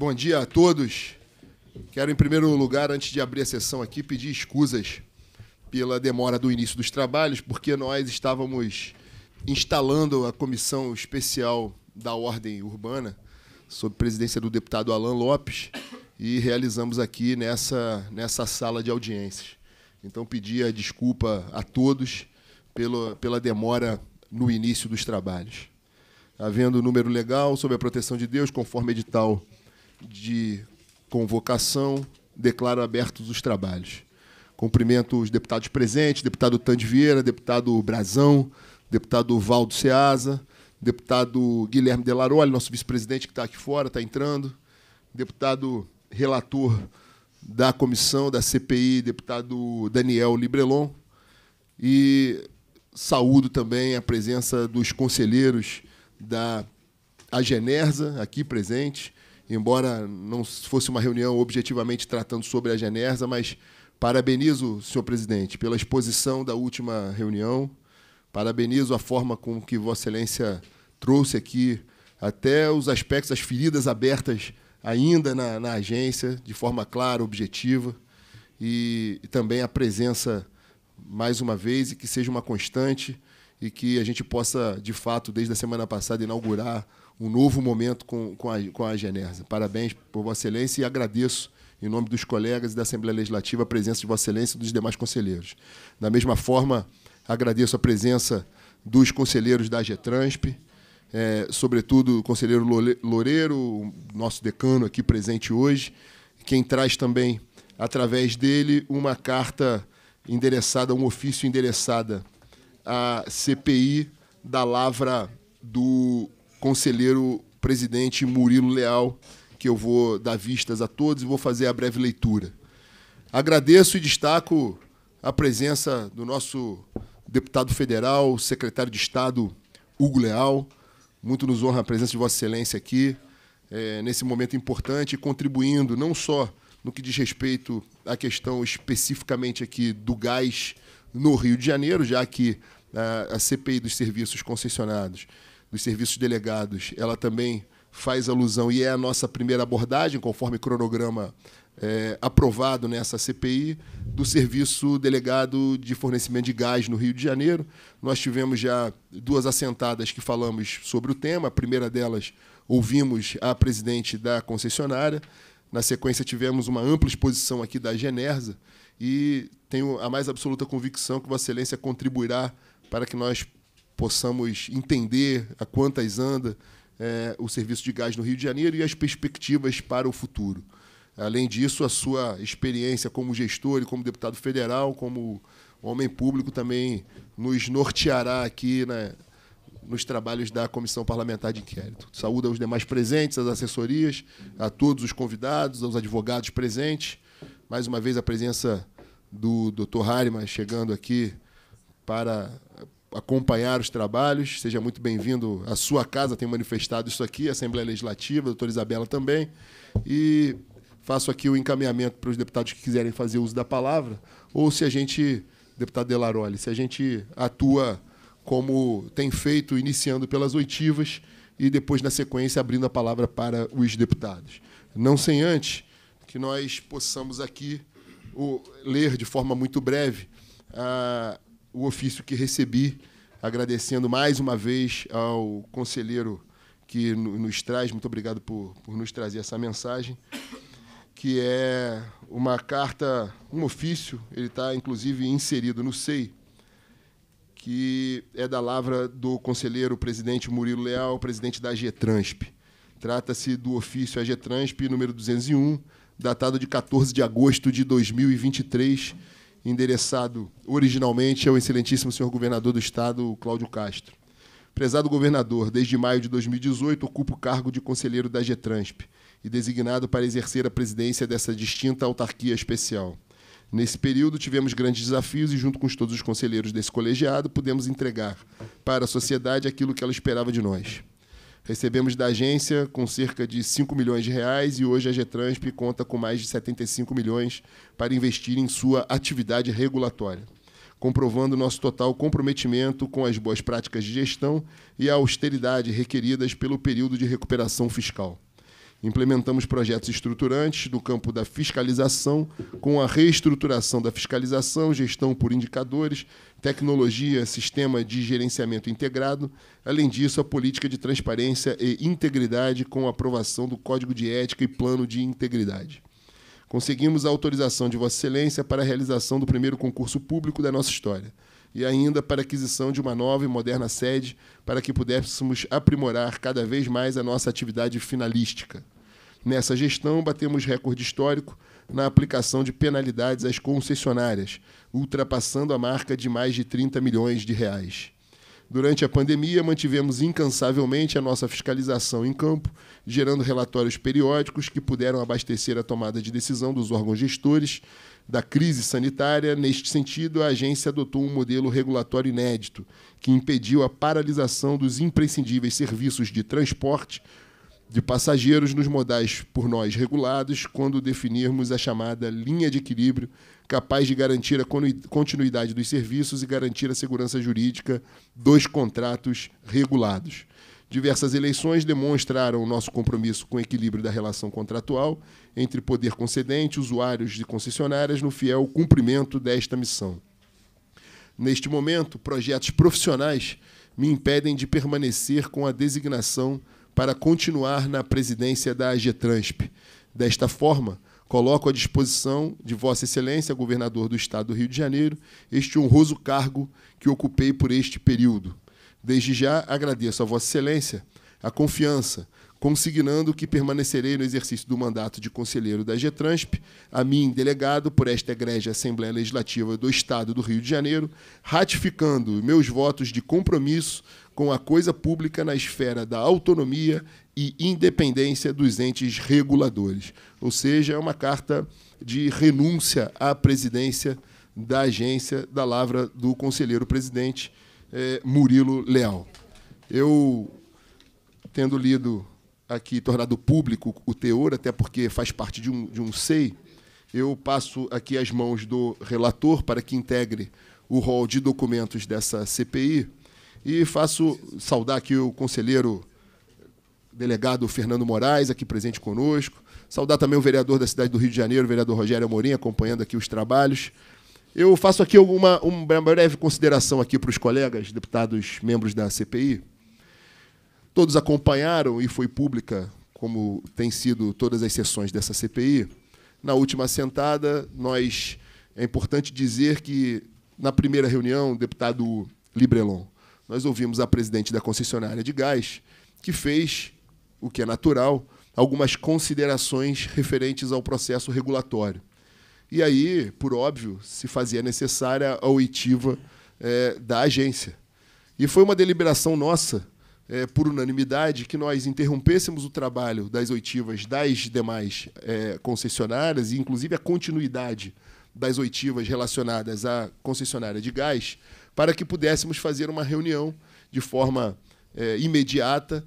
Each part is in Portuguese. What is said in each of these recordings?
Bom dia a todos. Quero, em primeiro lugar, antes de abrir a sessão aqui, pedir escusas pela demora do início dos trabalhos, porque nós estávamos instalando a comissão especial da Ordem Urbana, sob presidência do deputado Alain Lopes, e realizamos aqui nessa, nessa sala de audiências. Então, pedir a desculpa a todos pelo, pela demora no início dos trabalhos. Havendo número legal sobre a proteção de Deus, conforme edital de convocação, declaro abertos os trabalhos. Cumprimento os deputados presentes, deputado Tande Vieira, deputado Brazão, deputado Valdo Ceasa, deputado Guilherme Delaroli, nosso vice-presidente que está aqui fora, está entrando, deputado relator da comissão da CPI, deputado Daniel Librelon, e saúdo também a presença dos conselheiros da Agenerza, aqui presentes, embora não fosse uma reunião objetivamente tratando sobre a Genersa, mas parabenizo, senhor presidente, pela exposição da última reunião, parabenizo a forma com que Vossa Excelência trouxe aqui até os aspectos, as feridas abertas ainda na, na agência, de forma clara, objetiva, e, e também a presença, mais uma vez, e que seja uma constante e que a gente possa, de fato, desde a semana passada, inaugurar um novo momento com, com, a, com a Genersa. Parabéns por Vossa Excelência e agradeço, em nome dos colegas e da Assembleia Legislativa, a presença de Vossa Excelência e dos demais conselheiros. Da mesma forma, agradeço a presença dos conselheiros da GETRANSP, é, sobretudo o conselheiro Loureiro, nosso decano aqui presente hoje, quem traz também, através dele, uma carta endereçada, um ofício endereçada a CPI da lavra do conselheiro presidente Murilo Leal, que eu vou dar vistas a todos e vou fazer a breve leitura. Agradeço e destaco a presença do nosso deputado federal, secretário de Estado Hugo Leal. Muito nos honra a presença de Vossa Excelência aqui, é, nesse momento importante, contribuindo não só no que diz respeito à questão especificamente aqui do gás no Rio de Janeiro, já que a, CPI dos serviços concessionados, dos serviços delegados, ela também faz alusão e é a nossa primeira abordagem, conforme cronograma é, aprovado nessa CPI, do serviço delegado de fornecimento de gás no Rio de Janeiro. Nós tivemos já duas assentadas que falamos sobre o tema. A primeira delas, ouvimos a presidente da concessionária. Na sequência, tivemos uma ampla exposição aqui da Genersa, e tenho a mais absoluta convicção que Vossa Excelência contribuirá para que nós possamos entender a quantas anda é, o serviço de gás no Rio de Janeiro e as perspectivas para o futuro. Além disso, a sua experiência como gestor e como deputado federal, como homem público, também nos norteará aqui né, nos trabalhos da Comissão Parlamentar de Inquérito. Saúdo aos demais presentes, às assessorias, a todos os convidados, aos advogados presentes mais uma vez a presença do Dr. Harima chegando aqui para acompanhar os trabalhos. Seja muito bem-vindo. A sua casa tem manifestado isso aqui, a Assembleia Legislativa, a doutora Isabela também. E faço aqui o encaminhamento para os deputados que quiserem fazer uso da palavra, ou se a gente, deputado Delaroli, se a gente atua como tem feito, iniciando pelas oitivas e depois, na sequência, abrindo a palavra para os deputados. Não sem antes que nós possamos aqui o, ler de forma muito breve a, o ofício que recebi, agradecendo mais uma vez ao conselheiro que nos traz, muito obrigado por, por nos trazer essa mensagem, que é uma carta, um ofício, ele está inclusive inserido no SEI, que é da lavra do conselheiro presidente Murilo Leal, presidente da Transp. Trata-se do ofício Transp número 201, datado de 14 de agosto de 2023, endereçado originalmente ao excelentíssimo senhor governador do Estado, Cláudio Castro. Prezado governador, desde maio de 2018 ocupo o cargo de conselheiro da Getransp e designado para exercer a presidência dessa distinta autarquia especial. Nesse período, tivemos grandes desafios e, junto com todos os conselheiros desse colegiado, pudemos entregar para a sociedade aquilo que ela esperava de nós. Recebemos da agência com cerca de 5 milhões de reais e hoje a Getransp conta com mais de 75 milhões para investir em sua atividade regulatória, comprovando nosso total comprometimento com as boas práticas de gestão e a austeridade requeridas pelo período de recuperação fiscal. Implementamos projetos estruturantes no campo da fiscalização, com a reestruturação da fiscalização, gestão por indicadores, tecnologia, sistema de gerenciamento integrado. Além disso, a política de transparência e integridade, com a aprovação do Código de Ética e Plano de Integridade. Conseguimos a autorização de Vossa Excelência para a realização do primeiro concurso público da nossa história e ainda para aquisição de uma nova e moderna sede para que pudéssemos aprimorar cada vez mais a nossa atividade finalística. Nessa gestão, batemos recorde histórico na aplicação de penalidades às concessionárias, ultrapassando a marca de mais de 30 milhões de reais. Durante a pandemia, mantivemos incansavelmente a nossa fiscalização em campo, gerando relatórios periódicos que puderam abastecer a tomada de decisão dos órgãos gestores da crise sanitária, neste sentido, a agência adotou um modelo regulatório inédito, que impediu a paralisação dos imprescindíveis serviços de transporte de passageiros nos modais por nós regulados, quando definirmos a chamada linha de equilíbrio, capaz de garantir a continuidade dos serviços e garantir a segurança jurídica dos contratos regulados. Diversas eleições demonstraram nosso compromisso com o equilíbrio da relação contratual entre poder concedente, usuários e concessionárias no fiel cumprimento desta missão. Neste momento, projetos profissionais me impedem de permanecer com a designação para continuar na presidência da AGTRANSP. Desta forma, coloco à disposição de Vossa Excelência, governador do Estado do Rio de Janeiro, este honroso cargo que ocupei por este período Desde já agradeço a Vossa Excelência a confiança, consignando que permanecerei no exercício do mandato de conselheiro da GETRANSP, a mim delegado por esta egrégia Assembleia Legislativa do Estado do Rio de Janeiro, ratificando meus votos de compromisso com a coisa pública na esfera da autonomia e independência dos entes reguladores. Ou seja, é uma carta de renúncia à presidência da agência da Lavra do conselheiro presidente é, Murilo Leal. Eu, tendo lido aqui, tornado público o teor, até porque faz parte de um, de um SEI, eu passo aqui as mãos do relator para que integre o rol de documentos dessa CPI e faço saudar aqui o conselheiro delegado Fernando Moraes, aqui presente conosco, saudar também o vereador da cidade do Rio de Janeiro, o vereador Rogério Amorim, acompanhando aqui os trabalhos, eu faço aqui uma, uma breve consideração aqui para os colegas, deputados, membros da CPI. Todos acompanharam e foi pública, como tem sido todas as sessões dessa CPI. Na última sentada, nós é importante dizer que na primeira reunião, deputado Librelon, nós ouvimos a presidente da concessionária de gás que fez o que é natural, algumas considerações referentes ao processo regulatório. E aí, por óbvio, se fazia necessária a oitiva é, da agência. E foi uma deliberação nossa, é, por unanimidade, que nós interrompêssemos o trabalho das oitivas das demais é, concessionárias, e inclusive a continuidade das oitivas relacionadas à concessionária de gás, para que pudéssemos fazer uma reunião de forma é, imediata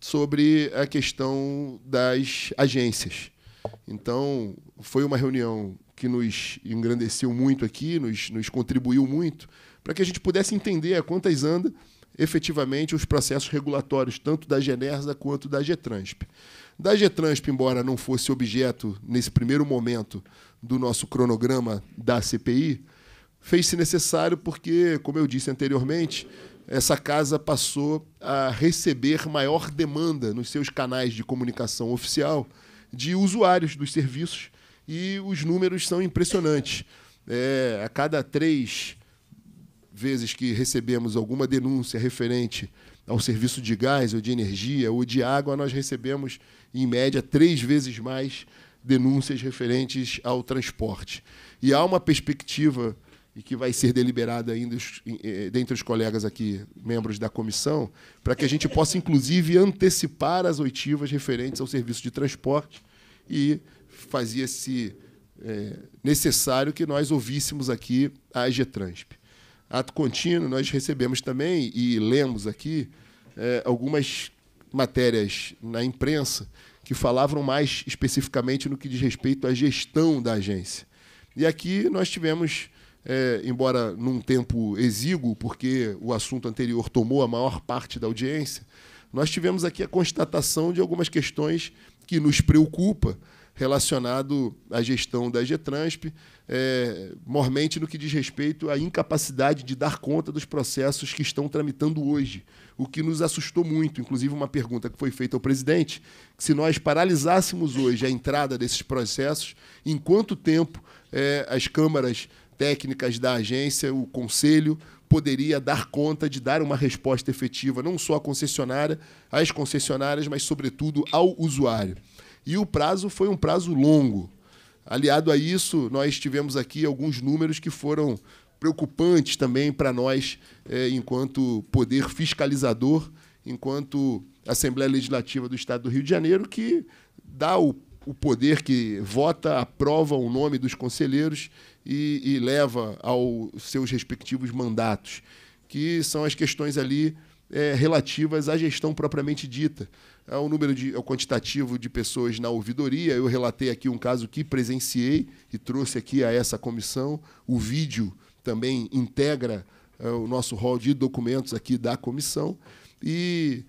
sobre a questão das agências. Então, foi uma reunião que nos engrandeceu muito aqui, nos, nos contribuiu muito, para que a gente pudesse entender a quantas anda efetivamente os processos regulatórios, tanto da Genersa quanto da Getransp. Da Getransp, embora não fosse objeto, nesse primeiro momento, do nosso cronograma da CPI, fez-se necessário porque, como eu disse anteriormente, essa casa passou a receber maior demanda nos seus canais de comunicação oficial de usuários dos serviços e os números são impressionantes. É, a cada três vezes que recebemos alguma denúncia referente ao serviço de gás ou de energia ou de água, nós recebemos, em média, três vezes mais denúncias referentes ao transporte. E há uma perspectiva, e que vai ser deliberada ainda eh, dentre os colegas aqui, membros da comissão, para que a gente possa, inclusive, antecipar as oitivas referentes ao serviço de transporte e fazia-se é, necessário que nós ouvíssemos aqui a Getransp. Ato contínuo, nós recebemos também e lemos aqui é, algumas matérias na imprensa que falavam mais especificamente no que diz respeito à gestão da agência. E aqui nós tivemos, é, embora num tempo exíguo, porque o assunto anterior tomou a maior parte da audiência, nós tivemos aqui a constatação de algumas questões que nos preocupa relacionado à gestão da Getransp, é, mormente no que diz respeito à incapacidade de dar conta dos processos que estão tramitando hoje, o que nos assustou muito. Inclusive, uma pergunta que foi feita ao presidente, se nós paralisássemos hoje a entrada desses processos, em quanto tempo é, as câmaras técnicas da agência, o conselho, poderia dar conta de dar uma resposta efetiva, não só à concessionária, às concessionárias, mas, sobretudo, ao usuário. E o prazo foi um prazo longo. Aliado a isso, nós tivemos aqui alguns números que foram preocupantes também para nós, é, enquanto poder fiscalizador, enquanto Assembleia Legislativa do Estado do Rio de Janeiro, que dá o, o poder que vota, aprova o nome dos conselheiros e, e leva aos seus respectivos mandatos, que são as questões ali é, relativas à gestão propriamente dita é o número de, é o quantitativo de pessoas na ouvidoria. Eu relatei aqui um caso que presenciei e trouxe aqui a essa comissão. O vídeo também integra é, o nosso rol de documentos aqui da comissão. E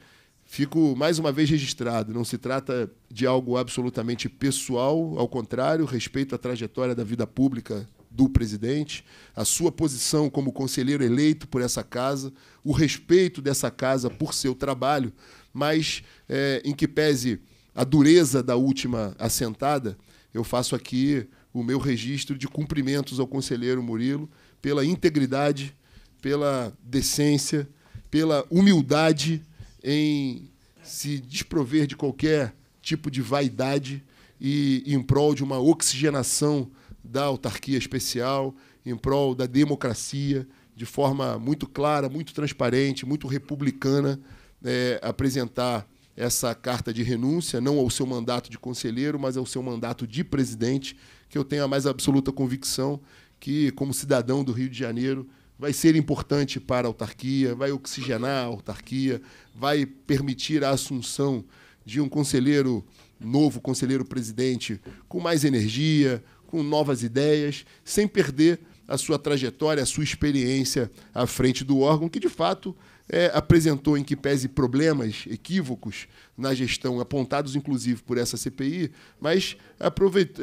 fico mais uma vez registrado. Não se trata de algo absolutamente pessoal, ao contrário, respeito à trajetória da vida pública do presidente, a sua posição como conselheiro eleito por essa casa, o respeito dessa casa por seu trabalho mas é, em que pese a dureza da última assentada, eu faço aqui o meu registro de cumprimentos ao conselheiro Murilo pela integridade, pela decência, pela humildade em se desprover de qualquer tipo de vaidade e em prol de uma oxigenação da autarquia especial, em prol da democracia, de forma muito clara, muito transparente, muito republicana é, apresentar essa carta de renúncia, não ao seu mandato de conselheiro, mas ao seu mandato de presidente, que eu tenho a mais absoluta convicção que, como cidadão do Rio de Janeiro, vai ser importante para a autarquia, vai oxigenar a autarquia, vai permitir a assunção de um conselheiro novo, conselheiro presidente, com mais energia, com novas ideias, sem perder a sua trajetória, a sua experiência à frente do órgão, que de fato é, apresentou em que pese problemas, equívocos na gestão, apontados inclusive por essa CPI, mas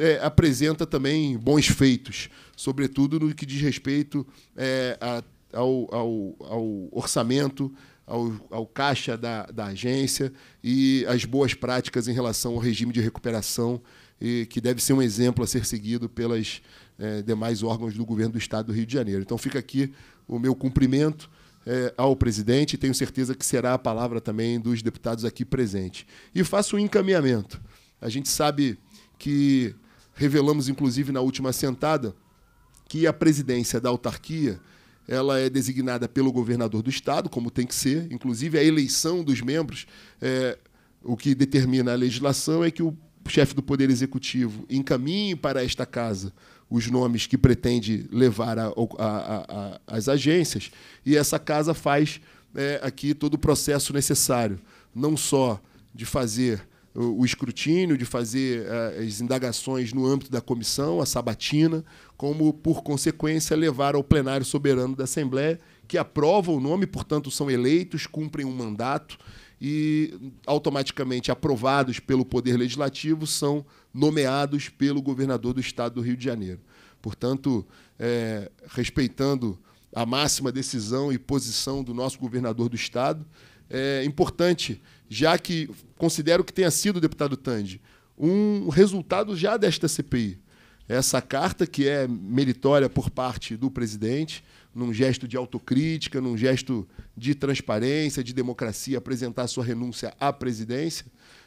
é, apresenta também bons feitos, sobretudo no que diz respeito é, a, ao, ao, ao, orçamento, ao, ao caixa da, da, agência e as boas práticas em relação ao regime de recuperação, e, que deve ser um exemplo a ser seguido pelas é, demais órgãos do governo do Estado do Rio de Janeiro. Então fica aqui o meu cumprimento é, ao presidente e tenho certeza que será a palavra também dos deputados aqui presentes. E faço um encaminhamento. A gente sabe que revelamos, inclusive, na última sentada, que a presidência da autarquia ela é designada pelo governador do estado, como tem que ser, inclusive a eleição dos membros, é, o que determina a legislação é que o chefe do Poder Executivo encaminhe para esta casa os nomes que pretende levar a, a, a, às agências, e essa casa faz é, aqui todo o processo necessário, não só de fazer o, o escrutínio, de fazer é, as indagações no âmbito da comissão, a sabatina, como, por consequência, levar ao plenário soberano da Assembleia, que aprova o nome, portanto, são eleitos, cumprem um mandato e automaticamente aprovados pelo Poder Legislativo são nomeados pelo governador do Estado do Rio de Janeiro. Portanto, é, respeitando a máxima decisão e posição do nosso governador do Estado, é importante, já que considero que tenha sido, deputado Tandi, um resultado já desta CPI. Essa carta, que é meritória por parte do presidente, num gesto de autocrítica, num gesto de transparência, de democracia, apresentar sua renúncia à presidência,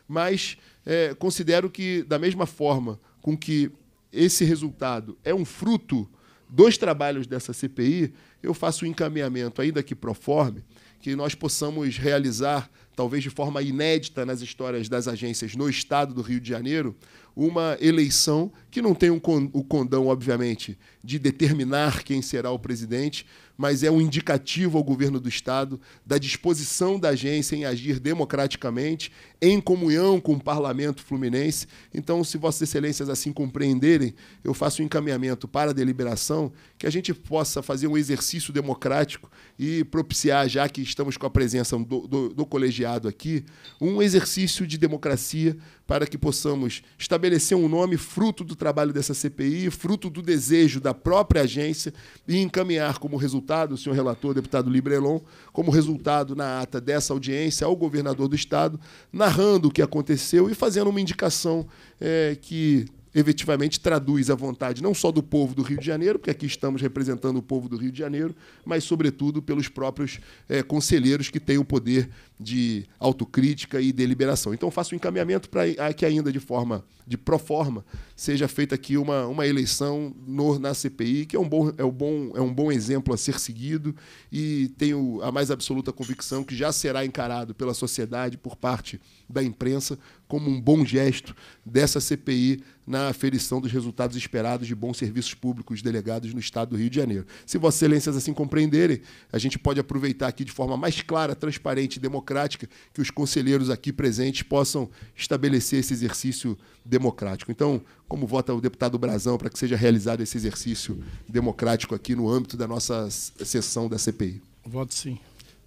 mas é, considero que, da mesma forma com que esse resultado é um fruto dos trabalhos dessa CPI, eu faço o um encaminhamento, ainda que proforme, que nós possamos realizar, talvez de forma inédita nas histórias das agências no estado do Rio de Janeiro, uma eleição que não tem um con o condão, obviamente, de determinar quem será o presidente, mas é um indicativo ao governo do Estado da disposição da agência em agir democraticamente, em comunhão com o parlamento fluminense. Então, se Vossas Excelências assim compreenderem, eu faço um encaminhamento para a deliberação, que a gente possa fazer um exercício democrático e propiciar, já que estamos com a presença do, do, do colegiado aqui, um exercício de democracia para que possamos estabelecer um nome fruto do trabalho dessa CPI, fruto do desejo da própria agência e encaminhar como resultado resultado, senhor relator, deputado Librelon, como resultado na ata dessa audiência ao governador do Estado, narrando o que aconteceu e fazendo uma indicação é, que efetivamente traduz a vontade não só do povo do Rio de Janeiro, porque aqui estamos representando o povo do Rio de Janeiro, mas, sobretudo, pelos próprios é, conselheiros que têm o poder de autocrítica e deliberação. Então, faço um encaminhamento para que ainda de forma de proforma seja feita aqui uma, uma eleição no, na CPI, que é um, bom, é, um bom, é um bom exemplo a ser seguido e tenho a mais absoluta convicção que já será encarado pela sociedade, por parte da imprensa, como um bom gesto dessa CPI na aferição dos resultados esperados de bons serviços públicos delegados no Estado do Rio de Janeiro. Se Vossas Excelências assim compreenderem, a gente pode aproveitar aqui de forma mais clara, transparente e democrática democrática, que os conselheiros aqui presentes possam estabelecer esse exercício democrático. Então, como vota o deputado Brazão para que seja realizado esse exercício democrático aqui no âmbito da nossa sessão da CPI? Voto sim.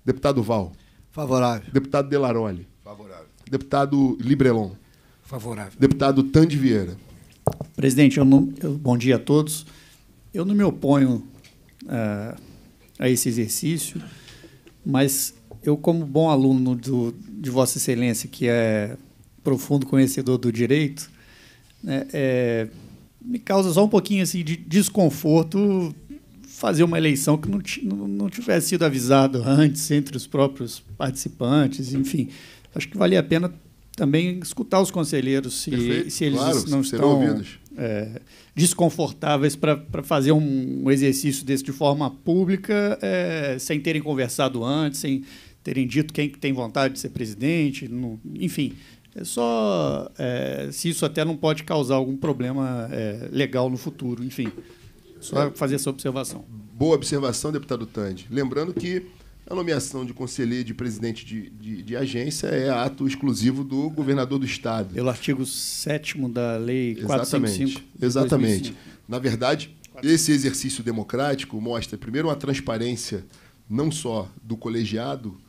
Deputado Val. Favorável. Deputado Delaroli. Favorável. Deputado Librelon. Favorável. Deputado Tande Vieira. Presidente, eu não, eu, bom dia a todos. Eu não me oponho uh, a esse exercício, mas eu, como bom aluno do, de Vossa Excelência, que é profundo conhecedor do direito, né, é, me causa só um pouquinho assim, de desconforto fazer uma eleição que não, não tivesse sido avisado antes entre os próprios participantes, enfim. Acho que valia a pena também escutar os conselheiros se, se eles claro, não estão é, desconfortáveis para fazer um, um, exercício desse de forma pública, é, sem terem conversado antes, sem terem dito quem tem vontade de ser presidente, não, enfim. É só é, se isso até não pode causar algum problema é, legal no futuro, enfim. Só fazer essa observação. Boa observação, deputado Tandi. Lembrando que a nomeação de conselheiro de presidente de, de, de agência é ato exclusivo do governador do Estado. Pelo artigo 7 da Lei 455. Exatamente. Exatamente. Na verdade, esse exercício democrático mostra, primeiro, uma transparência não só do colegiado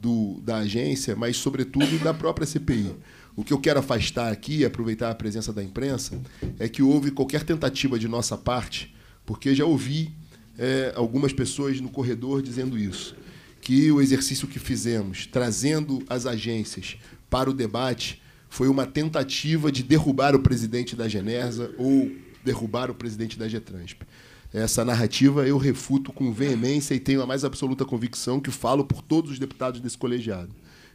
do, da agência, mas, sobretudo, da própria CPI. O que eu quero afastar aqui, aproveitar a presença da imprensa, é que houve qualquer tentativa de nossa parte, porque já ouvi é, algumas pessoas no corredor dizendo isso, que o exercício que fizemos, trazendo as agências para o debate, foi uma tentativa de derrubar o presidente da Genersa ou derrubar o presidente da Getransp essa narrativa eu refuto com veemência e tenho a mais absoluta convicção que falo por todos os deputados desse colegiado.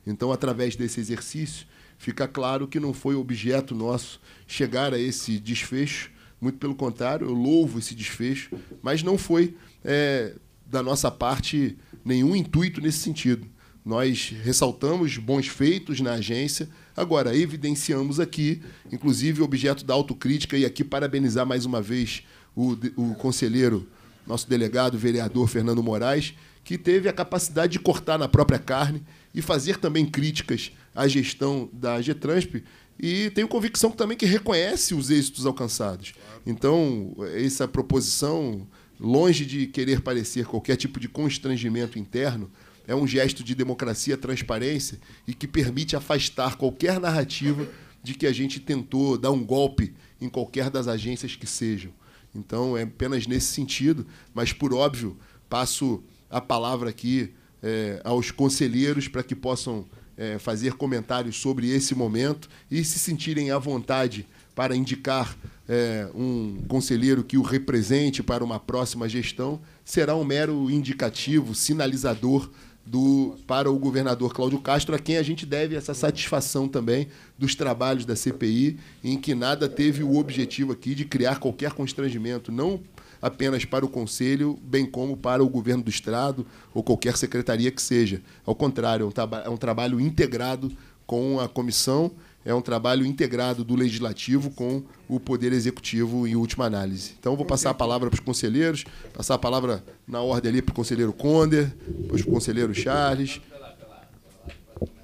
Então, através desse exercício, fica claro que não foi objeto nosso chegar a esse desfecho, muito pelo contrário, eu louvo esse desfecho, mas não foi é, da nossa parte nenhum intuito nesse sentido. Nós ressaltamos bons feitos na agência, agora evidenciamos aqui, inclusive objeto da autocrítica, e aqui parabenizar mais uma vez o, o conselheiro, nosso delegado, vereador Fernando Moraes, que teve a capacidade de cortar na própria carne e fazer também críticas à gestão da Getransp. E tenho convicção também que reconhece os êxitos alcançados. Então, essa proposição, longe de querer parecer qualquer tipo de constrangimento interno, é um gesto de democracia, transparência e que permite afastar qualquer narrativa de que a gente tentou dar um golpe em qualquer das agências que sejam. Então, é apenas nesse sentido, mas, por óbvio, passo a palavra aqui é, aos conselheiros para que possam é, fazer comentários sobre esse momento e se sentirem à vontade para indicar é, um conselheiro que o represente para uma próxima gestão, será um mero indicativo, sinalizador do para o governador Cláudio Castro, a quem a gente deve essa satisfação também dos trabalhos da CPI, em que nada teve o objetivo aqui de criar qualquer constrangimento, não apenas para o Conselho, bem como para o governo do Estado ou qualquer secretaria que seja. Ao contrário, é um, é um trabalho integrado com a comissão é um trabalho integrado do legislativo com o poder executivo em última análise. Então vou passar a palavra para os conselheiros, passar a palavra na ordem ali para o conselheiro Conder, para o conselheiro Charles.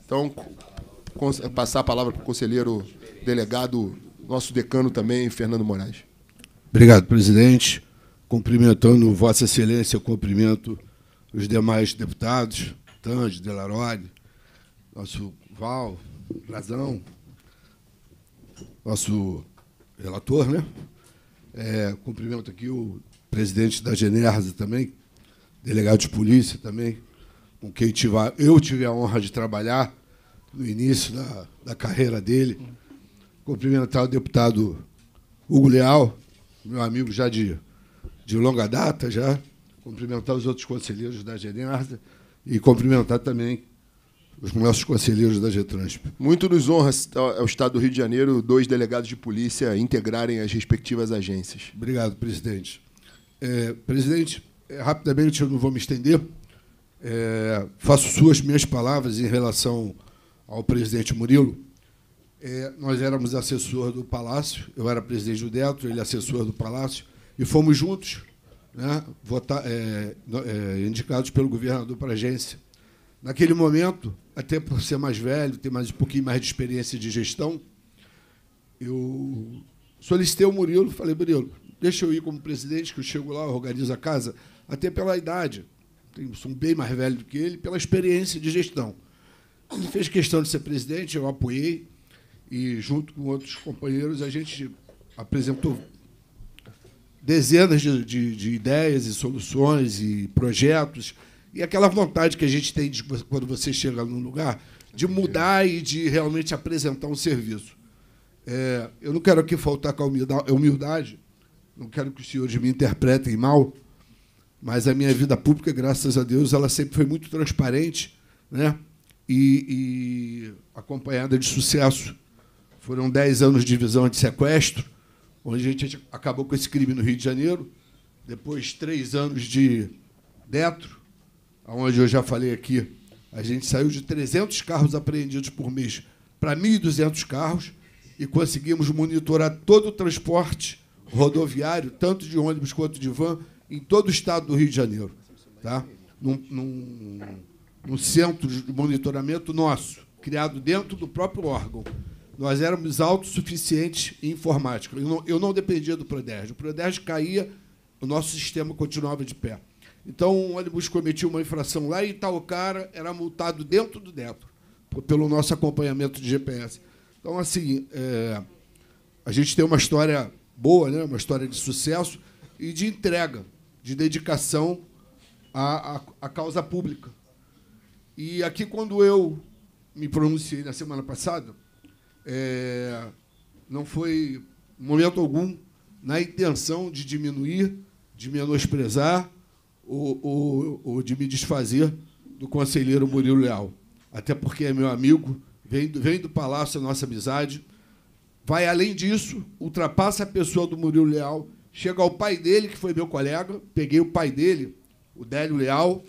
Então, passar a palavra para o conselheiro delegado, nosso decano também, Fernando Moraes. Obrigado, presidente. Cumprimentando Vossa Excelência, cumprimento os demais deputados, Tange, Delarone, nosso Val, Brazão, nosso relator, né? É, cumprimento aqui o presidente da Genersa também, delegado de polícia também, com quem eu tive a honra de trabalhar no início da, da carreira dele. Cumprimentar o deputado Hugo Leal, meu amigo já de, de longa data já. Cumprimentar os outros conselheiros da Genersa e cumprimentar também os nossos conselheiros da Getransp. Muito nos honra ao Estado do Rio de Janeiro dois delegados de polícia integrarem as respectivas agências. Obrigado, presidente. É, presidente, é, rapidamente, eu não vou me estender. É, faço suas minhas palavras em relação ao presidente Murilo. É, nós éramos assessor do Palácio, eu era presidente do Detro, ele assessor do Palácio, e fomos juntos, né, votar, é, é, indicados pelo governador para a agência. Naquele momento, até por ser mais velho, ter mais um pouquinho mais de experiência de gestão, eu solicitei o Murilo, falei, Murilo, deixa eu ir como presidente, que eu chego lá, eu organizo a casa, até pela idade. sou bem mais velho do que ele, pela experiência de gestão. Ele fez questão de ser presidente, eu apoiei, e junto com outros companheiros a gente apresentou dezenas de, de, de ideias e soluções e projetos e aquela vontade que a gente tem de, quando você chega num lugar de mudar e de realmente apresentar um serviço. É, eu não quero aqui faltar com a humildade, não quero que os senhores me interpretem mal, mas a minha vida pública, graças a Deus, ela sempre foi muito transparente né? e, e acompanhada de sucesso. Foram 10 anos de visão de sequestro, onde a gente acabou com esse crime no Rio de Janeiro, depois três anos de detro, onde eu já falei aqui, a gente saiu de 300 carros apreendidos por mês para 1.200 carros e conseguimos monitorar todo o transporte rodoviário, tanto de ônibus quanto de van, em todo o estado do Rio de Janeiro. Tá? Num, num, num centro de monitoramento nosso, criado dentro do próprio órgão. Nós éramos autossuficientes em informática. Eu não, eu não dependia do Proderge. O Proderge caía, o nosso sistema continuava de pé. Então, o ônibus cometiu uma infração lá e tal cara era multado dentro do dentro, pelo nosso acompanhamento de GPS. Então, assim, é, a gente tem uma história boa, né? uma história de sucesso e de entrega, de dedicação à, à, à causa pública. E aqui, quando eu me pronunciei na semana passada, é, não foi momento algum na intenção de diminuir, de menosprezar o, o, o de me desfazer do conselheiro Murilo Leal. Até porque é meu amigo, vem do, vem do Palácio a nossa amizade. Vai além disso, ultrapassa a pessoa do Murilo Leal, chega ao pai dele, que foi meu colega, peguei o pai dele, o Délio Leal,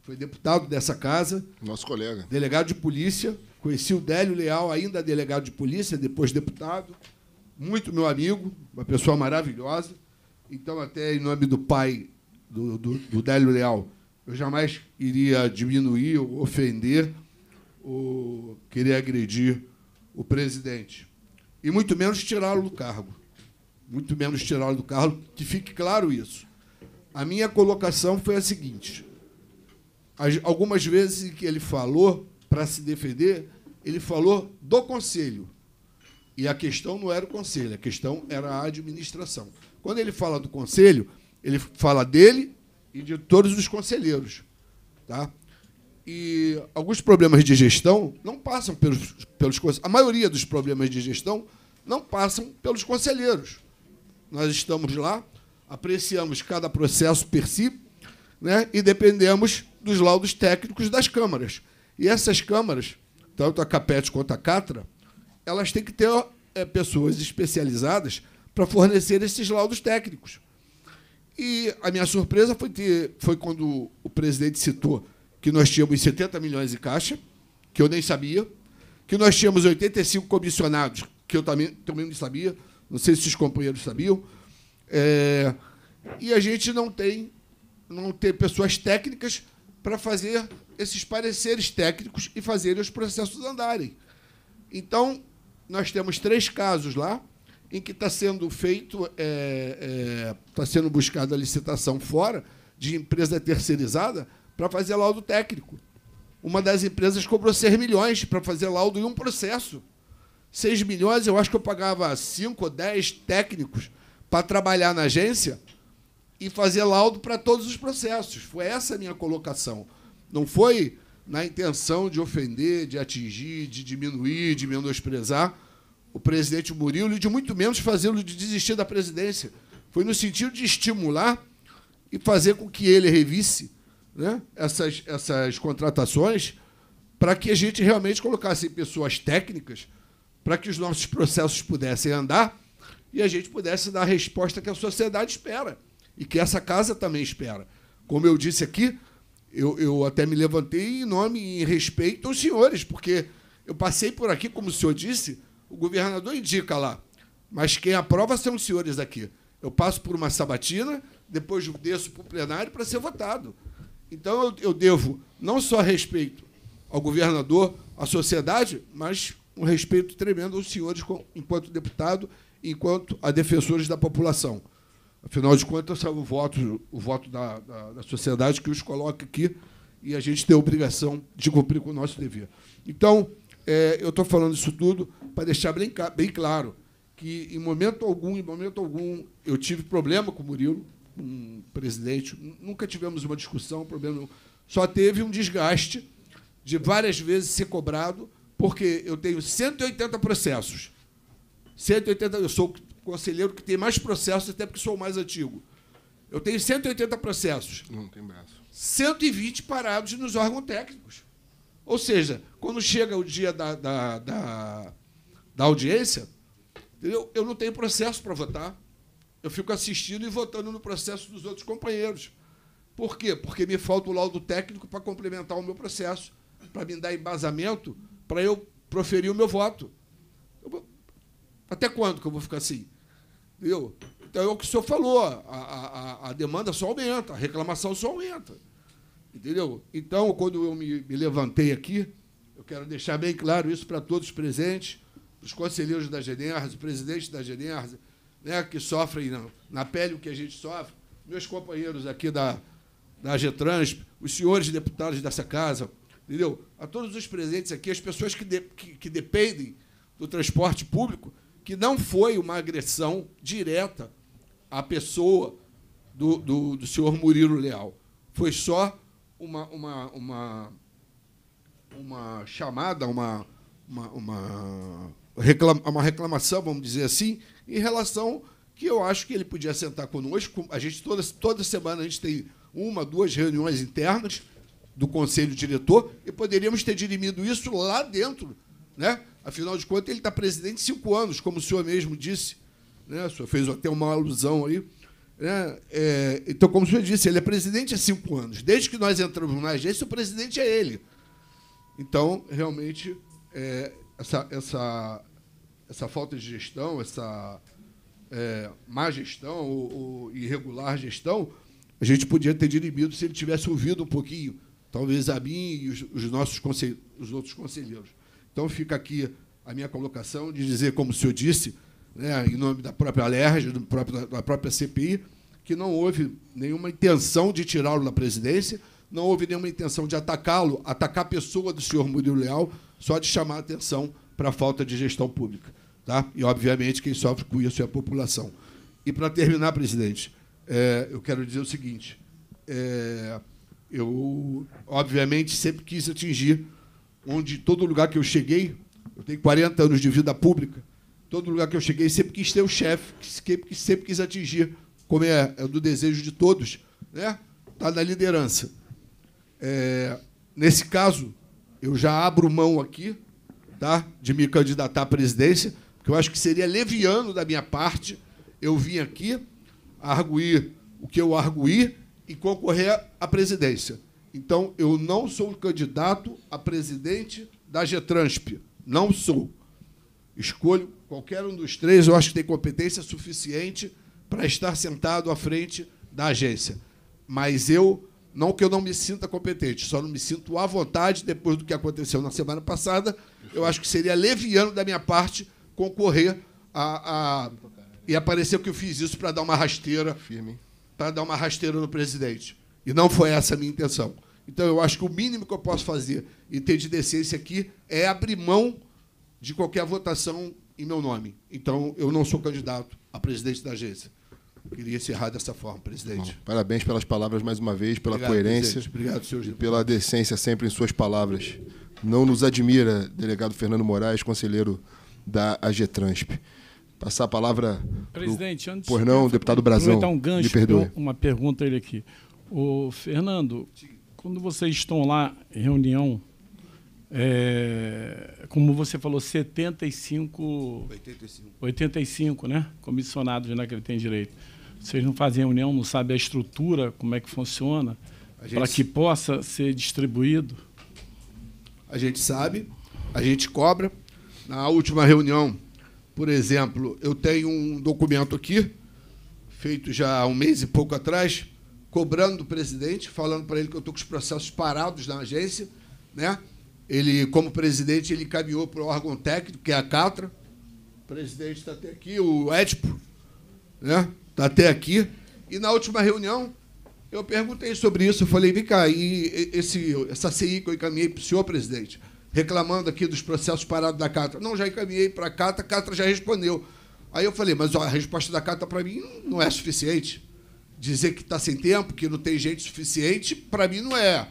foi deputado dessa casa. Nosso colega. Delegado de polícia. Conheci o Délio Leal, ainda delegado de polícia, depois deputado. Muito meu amigo, uma pessoa maravilhosa. Então, até em nome do pai do, do, do Délio Leal. Eu jamais iria diminuir ou ofender ou querer agredir o presidente. E muito menos tirá-lo do cargo. Muito menos tirá-lo do cargo, que fique claro isso. A minha colocação foi a seguinte: As, algumas vezes que ele falou para se defender, ele falou do conselho. E a questão não era o conselho, a questão era a administração. Quando ele fala do conselho, ele fala dele e de todos os conselheiros. Tá? E alguns problemas de gestão não passam pelos, pelos A maioria dos problemas de gestão não passam pelos conselheiros. Nós estamos lá, apreciamos cada processo per si né, e dependemos dos laudos técnicos das câmaras. E essas câmaras, tanto a CAPET quanto a CATRA, elas têm que ter é, pessoas especializadas para fornecer esses laudos técnicos. E a minha surpresa foi, ter, foi quando o presidente citou que nós tínhamos 70 milhões em caixa, que eu nem sabia, que nós tínhamos 85 comissionados, que eu também, também não sabia, não sei se os companheiros sabiam, é, e a gente não tem, não tem pessoas técnicas para fazer esses pareceres técnicos e fazerem os processos andarem. Então, nós temos três casos lá, em que está sendo feito, está é, é tá sendo buscada a licitação fora de empresa terceirizada para fazer laudo técnico. Uma das empresas cobrou 6 milhões para fazer laudo em um processo. 6 milhões, eu acho que eu pagava 5 ou 10 técnicos para trabalhar na agência e fazer laudo para todos os processos. Foi essa a minha colocação. Não foi na intenção de ofender, de atingir, de diminuir, de menosprezar, o presidente Murilo e de muito menos fazê-lo de desistir da presidência. Foi no sentido de estimular e fazer com que ele revisse né, essas, essas contratações para que a gente realmente colocasse pessoas técnicas para que os nossos processos pudessem andar e a gente pudesse dar a resposta que a sociedade espera e que essa casa também espera. Como eu disse aqui, eu, eu até me levantei em nome e em respeito aos senhores, porque eu passei por aqui, como o senhor disse, o governador indica lá. Mas quem aprova são os senhores aqui. Eu passo por uma sabatina, depois desço para o plenário para ser votado. Então eu, eu devo não só respeito ao governador, à sociedade, mas um respeito tremendo aos senhores enquanto deputado enquanto a defensores da população. Afinal de contas, são é o voto, o voto da, da, da sociedade que os coloca aqui e a gente tem a obrigação de cumprir com o nosso dever. Então, é, eu estou falando isso tudo para deixar bem, bem claro que, em momento algum, em momento algum, eu tive problema com o Murilo, com um o presidente, nunca tivemos uma discussão, problema nenhum. Só teve um desgaste de várias vezes ser cobrado, porque eu tenho 180 processos. 180, eu sou o conselheiro que tem mais processos, até porque sou o mais antigo. Eu tenho 180 processos. Não tem braço. 120 parados nos órgãos técnicos. Ou seja, quando chega o dia da, da, da da audiência, eu, eu não tenho processo para votar. Eu fico assistindo e votando no processo dos outros companheiros. Por quê? Porque me falta o laudo técnico para complementar o meu processo, para me dar embasamento, para eu proferir o meu voto. Vou... Até quando que eu vou ficar assim? Entendeu? Então é o que o senhor falou, a, a, a demanda só aumenta, a reclamação só aumenta. Entendeu? Então, quando eu me, me levantei aqui, eu quero deixar bem claro isso para todos presentes, os conselheiros da Generas, o presidente da Generas, né, que sofrem na, na pele o que a gente sofre, meus companheiros aqui da, da Getrans, os senhores deputados dessa casa, entendeu? A todos os presentes aqui, as pessoas que, de, que, que dependem do transporte público, que não foi uma agressão direta à pessoa do, do, do senhor Murilo Leal. Foi só uma, uma, uma, uma chamada, uma, uma, uma reclama, uma reclamação, vamos dizer assim, em relação que eu acho que ele podia sentar conosco. A gente toda, toda semana a gente tem uma, duas reuniões internas do conselho diretor e poderíamos ter dirimido isso lá dentro, né? Afinal de contas, ele está presidente cinco anos, como o senhor mesmo disse, né? O senhor fez até uma alusão aí. Né? É, então, como o senhor disse, ele é presidente há cinco anos. Desde que nós entramos na agência, o presidente é ele. Então, realmente, é, essa, essa, essa falta de gestão, essa é, má gestão ou, ou, irregular gestão, a gente podia ter dirimido se ele tivesse ouvido um pouquinho, talvez a mim e os, os nossos os outros conselheiros. Então fica aqui a minha colocação de dizer, como o senhor disse, né, em nome da própria LERJ da própria CPI, que não houve nenhuma intenção de tirá-lo da presidência, não houve nenhuma intenção de atacá-lo, atacar a pessoa do senhor Murilo Leal, só de chamar a atenção para a falta de gestão pública. Tá? E, obviamente, quem sofre com isso é a população. E, para terminar, presidente, é, eu quero dizer o seguinte. É, eu, obviamente, sempre quis atingir onde todo lugar que eu cheguei, eu tenho 40 anos de vida pública, todo lugar que eu cheguei sempre quis ter o chefe, sempre, sempre quis atingir, como é, é do desejo de todos, né? tá na liderança. É, nesse caso, eu já abro mão aqui tá, de me candidatar à presidência, porque eu acho que seria leviano da minha parte eu vir aqui arguir o que eu arguí e concorrer à presidência. Então, eu não sou candidato a presidente da Getransp. Não sou. Escolho qualquer um dos três, eu acho que tem competência suficiente para estar sentado à frente da agência. Mas eu não que eu não me sinta competente, só não me sinto à vontade depois do que aconteceu na semana passada. Eu acho que seria leviano da minha parte concorrer a. a e apareceu que eu fiz isso para dar uma rasteira. Firme. Para dar uma rasteira no presidente. E não foi essa a minha intenção. Então, eu acho que o mínimo que eu posso fazer e ter de decência aqui é abrir mão de qualquer votação em meu nome. Então, eu não sou candidato a presidente da agência. Queria encerrar dessa forma, presidente. Bom, parabéns pelas palavras mais uma vez, pela Obrigado, coerência Obrigado, e pela decência sempre em suas palavras. Não nos admira, delegado Fernando Moraes, conselheiro da AGTransp. Passar a palavra. Presidente, do... antes. Pois não, deputado Brasil, um gancho, me perdoe. Uma pergunta a ele aqui. O Fernando, quando vocês estão lá em reunião, é, como você falou, 75. 85. 85, né? Comissionados naquele né, tem direito. Vocês não fazem reunião, não sabem a estrutura, como é que funciona, para que possa ser distribuído? A gente sabe, a gente cobra. Na última reunião, por exemplo, eu tenho um documento aqui, feito já há um mês e pouco atrás, cobrando do presidente, falando para ele que eu estou com os processos parados na agência. Né? Ele, como presidente, ele caminhou para o órgão técnico, que é a Catra. O presidente está até aqui, o Edipo. Né? até aqui. E na última reunião, eu perguntei sobre isso. Eu falei, vem cá, e esse, essa CI que eu encaminhei para o senhor, presidente, reclamando aqui dos processos parados da Catra. Não, já encaminhei para a Catra, a Catra já respondeu. Aí eu falei, mas ó, a resposta da Catra para mim não é suficiente. Dizer que está sem tempo, que não tem gente suficiente, para mim não é.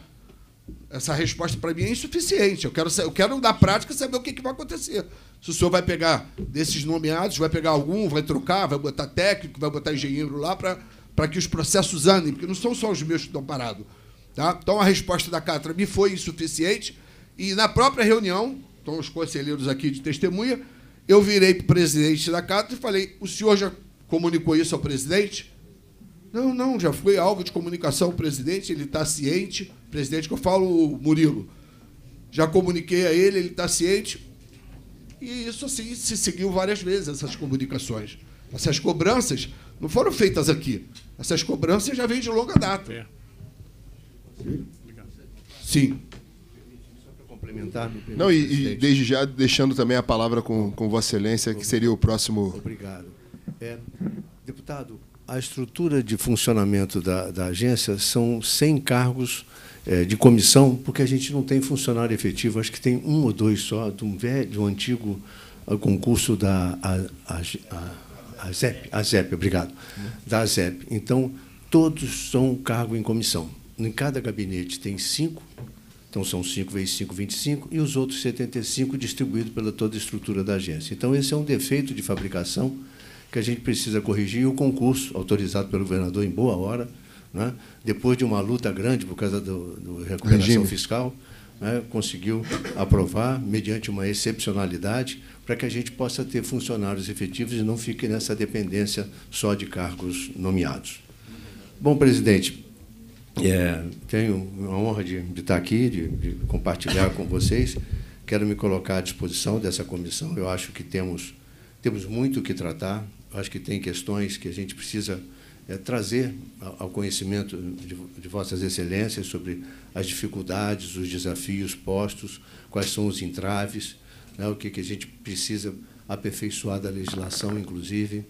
Essa resposta para mim é insuficiente. Eu quero, eu quero, na prática, saber o que, que vai acontecer se o senhor vai pegar desses nomeados, vai pegar algum, vai trocar, vai botar técnico, vai botar engenheiro lá para que os processos andem, porque não são só os meus que estão parados. Tá? Então a resposta da Catra me foi insuficiente e na própria reunião, estão os conselheiros aqui de testemunha, eu virei para o presidente da Catra e falei: o senhor já comunicou isso ao presidente? Não, não, já foi alvo de comunicação o presidente, ele está ciente. Presidente, que eu falo, Murilo. Já comuniquei a ele, ele está ciente e isso assim, se seguiu várias vezes, essas comunicações. Essas cobranças não foram feitas aqui. Essas cobranças já vêm de longa data. É. Sim. Complementar, não, e, e, desde já deixando também a palavra com, com Vossa Excelência, que seria o próximo. Obrigado. É, deputado, a estrutura de funcionamento da, da agência são 100 cargos é, de comissão, porque a gente não tem funcionário efetivo, acho que tem um ou dois só, de um velho, de um antigo concurso da ASEP. a, a, a obrigado, da ZEP. Então, todos são cargo em comissão. Em cada gabinete tem cinco, então são cinco vezes cinco 25, e os outros 75 distribuídos pela toda a estrutura da agência. Então, esse é um defeito de fabricação que a gente precisa corrigir, e o concurso, autorizado pelo governador em boa hora, né? depois de uma luta grande por causa da recuperação Regime. fiscal, né? conseguiu aprovar, mediante uma excepcionalidade, para que a gente possa ter funcionários efetivos e não fique nessa dependência só de cargos nomeados. Bom, presidente, é, tenho a honra de, de estar aqui, de, de compartilhar com vocês. Quero me colocar à disposição dessa comissão. Eu acho que temos, temos muito o que tratar. Eu acho que tem questões que a gente precisa é, trazer ao conhecimento de, de, Vossas Excelências sobre as dificuldades, os desafios postos, quais são os entraves, né, o que, que a gente precisa aperfeiçoar da legislação, inclusive,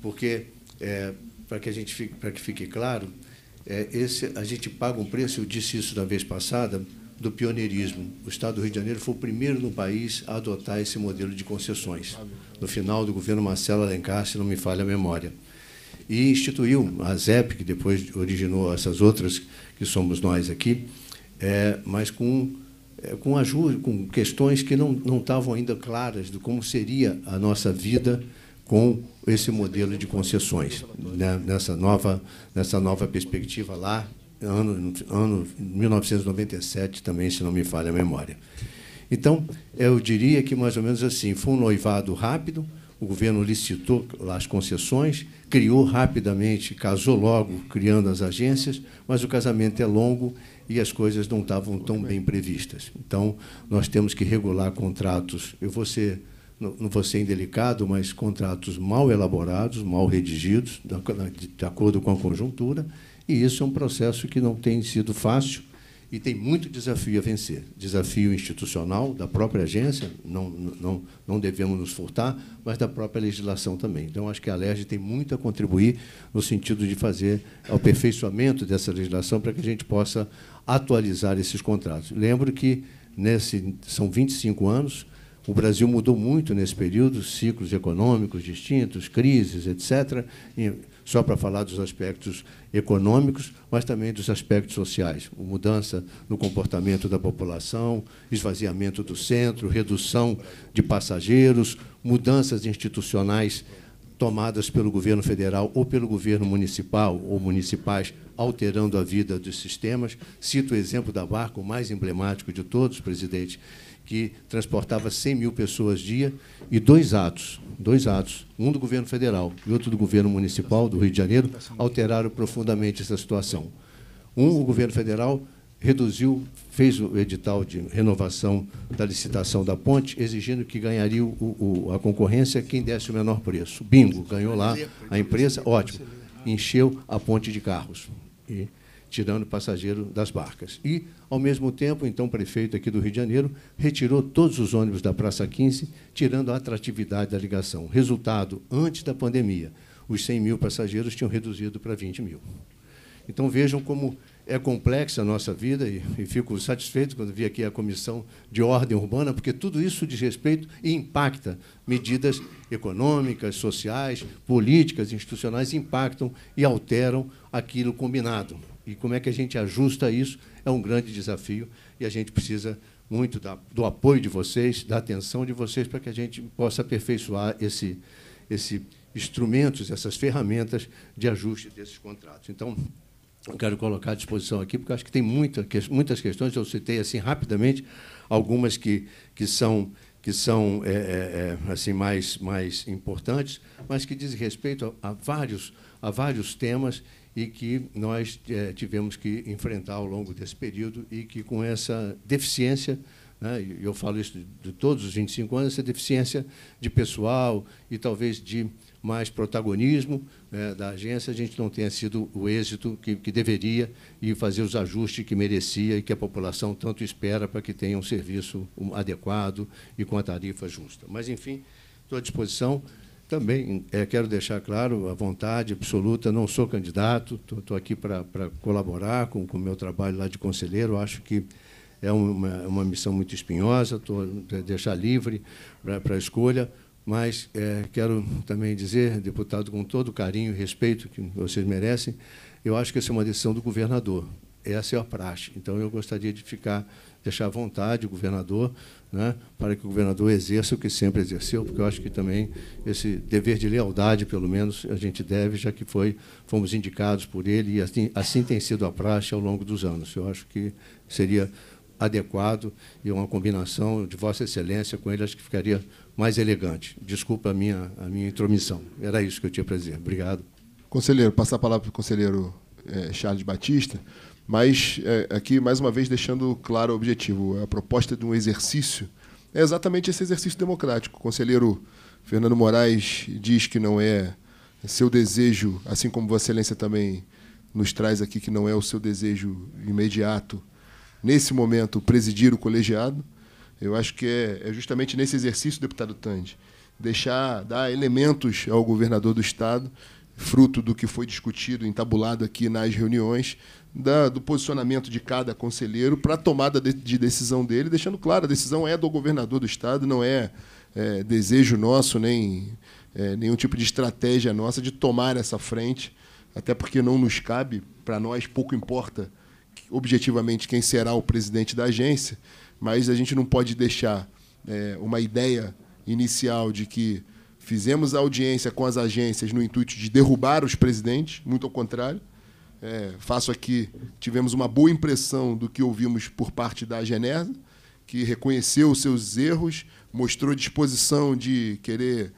porque, é, para que a gente fique, para que fique claro, é, esse, a gente paga um preço, eu disse isso na vez passada, do pioneirismo. O Estado do Rio de Janeiro foi o primeiro no país a adotar esse modelo de concessões, no final do governo Marcelo Alencar, se não me falha a memória e instituiu a ZEP, que depois originou essas outras que somos nós aqui, é, mas com, é, com ajuda, com questões que não, não estavam ainda claras de como seria a nossa vida com esse modelo de concessões, né, nessa, nova, nessa nova perspectiva lá, ano, ano 1997 também, se não me falha a memória. Então, eu diria que mais ou menos assim, foi um noivado rápido, o governo licitou as concessões, criou rapidamente, casou logo, criando as agências, mas o casamento é longo e as coisas não estavam tão bem previstas. Então, nós temos que regular contratos. Eu vou ser, não vou ser indelicado, mas contratos mal elaborados, mal redigidos, de acordo com a conjuntura, e isso é um processo que não tem sido fácil e tem muito desafio a vencer. Desafio institucional da própria agência, não, não, não devemos nos furtar, mas da própria legislação também. Então, acho que a LERJ tem muito a contribuir no sentido de fazer o aperfeiçoamento dessa legislação para que a gente possa atualizar esses contratos. Lembro que nesse, são 25 anos, o Brasil mudou muito nesse período, ciclos econômicos distintos, crises, etc., só para falar dos aspectos econômicos, mas também dos aspectos sociais. Mudança no comportamento da população, esvaziamento do centro, redução de passageiros, mudanças institucionais tomadas pelo governo federal ou pelo governo municipal ou municipais, alterando a vida dos sistemas. Cito o exemplo da Barco, o mais emblemático de todos, presidente, que transportava 100 mil pessoas dia, e dois atos, dois atos, um do governo federal e outro do governo municipal do Rio de Janeiro, alteraram profundamente essa situação. Um, o governo federal reduziu, fez o edital de renovação da licitação da ponte, exigindo que ganharia o, o, a concorrência quem desse o menor preço. Bingo, ganhou lá a empresa, ótimo. Encheu a ponte de carros. E tirando passageiro das barcas. E, ao mesmo tempo, então, o prefeito aqui do Rio de Janeiro retirou todos os ônibus da Praça 15, tirando a atratividade da ligação. Resultado, antes da pandemia, os 100 mil passageiros tinham reduzido para 20 mil. Então, vejam como é complexa a nossa vida e, e fico satisfeito quando vi aqui a Comissão de Ordem Urbana, porque tudo isso diz respeito e impacta medidas econômicas, sociais, políticas, institucionais, impactam e alteram aquilo combinado. E como é que a gente ajusta isso é um grande desafio e a gente precisa muito da, do apoio de vocês, da atenção de vocês, para que a gente possa aperfeiçoar esse, esse instrumentos, essas ferramentas de ajuste desses contratos. Então, eu quero colocar à disposição aqui, porque acho que tem muita, muitas questões, eu citei assim rapidamente algumas que, que são que são é, é, é assim mais mais importantes, mas que dizem respeito a, a vários a vários temas e que nós é, tivemos que enfrentar ao longo desse período e que com essa deficiência, né, e eu falo isso de, de, todos os 25 anos, essa deficiência de pessoal e talvez de mais protagonismo né, da agência, a gente não tenha sido o êxito que, que deveria e fazer os ajustes que merecia e que a população tanto espera para que tenha um serviço adequado e com a tarifa justa. Mas, enfim, estou à disposição também é, quero deixar claro a vontade absoluta, não sou candidato, estou aqui para colaborar com o meu trabalho lá de conselheiro, acho que é uma, uma missão muito espinhosa, estou tô, é, deixar livre para escolha, mas é, quero também dizer, deputado, com todo o carinho e respeito que vocês merecem, eu acho que essa é uma decisão do governador, essa é a praxe, então eu gostaria de ficar, deixar à vontade o governador né, para que o governador exerça o que sempre exerceu, porque eu acho que também esse dever de lealdade, pelo menos, a gente deve, já que foi, fomos indicados por ele, e assim, assim tem sido a praxe ao longo dos anos. Eu acho que seria adequado e uma combinação de Vossa Excelência com ele, acho que ficaria mais elegante. Desculpa a minha, a minha intromissão. Era isso que eu tinha para dizer. Obrigado. Conselheiro, passar a palavra para o conselheiro é, Charles Batista. Mas é, aqui, mais uma vez, deixando claro o objetivo, a proposta de um exercício é exatamente esse exercício democrático. O conselheiro Fernando Moraes diz que não é seu desejo, assim como Vossa Excelência também nos traz aqui, que não é o seu desejo imediato, nesse momento, presidir o colegiado. Eu acho que é, é justamente nesse exercício, deputado Tandi, deixar, dar elementos ao governador do Estado, fruto do que foi discutido, entabulado aqui nas reuniões, da, do posicionamento de cada conselheiro para a tomada de, de, decisão dele, deixando claro, a decisão é do governador do Estado, não é, é desejo nosso, nem é, nenhum tipo de estratégia nossa de tomar essa frente, até porque não nos cabe, para nós pouco importa objetivamente quem será o presidente da agência, mas a gente não pode deixar é, uma ideia inicial de que fizemos a audiência com as agências no intuito de derrubar os presidentes, muito ao contrário, é, faço aqui, tivemos uma boa impressão do que ouvimos por parte da Genesa, que reconheceu os seus erros, mostrou disposição de querer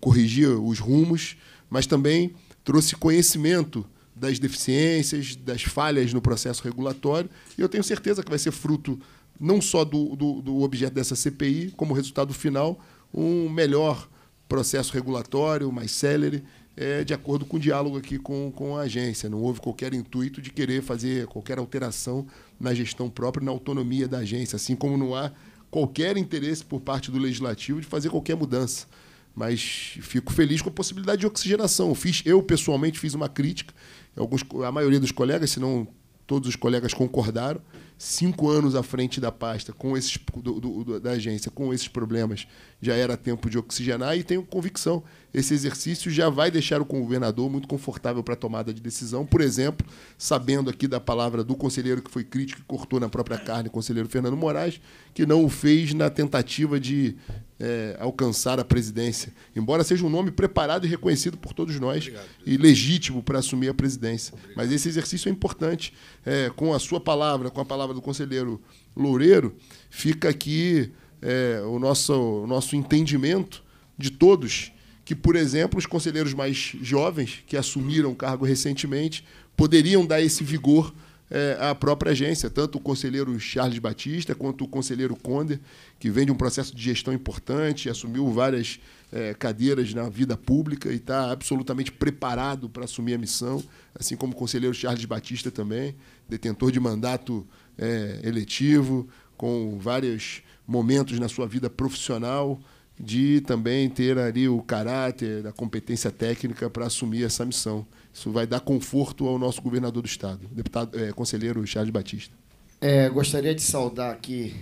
corrigir os rumos, mas também trouxe conhecimento das deficiências, das falhas no processo regulatório, e eu tenho certeza que vai ser fruto não só do, do, do objeto dessa CPI, como resultado final, um melhor processo regulatório, mais célere, é, de acordo com o diálogo aqui com, com a agência. Não houve qualquer intuito de querer fazer qualquer alteração na gestão própria, na autonomia da agência, assim como não há qualquer interesse por parte do legislativo de fazer qualquer mudança. Mas fico feliz com a possibilidade de oxigenação. Eu, fiz, eu pessoalmente fiz uma crítica, alguns, a maioria dos colegas, se não todos os colegas concordaram, cinco anos à frente da pasta, com esses do, do, da agência, com esses problemas, já era tempo de oxigenar e tenho convicção, esse exercício já vai deixar o governador muito confortável para a tomada de decisão, por exemplo, sabendo aqui da palavra do conselheiro que foi crítico e cortou na própria carne, o conselheiro Fernando Moraes, que não o fez na tentativa de é, alcançar a presidência, embora seja um nome preparado e reconhecido por todos nós Obrigado, e legítimo para assumir a presidência. Obrigado. Mas esse exercício é importante. É, com a sua palavra, com a palavra do conselheiro Loureiro, fica aqui é, o, nosso, o nosso entendimento de todos que, por exemplo, os conselheiros mais jovens que assumiram o cargo recentemente poderiam dar esse vigor é, a própria agência, tanto o conselheiro Charles Batista quanto o conselheiro Conde, que vem de um processo de gestão importante, assumiu várias é, cadeiras na vida pública e está absolutamente preparado para assumir a missão, assim como o conselheiro Charles Batista também, detentor de mandato é, eletivo, com vários momentos na sua vida profissional de também ter ali o caráter, a competência técnica para assumir essa missão. Isso vai dar conforto ao nosso governador do Estado, deputado é, conselheiro Charles Batista. É, gostaria de saudar aqui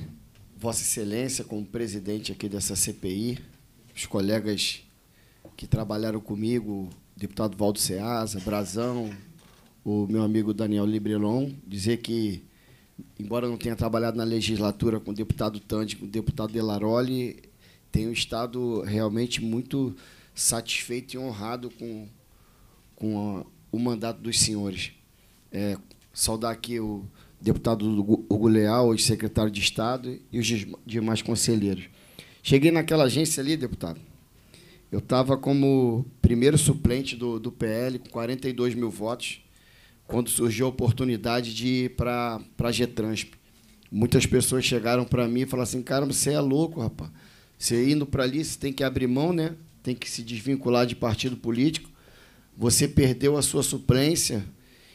Vossa Excelência como presidente aqui dessa CPI, os colegas que trabalharam comigo, o deputado Valdo Ceasa, Brazão, o meu amigo Daniel Librelon, dizer que, embora não tenha trabalhado na legislatura com o deputado Tandi, com o deputado Delaroli, tenho estado realmente muito satisfeito e honrado com com a, o mandato dos senhores. É, saudar aqui o deputado Hugo Leal, o secretário de Estado e os demais conselheiros. Cheguei naquela agência ali, deputado. Eu estava como primeiro suplente do, do PL, com 42 mil votos, quando surgiu a oportunidade de ir para a Getransp. Muitas pessoas chegaram para mim e falaram assim, cara, você é louco, rapaz. Você indo para ali, você tem que abrir mão, né? tem que se desvincular de partido político você perdeu a sua suplência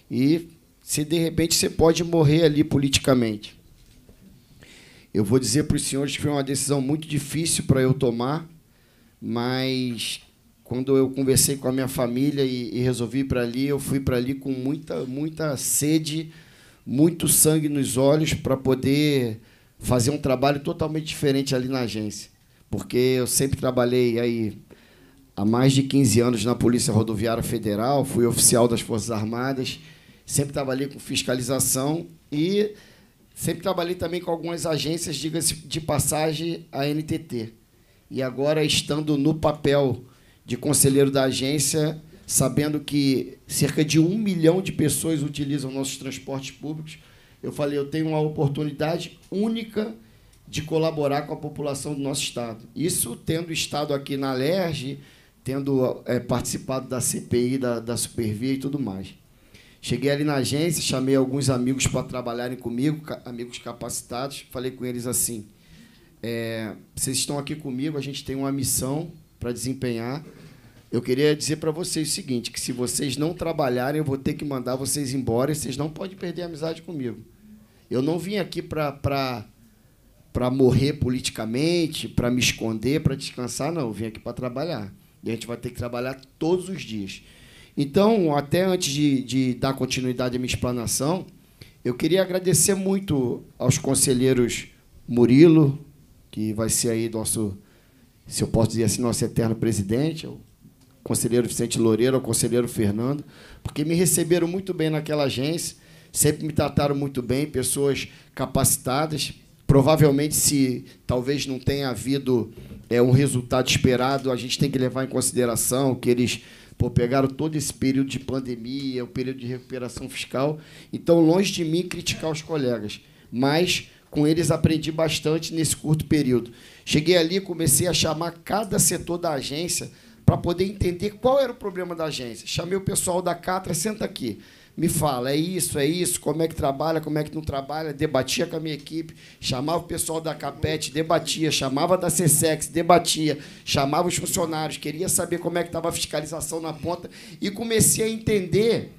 e se de repente você pode morrer ali politicamente. Eu vou dizer para os senhores que foi uma decisão muito difícil para eu tomar, mas quando eu conversei com a minha família e, e resolvi ir para ali, eu fui para ali com muita, muita sede, muito sangue nos olhos para poder fazer um trabalho totalmente diferente ali na agência. Porque eu sempre trabalhei aí há mais de 15 anos na Polícia Rodoviária Federal, fui oficial das Forças Armadas, sempre trabalhei com fiscalização e sempre trabalhei também com algumas agências, diga-se de passagem, a NTT. E agora, estando no papel de conselheiro da agência, sabendo que cerca de um milhão de pessoas utilizam nossos transportes públicos, eu falei, eu tenho uma oportunidade única de colaborar com a população do nosso Estado. Isso tendo estado aqui na LERJ, tendo é, participado da CPI, da, da Supervia e tudo mais. Cheguei ali na agência, chamei alguns amigos para trabalharem comigo, amigos capacitados, falei com eles assim: é, vocês estão aqui comigo, a gente tem uma missão para desempenhar. Eu queria dizer para vocês o seguinte: que se vocês não trabalharem, eu vou ter que mandar vocês embora e vocês não podem perder a amizade comigo. Eu não vim aqui para morrer politicamente, para me esconder, para descansar, não. Eu vim aqui para trabalhar. E a gente vai ter que trabalhar todos os dias. Então, até antes de, de dar continuidade à minha explanação, eu queria agradecer muito aos conselheiros Murilo, que vai ser aí nosso, se eu posso dizer assim, nosso eterno presidente, o conselheiro Vicente Loureiro, o conselheiro Fernando, porque me receberam muito bem naquela agência, sempre me trataram muito bem, pessoas capacitadas. Provavelmente, se talvez não tenha havido é um resultado esperado. A gente tem que levar em consideração que eles pô, pegaram todo esse período de pandemia, o período de recuperação fiscal. Então, longe de mim criticar os colegas, mas com eles aprendi bastante nesse curto período. Cheguei ali, comecei a chamar cada setor da agência para poder entender qual era o problema da agência. Chamei o pessoal da Catra, senta aqui me fala, é isso, é isso, como é que trabalha, como é que não trabalha, debatia com a minha equipe, chamava o pessoal da capete debatia, chamava da CSEX, debatia, chamava os funcionários, queria saber como é que estava a fiscalização na ponta e comecei a entender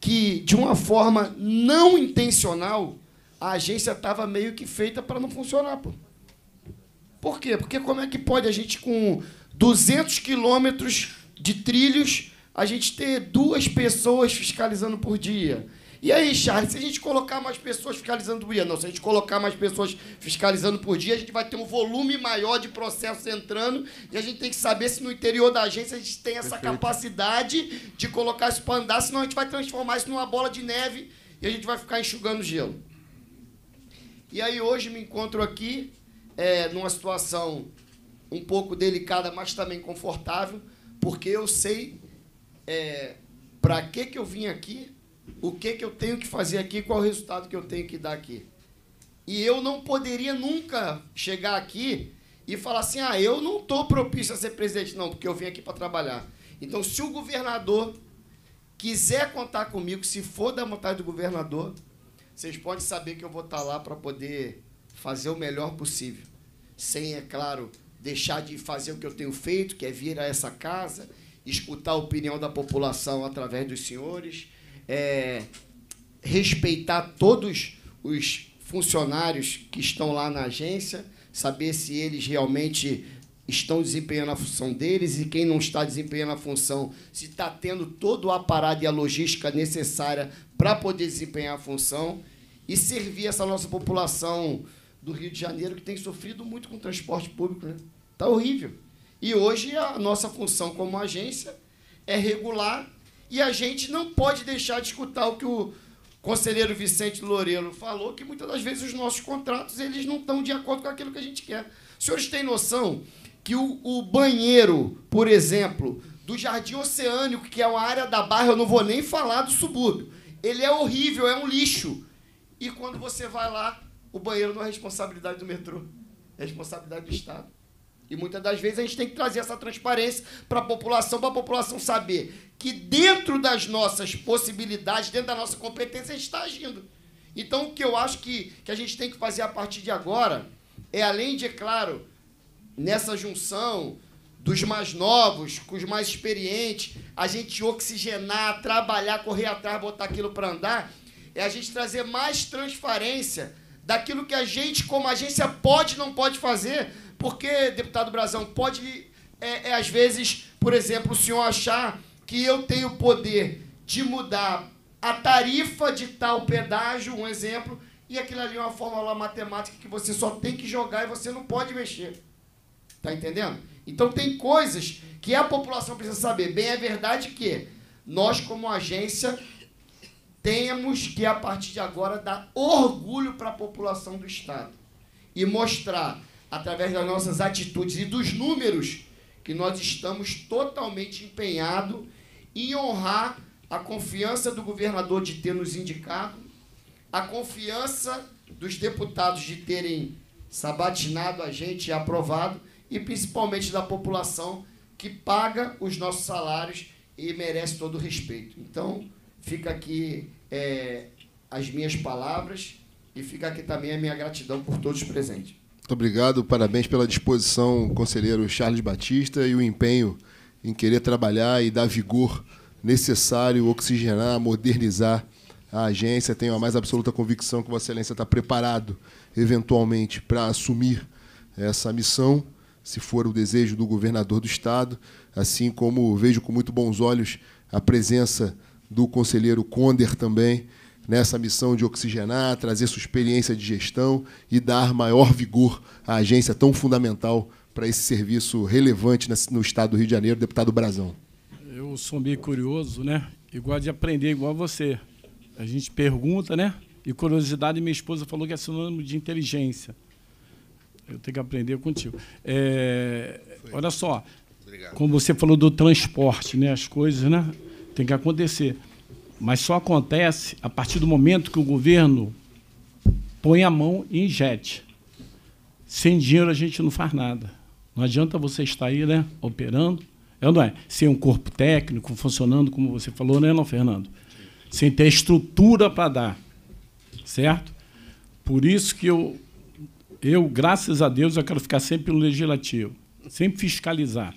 que, de uma forma não intencional, a agência estava meio que feita para não funcionar. Pô. Por quê? Porque como é que pode a gente, com 200 quilômetros de trilhos a gente ter duas pessoas fiscalizando por dia. E aí, Charles, se a gente colocar mais pessoas fiscalizando por dia, não, se a gente colocar mais pessoas fiscalizando por dia, a gente vai ter um volume maior de processos entrando e a gente tem que saber se no interior da agência a gente tem essa Perfeito. capacidade de colocar isso para andar, senão a gente vai transformar isso numa bola de neve e a gente vai ficar enxugando gelo. E aí hoje me encontro aqui é, numa situação um pouco delicada, mas também confortável, porque eu sei é, para que, que eu vim aqui, o que, que eu tenho que fazer aqui, qual o resultado que eu tenho que dar aqui. E eu não poderia nunca chegar aqui e falar assim: ah, eu não estou propício a ser presidente, não, porque eu vim aqui para trabalhar. Então, se o governador quiser contar comigo, se for da vontade do governador, vocês podem saber que eu vou estar tá lá para poder fazer o melhor possível. Sem, é claro, deixar de fazer o que eu tenho feito, que é vir a essa casa escutar a opinião da população através dos senhores, é, respeitar todos os funcionários que estão lá na agência, saber se eles realmente estão desempenhando a função deles e quem não está desempenhando a função, se está tendo todo o aparato e a logística necessária para poder desempenhar a função e servir essa nossa população do Rio de Janeiro que tem sofrido muito com o transporte público. Está né? Tá horrível. E hoje a nossa função como agência é regular e a gente não pode deixar de escutar o que o conselheiro Vicente Loureiro falou, que muitas das vezes os nossos contratos eles não estão de acordo com aquilo que a gente quer. Os senhores têm noção que o, o banheiro, por exemplo, do Jardim Oceânico, que é uma área da barra, eu não vou nem falar do subúrbio, ele é horrível, é um lixo. E quando você vai lá, o banheiro não é responsabilidade do metrô, é responsabilidade do Estado. E muitas das vezes a gente tem que trazer essa transparência para a população, para a população saber que dentro das nossas possibilidades, dentro da nossa competência, a gente está agindo. Então, o que eu acho que, que a gente tem que fazer a partir de agora é, além de, é claro, nessa junção dos mais novos com os mais experientes, a gente oxigenar, trabalhar, correr atrás, botar aquilo para andar, é a gente trazer mais transparência daquilo que a gente, como agência, pode não pode fazer porque, deputado Brazão, pode, é, é, às vezes, por exemplo, o senhor achar que eu tenho poder de mudar a tarifa de tal pedágio, um exemplo, e aquilo ali é uma fórmula matemática que você só tem que jogar e você não pode mexer. Tá entendendo? Então tem coisas que a população precisa saber. Bem, é verdade que nós, como agência, temos que, a partir de agora, dar orgulho para a população do Estado e mostrar através das nossas atitudes e dos números, que nós estamos totalmente empenhados em honrar a confiança do governador de ter nos indicado, a confiança dos deputados de terem sabatinado a gente e aprovado, e principalmente da população que paga os nossos salários e merece todo o respeito. Então, fica aqui é, as minhas palavras e fica aqui também a minha gratidão por todos presentes. Muito obrigado, parabéns pela disposição, conselheiro Charles Batista, e o empenho em querer trabalhar e dar vigor necessário, oxigenar, modernizar a agência. Tenho a mais absoluta convicção que Vossa Excelência está preparado, eventualmente, para assumir essa missão, se for o desejo do governador do Estado, assim como vejo com muito bons olhos a presença do conselheiro Conder também, nessa missão de oxigenar, trazer sua experiência de gestão e dar maior vigor à agência tão fundamental para esse serviço relevante no Estado do Rio de Janeiro, deputado Brazão. Eu sou meio curioso, né? Igual de aprender igual a você. A gente pergunta, né? E curiosidade, minha esposa falou que é sinônimo de inteligência. Eu tenho que aprender contigo. É, olha só, Obrigado. como você falou do transporte, né? As coisas, né? Tem que acontecer mas só acontece a partir do momento que o governo põe a mão e injete. Sem dinheiro a gente não faz nada. Não adianta você estar aí né, operando, é, não é? Sem um corpo técnico funcionando, como você falou, né, não, Fernando? Sem ter estrutura para dar, certo? Por isso que eu, eu, graças a Deus, eu quero ficar sempre no legislativo, sempre fiscalizar,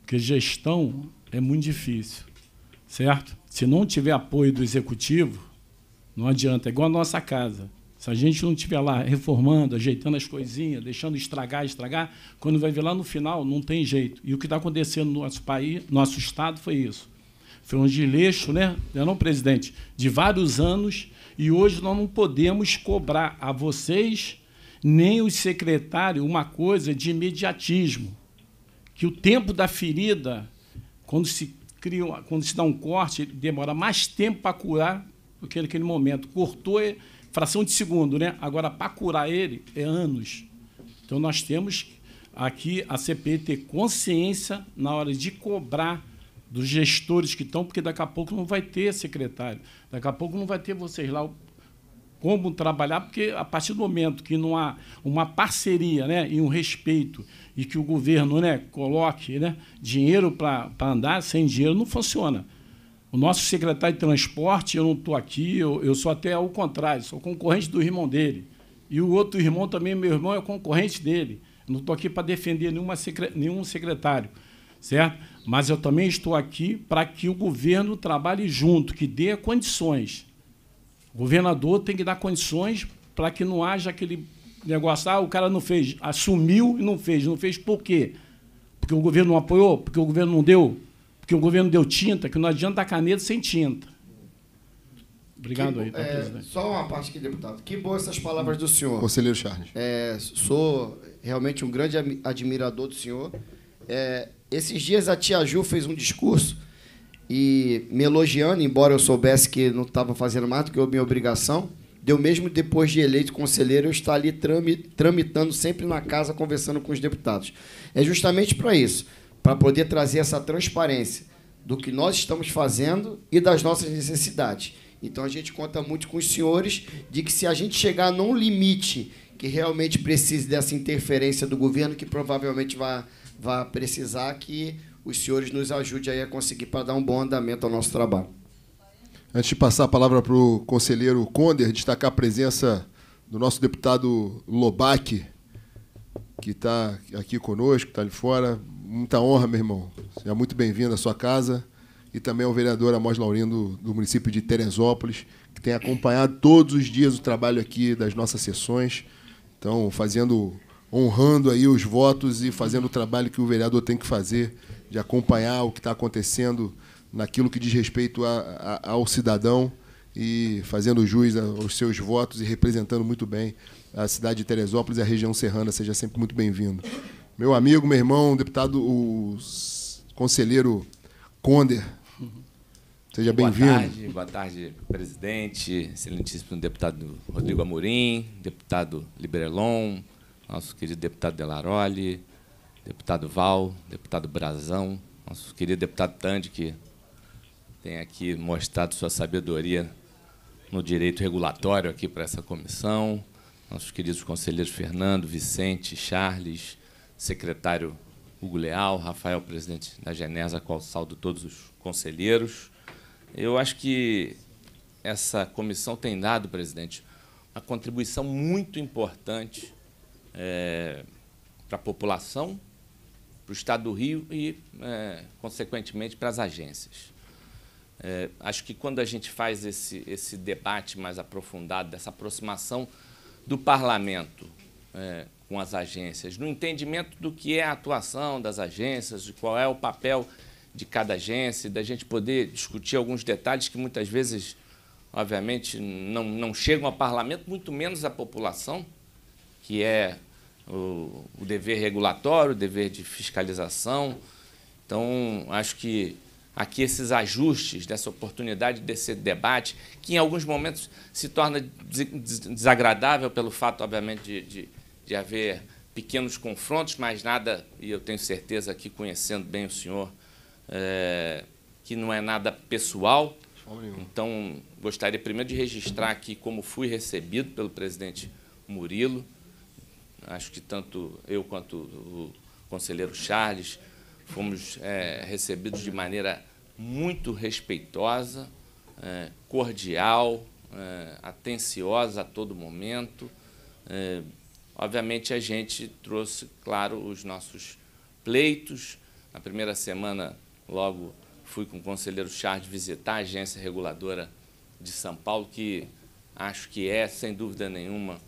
porque gestão é muito difícil, certo? Se não tiver apoio do executivo, não adianta. É igual a nossa casa. Se a gente não estiver lá reformando, ajeitando as coisinhas, deixando estragar, estragar, quando vai ver lá no final, não tem jeito. E o que está acontecendo no nosso país, nosso Estado, foi isso. Foi um desleixo, né? É não, presidente? De vários anos, e hoje nós não podemos cobrar a vocês, nem os secretários, uma coisa de imediatismo. Que o tempo da ferida, quando se criam, quando se dá um corte, demora mais tempo para curar do que naquele momento. Cortou é fração de segundo, né? Agora, para curar ele, é anos. Então, nós temos aqui a CPI ter consciência na hora de cobrar dos gestores que estão, porque daqui a pouco não vai ter secretário, daqui a pouco não vai ter vocês lá, como trabalhar, porque a partir do momento que não há uma parceria né, e um respeito e que o governo né, coloque né, dinheiro para andar, sem dinheiro não funciona. O nosso secretário de transporte, eu não estou aqui, eu, eu sou até ao contrário, sou concorrente do irmão dele. E o outro irmão também, meu irmão, é concorrente dele. Eu não estou aqui para defender nenhuma, nenhum secretário, certo? Mas eu também estou aqui para que o governo trabalhe junto, que dê condições o governador tem que dar condições para que não haja aquele negócio, ah, o cara não fez, assumiu e não fez. Não fez por quê? Porque o governo não apoiou, porque o governo não deu, porque o governo deu tinta, que não adianta dar caneta sem tinta. Obrigado que, aí, tá, é, presidente. Só uma parte aqui, deputado. Que boas essas palavras do senhor. Conselheiro Charles. É, sou realmente um grande admirador do senhor. É, esses dias a tia Ju fez um discurso e me elogiando, embora eu soubesse que não estava fazendo mais do que a minha obrigação. Deu mesmo depois de eleito conselheiro, eu estar ali tramitando sempre na casa, conversando com os deputados. É justamente para isso, para poder trazer essa transparência do que nós estamos fazendo e das nossas necessidades. Então a gente conta muito com os senhores de que se a gente chegar num limite que realmente precise dessa interferência do governo, que provavelmente vai, vai precisar, que os senhores nos ajudem a conseguir para dar um bom andamento ao nosso trabalho. Antes de passar a palavra para o conselheiro Conder, destacar a presença do nosso deputado Lobac, que está aqui conosco, está ali fora. Muita honra, meu irmão. Seja muito bem-vindo à sua casa. E também ao vereador Amós Laurindo, do município de Teresópolis, que tem acompanhado todos os dias o trabalho aqui das nossas sessões. Então, fazendo, honrando aí os votos e fazendo o trabalho que o vereador tem que fazer de acompanhar o que está acontecendo naquilo que diz respeito a, a, ao cidadão e fazendo jus aos seus votos e representando muito bem a cidade de Teresópolis e a região serrana. Seja sempre muito bem-vindo. Meu amigo, meu irmão, deputado, o conselheiro Conder, Seja bem-vindo. Boa tarde, boa tarde, presidente, excelentíssimo deputado Rodrigo Amorim, deputado Liberelon, nosso querido deputado Delaroli, deputado Val, deputado Brazão, nosso querido deputado Tande, que tem aqui mostrado sua sabedoria no direito regulatório aqui para essa comissão, nossos queridos conselheiros Fernando, Vicente, Charles, secretário Hugo Leal, Rafael, presidente da Genesa, qual saldo todos os conselheiros. Eu acho que essa comissão tem dado, presidente, uma contribuição muito importante é, para a população para o Estado do Rio e, é, consequentemente, para as agências. É, acho que quando a gente faz esse, esse debate mais aprofundado, dessa aproximação do parlamento é, com as agências, no entendimento do que é a atuação das agências, de qual é o papel de cada agência, da gente poder discutir alguns detalhes que muitas vezes, obviamente, não, não chegam ao parlamento, muito menos à população, que é o, o dever regulatório, o dever de fiscalização. Então, acho que aqui esses ajustes, dessa oportunidade desse debate, que em alguns momentos se torna desagradável pelo fato, obviamente, de, de, de, haver pequenos confrontos, mas nada, e eu tenho certeza aqui, conhecendo bem o senhor, é, que não é nada pessoal. Então, gostaria primeiro de registrar aqui como fui recebido pelo presidente Murilo, Acho que tanto eu quanto o conselheiro Charles fomos é, recebidos de maneira muito respeitosa, é, cordial, é, atenciosa a todo momento. É, obviamente, a gente trouxe, claro, os nossos pleitos. Na primeira semana, logo fui com o conselheiro Charles visitar a agência reguladora de São Paulo, que acho que é, sem dúvida nenhuma,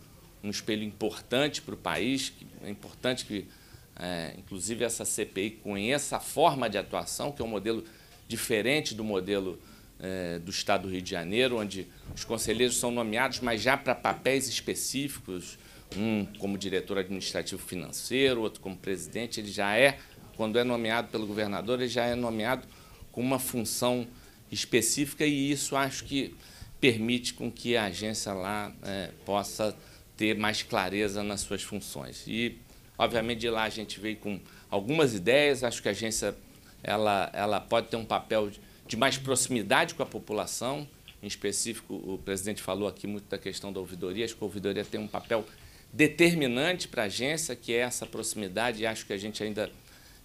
um espelho importante para o país, é importante que, é, inclusive, essa CPI conheça a forma de atuação, que é um modelo diferente do modelo é, do Estado do Rio de Janeiro, onde os conselheiros são nomeados, mas já para papéis específicos, um como diretor administrativo financeiro, outro como presidente, ele já é, quando é nomeado pelo governador, ele já é nomeado com uma função específica e isso acho que permite com que a agência lá é, possa ter mais clareza nas suas funções. E, obviamente, de lá a gente veio com algumas ideias, acho que a agência ela, ela pode ter um papel de mais proximidade com a população, em específico, o presidente falou aqui muito da questão da ouvidoria, acho que a ouvidoria tem um papel determinante para a agência, que é essa proximidade, e acho que a gente ainda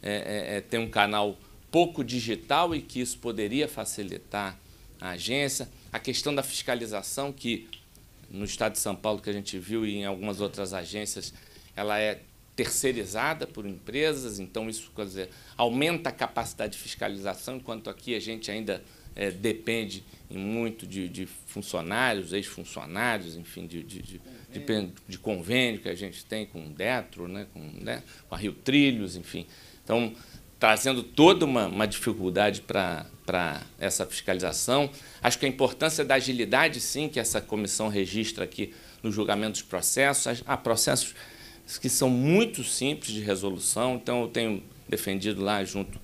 é, é, é tem um canal pouco digital e que isso poderia facilitar a agência. A questão da fiscalização, que no estado de São Paulo que a gente viu e em algumas outras agências, ela é terceirizada por empresas, então isso quer dizer, aumenta a capacidade de fiscalização, enquanto aqui a gente ainda é, depende muito de, de funcionários, ex-funcionários, enfim, de, de, de, de, convênio que a gente tem com o Detro, né, com, né, com a Rio Trilhos, enfim. Então, trazendo toda uma, uma dificuldade para para essa fiscalização. Acho que a importância da agilidade, sim, que essa comissão registra aqui no julgamento dos processos. Há processos que são muito simples de resolução, então eu tenho defendido lá junto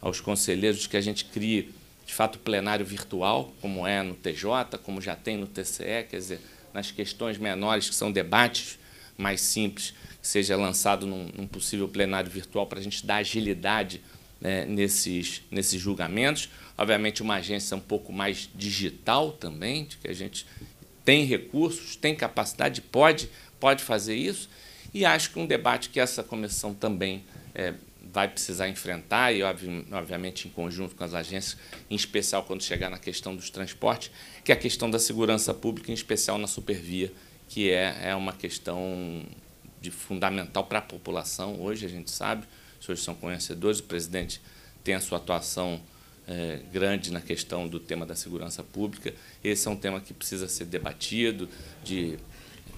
aos conselheiros que a gente crie, de fato, plenário virtual, como é no TJ, como já tem no TCE, quer dizer, nas questões menores, que são debates mais simples, seja lançado num, num possível plenário virtual para a gente dar agilidade né, nesses, nesses julgamentos. Obviamente, uma agência um pouco mais digital também, de que a gente tem recursos, tem capacidade, pode, pode fazer isso. E acho que um debate que essa comissão também é, vai precisar enfrentar, e obviamente em conjunto com as agências, em especial quando chegar na questão dos transportes, que é a questão da segurança pública, em especial na supervia, que é, é uma questão de fundamental para a população hoje, a gente sabe senhores são conhecedores, o presidente tem a sua atuação é, grande na questão do tema da segurança pública. Esse é um tema que precisa ser debatido, de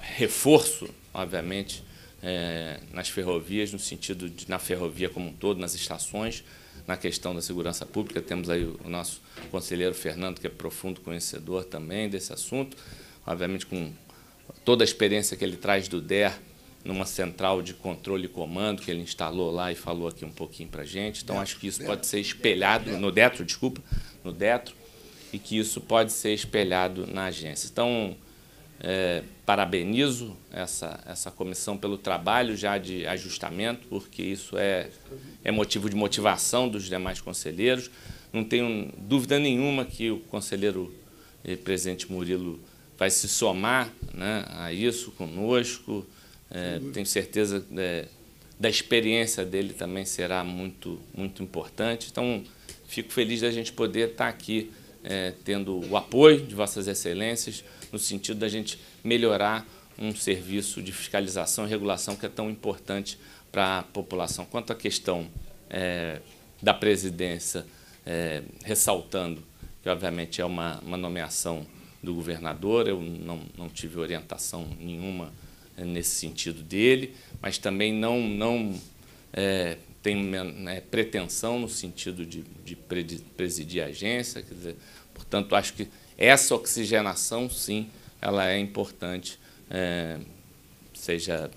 reforço, obviamente, é, nas ferrovias, no sentido de na ferrovia como um todo, nas estações, na questão da segurança pública. Temos aí o nosso conselheiro Fernando, que é profundo conhecedor também desse assunto, obviamente com toda a experiência que ele traz do DER numa central de controle e comando que ele instalou lá e falou aqui um pouquinho para gente. Então acho que isso pode ser espelhado no Detro, desculpa, no Detro, e que isso pode ser espelhado na agência. Então é, parabenizo essa, essa comissão pelo trabalho já de ajustamento, porque isso é, é motivo de motivação dos demais conselheiros. Não tenho dúvida nenhuma que o conselheiro eh, presidente Murilo vai se somar né, a isso conosco. É, tenho certeza é, da experiência dele também será muito, muito importante. Então, fico feliz da gente poder estar tá aqui é, tendo o apoio de Vossas Excelências, no sentido da gente melhorar um serviço de fiscalização e regulação que é tão importante para a população. Quanto à questão é, da presidência, é, ressaltando que, obviamente, é uma, uma nomeação do governador, eu não, não tive orientação nenhuma é, nesse sentido dele, mas também não, não é, tem né, pretensão no sentido de, de presidir a agência. Dizer, portanto, acho que essa oxigenação, sim, ela é importante, é, seja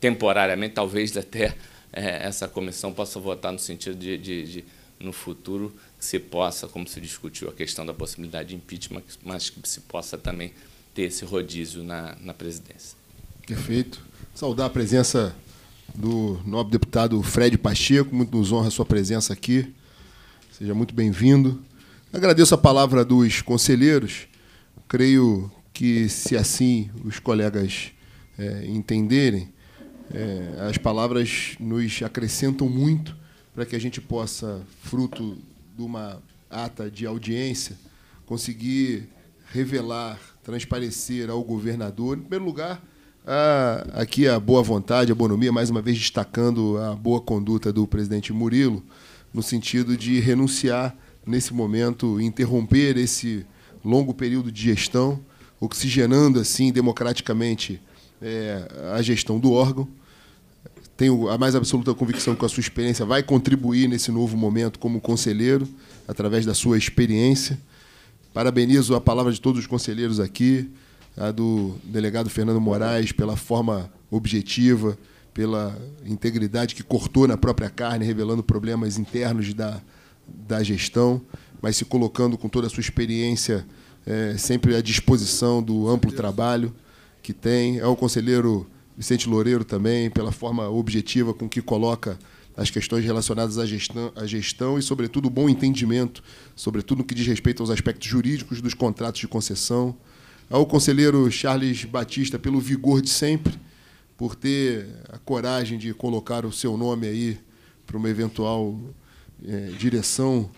temporariamente, talvez até é, essa comissão possa votar no sentido de, de, de no futuro, que se possa, como se discutiu a questão da possibilidade de impeachment, mas que se possa também ter esse rodízio na, na presidência. Perfeito. Saudar a presença do nobre deputado Fred Pacheco, muito nos honra a sua presença aqui. Seja muito bem-vindo. Agradeço a palavra dos conselheiros. Creio que, se assim os colegas é, entenderem, é, as palavras nos acrescentam muito para que a gente possa, fruto de uma ata de audiência, conseguir revelar, transparecer ao governador, em primeiro lugar, a, ah, aqui a boa vontade, a bonomia, mais uma vez destacando a boa conduta do presidente Murilo, no sentido de renunciar nesse momento, interromper esse longo período de gestão, oxigenando assim democraticamente é, a gestão do órgão. Tenho a mais absoluta convicção que a sua experiência vai contribuir nesse novo momento como conselheiro, através da sua experiência. Parabenizo a palavra de todos os conselheiros aqui, a do delegado Fernando Moraes, pela forma objetiva, pela integridade que cortou na própria carne, revelando problemas internos da, da gestão, mas se colocando com toda a sua experiência é, sempre à disposição do amplo trabalho que tem. É o conselheiro Vicente Loureiro também, pela forma objetiva com que coloca as questões relacionadas à gestão, à gestão e, sobretudo, o bom entendimento, sobretudo no que diz respeito aos aspectos jurídicos dos contratos de concessão ao conselheiro Charles Batista pelo vigor de sempre, por ter a coragem de colocar o seu nome aí para uma eventual é, direção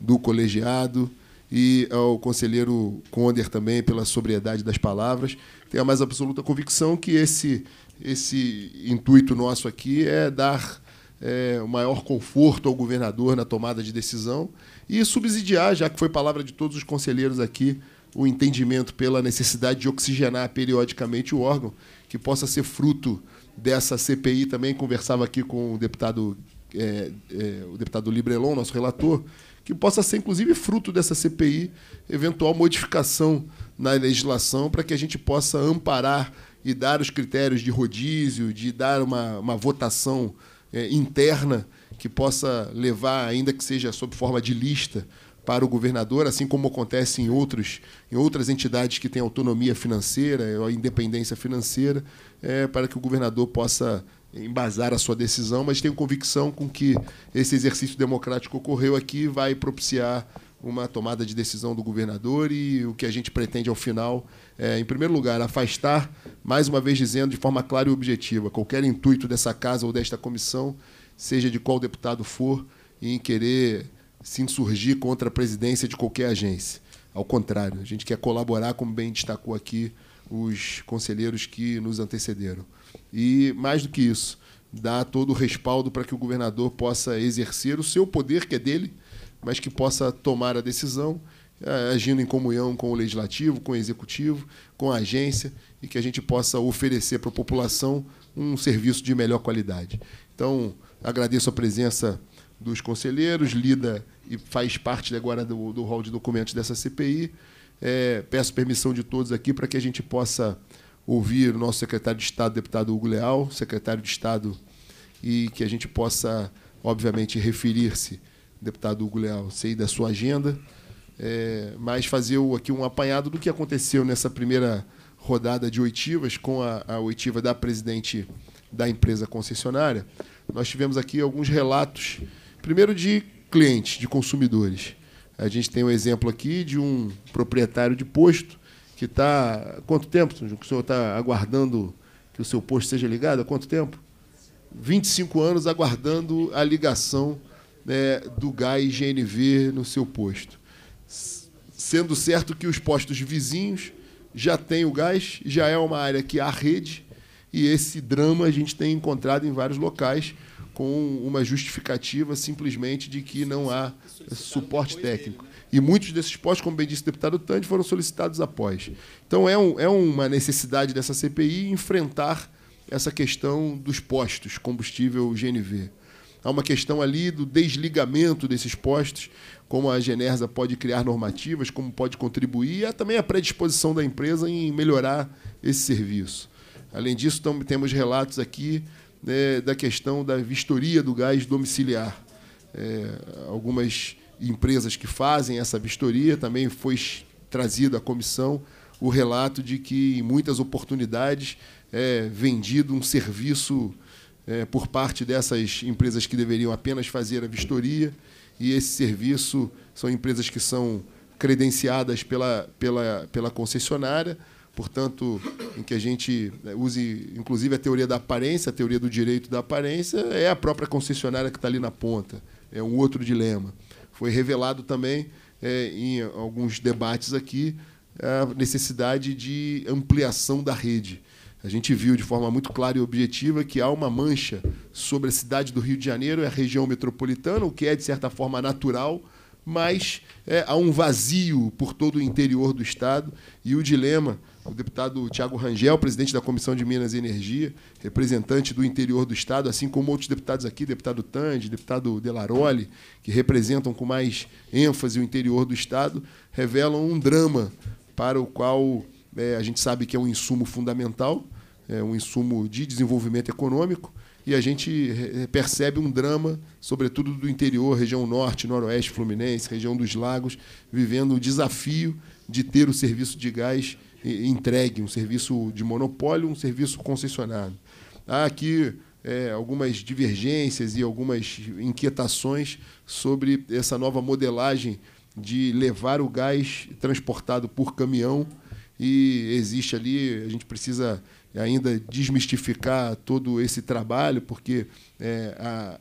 do colegiado e ao conselheiro Conder também pela sobriedade das palavras. Tenho a mais absoluta convicção que esse, esse intuito nosso aqui é dar é, o maior conforto ao governador na tomada de decisão e subsidiar, já que foi palavra de todos os conselheiros aqui, o entendimento pela necessidade de oxigenar periodicamente o órgão, que possa ser fruto dessa CPI também. Conversava aqui com o deputado, é, é, o deputado Librelon, nosso relator, que possa ser, inclusive, fruto dessa CPI, eventual modificação na legislação para que a gente possa amparar e dar os critérios de rodízio, de dar uma, uma votação é, interna que possa levar, ainda que seja sob forma de lista, para o governador, assim como acontece em, outros, em outras entidades que têm autonomia financeira ou independência financeira, é, para que o governador possa embasar a sua decisão, mas tenho convicção com que esse exercício democrático ocorreu aqui vai propiciar uma tomada de decisão do governador e o que a gente pretende ao final é, em primeiro lugar, afastar, mais uma vez dizendo de forma clara e objetiva, qualquer intuito dessa casa ou desta comissão, seja de qual deputado for, em querer se insurgir contra a presidência de qualquer agência. Ao contrário, a gente quer colaborar, como bem destacou aqui os conselheiros que nos antecederam. E, mais do que isso, dar todo o respaldo para que o governador possa exercer o seu poder, que é dele, mas que possa tomar a decisão, eh, agindo em comunhão com o legislativo, com o executivo, com a agência, e que a gente possa oferecer para a população um serviço de melhor qualidade. Então, agradeço a presença dos conselheiros, Lida e faz parte agora do, do hall de documentos dessa CPI. É, peço permissão de todos aqui para que a gente possa ouvir o nosso secretário de Estado, deputado Hugo Leal, secretário de Estado, e que a gente possa, obviamente, referir-se, deputado Hugo Leal, sei da sua agenda, é, mas fazer aqui um apanhado do que aconteceu nessa primeira rodada de oitivas, com a, a oitiva da presidente da empresa concessionária. Nós tivemos aqui alguns relatos, primeiro de clientes, de consumidores. A gente tem um exemplo aqui de um proprietário de posto que está. Quanto tempo o senhor está aguardando que o seu posto seja ligado? Há quanto tempo? 25 anos aguardando a ligação né, do gás GNV no seu posto. Sendo certo que os postos vizinhos já têm o gás, já é uma área que há rede, e esse drama a gente tem encontrado em vários locais com uma justificativa simplesmente de que não há suporte técnico. Dele, né? E muitos desses postos, como bem disse o deputado Tante, foram solicitados após. Então é, um, é uma necessidade dessa CPI enfrentar essa questão dos postos, combustível GNV. Há uma questão ali do desligamento desses postos, como a Genersa pode criar normativas, como pode contribuir, e há também a predisposição da empresa em melhorar esse serviço. Além disso, temos relatos aqui né, da questão da vistoria do gás domiciliar. É, algumas empresas que fazem essa vistoria também foi trazido à comissão o relato de que, em muitas oportunidades, é vendido um serviço é, por parte dessas empresas que deveriam apenas fazer a vistoria, e esse serviço são empresas que são credenciadas pela, pela, pela concessionária portanto, em que a gente né, use, inclusive, a teoria da aparência, a teoria do direito da aparência, é a própria concessionária que está ali na ponta. É um outro dilema. Foi revelado também é, em alguns debates aqui a necessidade de ampliação da rede. A gente viu de forma muito clara e objetiva que há uma mancha sobre a cidade do Rio de Janeiro e é a região metropolitana, o que é, de certa forma, natural, mas é, há um vazio por todo o interior do Estado e o dilema o deputado Tiago Rangel, presidente da Comissão de Minas e Energia, representante do interior do Estado, assim como outros deputados aqui, deputado Tange, deputado Delaroli, que representam com mais ênfase o interior do Estado, revelam um drama para o qual é, a gente sabe que é um insumo fundamental, é um insumo de desenvolvimento econômico, e a gente percebe um drama, sobretudo do interior, região norte, noroeste fluminense, região dos lagos, vivendo o desafio de ter o serviço de gás entregue, um serviço de monopólio, um serviço concessionado. Há aqui é, algumas divergências e algumas inquietações sobre essa nova modelagem de levar o gás transportado por caminhão e existe ali, a gente precisa ainda desmistificar todo esse trabalho, porque é, a,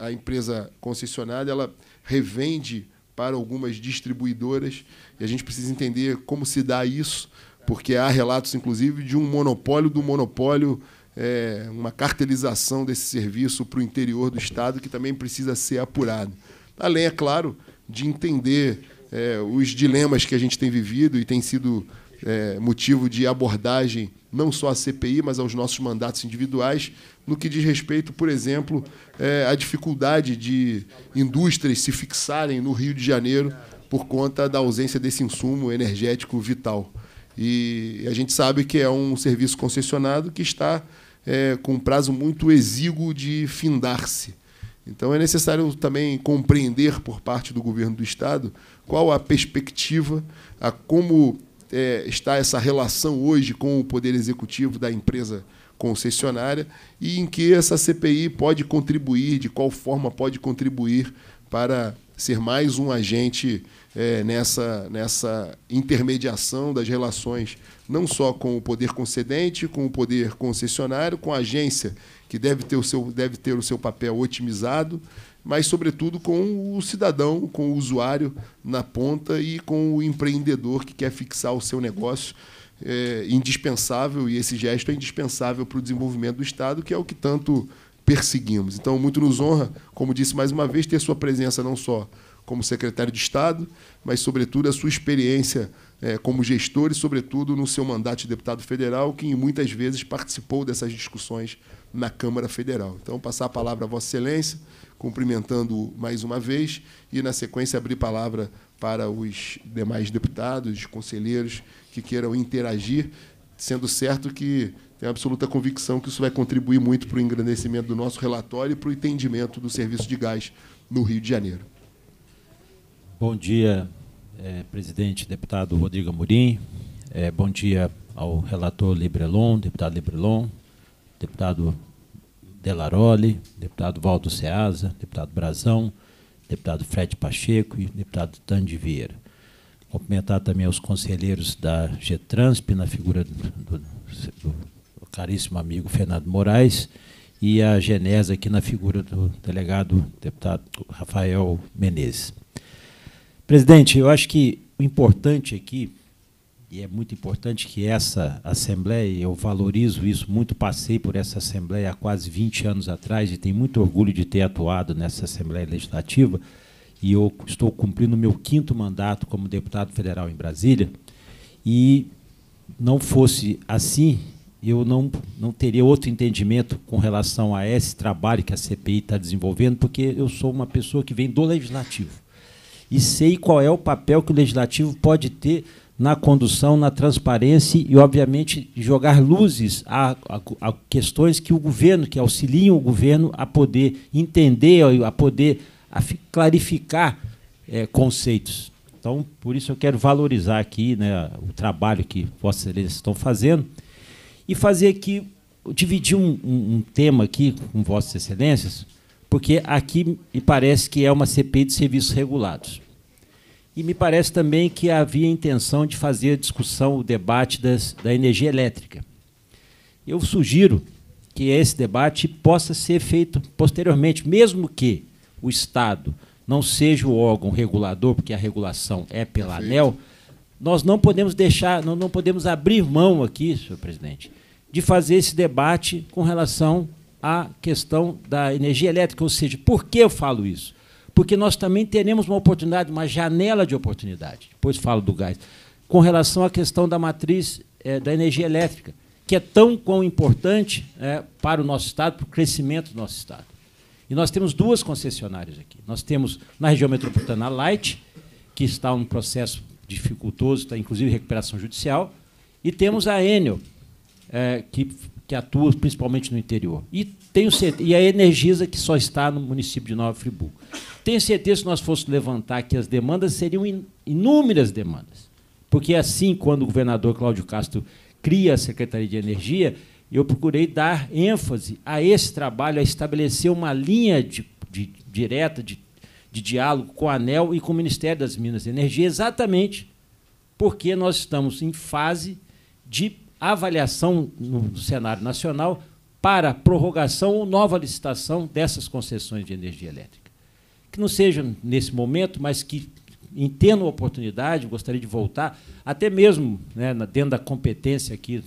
a, a empresa concessionária ela revende para algumas distribuidoras. E a gente precisa entender como se dá isso, porque há relatos, inclusive, de um monopólio do monopólio, é, uma cartelização desse serviço para o interior do Estado, que também precisa ser apurado. Além, é claro, de entender é, os dilemas que a gente tem vivido e tem sido é, motivo de abordagem não só à CPI, mas aos nossos mandatos individuais, no que diz respeito, por exemplo, é, à dificuldade de indústrias se fixarem no Rio de Janeiro por conta da ausência desse insumo energético vital. E a gente sabe que é um serviço concessionado que está é, com um prazo muito exíguo de findar-se. Então é necessário também compreender por parte do governo do Estado qual a perspectiva, a como é, está essa relação hoje com o poder executivo da empresa concessionária e em que essa CPI pode contribuir, de qual forma pode contribuir para ser mais um agente é, nessa, nessa intermediação das relações, não só com o poder concedente, com o poder concessionário, com a agência, que deve ter o seu, deve ter o seu papel otimizado, mas, sobretudo, com o cidadão, com o usuário na ponta e com o empreendedor que quer fixar o seu negócio é, indispensável, e esse gesto é indispensável para o desenvolvimento do Estado, que é o que tanto perseguimos. Então, muito nos honra, como disse mais uma vez, ter sua presença não só como secretário de Estado, mas, sobretudo, a sua experiência é, como gestor e, sobretudo, no seu mandato de deputado federal, que muitas vezes participou dessas discussões na Câmara Federal. Então, passar a palavra a Vossa Excelência, cumprimentando mais uma vez, e, na sequência, abrir palavra para os demais deputados, conselheiros que queiram interagir, sendo certo que tenho absoluta convicção que isso vai contribuir muito para o engrandecimento do nosso relatório e para o entendimento do serviço de gás no Rio de Janeiro. Bom dia, eh, presidente, deputado Rodrigo Amorim. Eh, bom dia ao relator Librelon, deputado Librelon, deputado Delaroli, deputado Valdo Ceasa, deputado Brazão, deputado Fred Pacheco e deputado Tande Vieira. Cumprimentar também aos conselheiros da Getransp, na figura do, do, do caríssimo amigo Fernando Moraes, e a Genese aqui na figura do delegado deputado Rafael Menezes. Presidente, eu acho que o importante aqui e é muito importante que essa Assembleia, eu valorizo isso muito, passei por essa Assembleia há quase 20 anos atrás e tenho muito orgulho de ter atuado nessa Assembleia Legislativa, e eu estou cumprindo o meu quinto mandato como deputado federal em Brasília, e não fosse assim, eu não, não teria outro entendimento com relação a esse trabalho que a CPI está desenvolvendo, porque eu sou uma pessoa que vem do Legislativo. E sei qual é o papel que o Legislativo pode ter na condução, na transparência e, obviamente, jogar luzes a, a, a, questões que o governo, que auxiliam o governo a poder entender, a poder a clarificar é, conceitos. Então, por isso eu quero valorizar aqui né, o trabalho que Vossa Excelência estão fazendo e fazer aqui, dividir um, um, um tema aqui com Vossas Excelências, porque aqui me parece que é uma CPI de serviços regulados. E me parece também que havia intenção de fazer a discussão, o debate das, da energia elétrica. Eu sugiro que esse debate possa ser feito posteriormente, mesmo que o Estado não seja o órgão regulador, porque a regulação é pela Perfeito. ANEL, nós não podemos deixar, não, não podemos abrir mão aqui, senhor presidente, de fazer esse debate com relação à questão da energia elétrica. Ou seja, por que eu falo isso? porque nós também teremos uma oportunidade, uma janela de oportunidade, depois falo do gás, com relação à questão da matriz é, da energia elétrica, que é tão quão importante é, para o nosso Estado, para o crescimento do nosso Estado. E nós temos duas concessionárias aqui. Nós temos na região metropolitana a Light, que está um processo dificultoso, está inclusive recuperação judicial, e temos a Enel, é, que que atua principalmente no interior. E, tenho certeza, e a Energisa, que só está no município de Nova Friburgo. Tenho certeza que se nós fossemos levantar aqui as demandas, seriam inúmeras demandas. Porque assim, quando o governador Cláudio Castro cria a Secretaria de Energia, eu procurei dar ênfase a esse trabalho, a estabelecer uma linha de, de direta de, de diálogo com a ANEL e com o Ministério das Minas e Energia, exatamente porque nós estamos em fase de avaliação no cenário nacional para prorrogação ou nova licitação dessas concessões de energia elétrica. Que não seja nesse momento, mas que entendo a oportunidade, gostaria de voltar, até mesmo né, dentro da competência aqui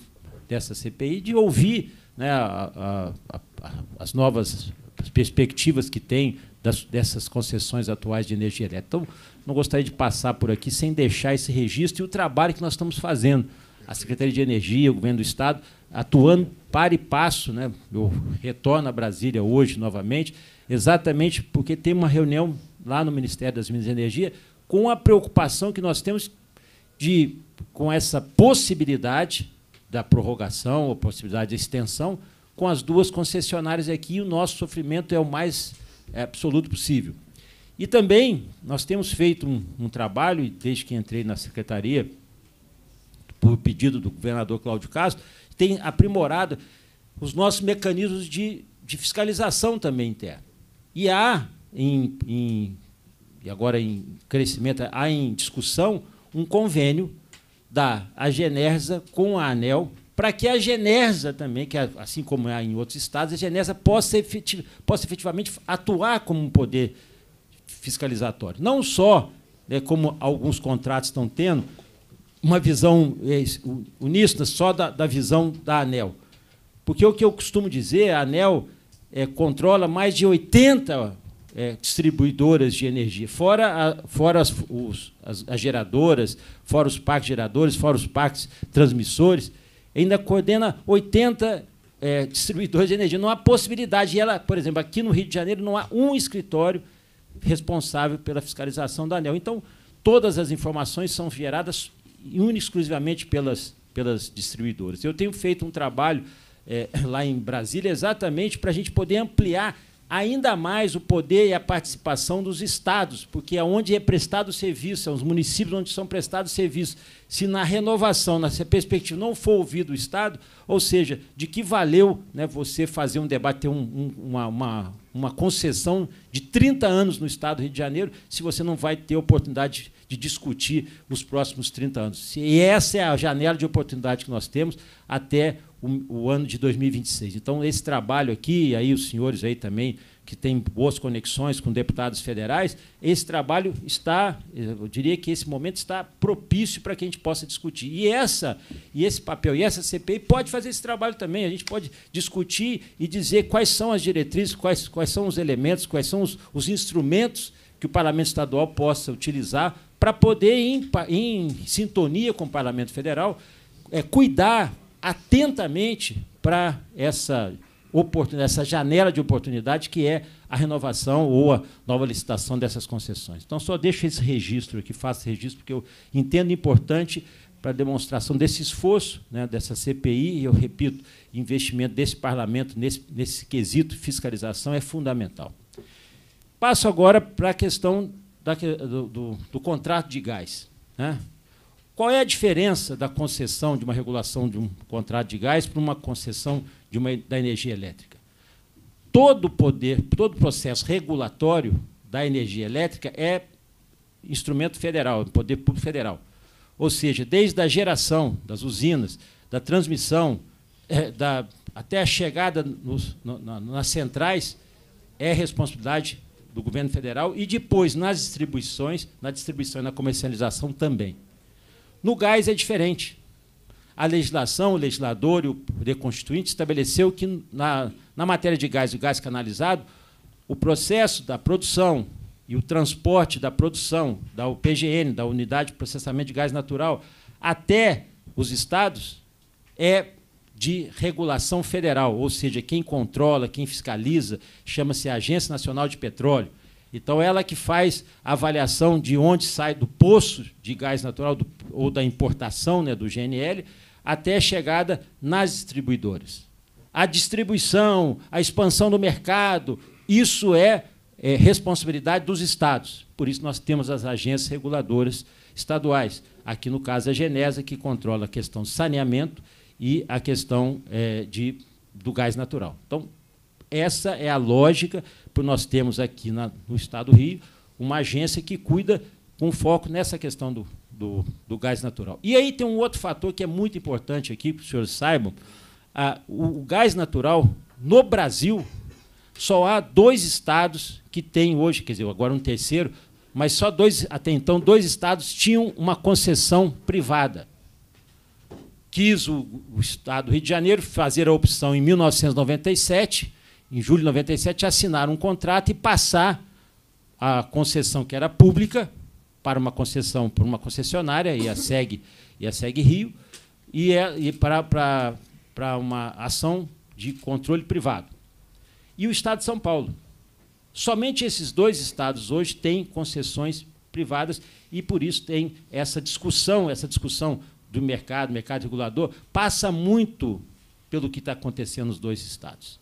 dessa CPI, de ouvir né, a, a, a, as novas perspectivas que tem das, dessas concessões atuais de energia elétrica. Então, não gostaria de passar por aqui sem deixar esse registro e o trabalho que nós estamos fazendo a Secretaria de Energia, o governo do Estado, atuando para e passo. Né? Eu retorno a Brasília hoje novamente, exatamente porque tem uma reunião lá no Ministério das Minas e Energia com a preocupação que nós temos de, com essa possibilidade da prorrogação ou possibilidade de extensão, com as duas concessionárias aqui, o nosso sofrimento é o mais é, absoluto possível. E também nós temos feito um, um trabalho, desde que entrei na secretaria, por pedido do governador Cláudio Castro, tem aprimorado os nossos mecanismos de, de fiscalização também interna. E há, em, em, e agora em crescimento, há em discussão um convênio da a Genersa com a ANEL, para que a Genersa também, que é, assim como há em outros estados, a Genersa possa, efetiv possa efetivamente atuar como um poder fiscalizatório. Não só né, como alguns contratos estão tendo, uma visão uníssona é, só da, da visão da ANEL. Porque o que eu costumo dizer, a ANEL é, controla mais de 80 é, distribuidoras de energia, fora, a, fora as, os, as, as, geradoras, fora os parques geradores, fora os parques transmissores, ainda coordena 80 é, distribuidores de energia. Não há possibilidade. E ela, por exemplo, aqui no Rio de Janeiro não há um escritório responsável pela fiscalização da ANEL. Então, todas as informações são geradas une exclusivamente pelas, pelas distribuidoras. Eu tenho feito um trabalho é, lá em Brasília exatamente para a gente poder ampliar ainda mais o poder e a participação dos estados, porque é onde é prestado o serviço, são é os municípios onde são prestados serviços. Se na renovação, na perspectiva, não for ouvido o Estado, ou seja, de que valeu né, você fazer um debate, ter um, um, uma, uma, uma concessão de 30 anos no Estado do Rio de Janeiro, se você não vai ter oportunidade de de discutir os próximos 30 anos. E essa é a janela de oportunidade que nós temos até o, o ano de 2026. Então, esse trabalho aqui, e aí os senhores aí também, que têm boas conexões com deputados federais, esse trabalho está, eu diria que esse momento está propício para que a gente possa discutir. E essa, e esse papel, e essa CPI pode fazer esse trabalho também. A gente pode discutir e dizer quais são as diretrizes, quais, quais são os elementos, quais são os, os instrumentos que o parlamento estadual possa utilizar para poder, em, em, sintonia com o Parlamento Federal, é, cuidar atentamente para essa essa janela de oportunidade que é a renovação ou a nova licitação dessas concessões. Então, só deixo esse registro aqui, faço esse registro, porque eu entendo importante para a demonstração desse esforço, né, dessa CPI, e eu repito, investimento desse parlamento nesse, nesse quesito fiscalização é fundamental. Passo agora para a questão da, do, do, do, contrato de gás. Né? Qual é a diferença da concessão de uma regulação de um contrato de gás para uma concessão de uma, da energia elétrica? Todo poder, todo processo regulatório da energia elétrica é instrumento federal, poder público federal. Ou seja, desde a geração das usinas, da transmissão, é, da, até a chegada nos, no, na, nas centrais, é responsabilidade do governo federal e depois nas distribuições, na distribuição e na comercialização também. No gás é diferente. A legislação, o legislador e o poder constituinte estabeleceu que, na, na matéria de gás e gás canalizado, o processo da produção e o transporte da produção da UPGN, da Unidade de Processamento de Gás Natural, até os estados, é de regulação federal, ou seja, quem controla, quem fiscaliza, chama-se Agência Nacional de Petróleo. Então, ela que faz a avaliação de onde sai do poço de gás natural do, ou da importação né, do GNL até a chegada nas distribuidoras. A distribuição, a expansão do mercado, isso é, é responsabilidade dos estados. Por isso, nós temos as agências reguladoras estaduais. Aqui, no caso, a Genesa, que controla a questão de saneamento e a questão é, de, do gás natural. Então, essa é a lógica que nós temos aqui na, no Estado do Rio, uma agência que cuida com foco nessa questão do, do, do, gás natural. E aí tem um outro fator que é muito importante aqui, para os senhores saibam. Ah, o, o gás natural, no Brasil, só há dois estados que têm hoje, quer dizer, agora um terceiro, mas só dois, até então, dois estados tinham uma concessão privada quis o, o Estado do Rio de Janeiro fazer a opção em 1997, em julho de 97, assinar um contrato e passar a concessão que era pública para uma concessão por uma concessionária e a SEG e a SEG Rio e, é, e para, para, para uma ação de controle privado. E o Estado de São Paulo. Somente esses dois estados hoje têm concessões privadas e por isso tem essa discussão, essa discussão do mercado, mercado regulador, passa muito pelo que está acontecendo nos dois estados.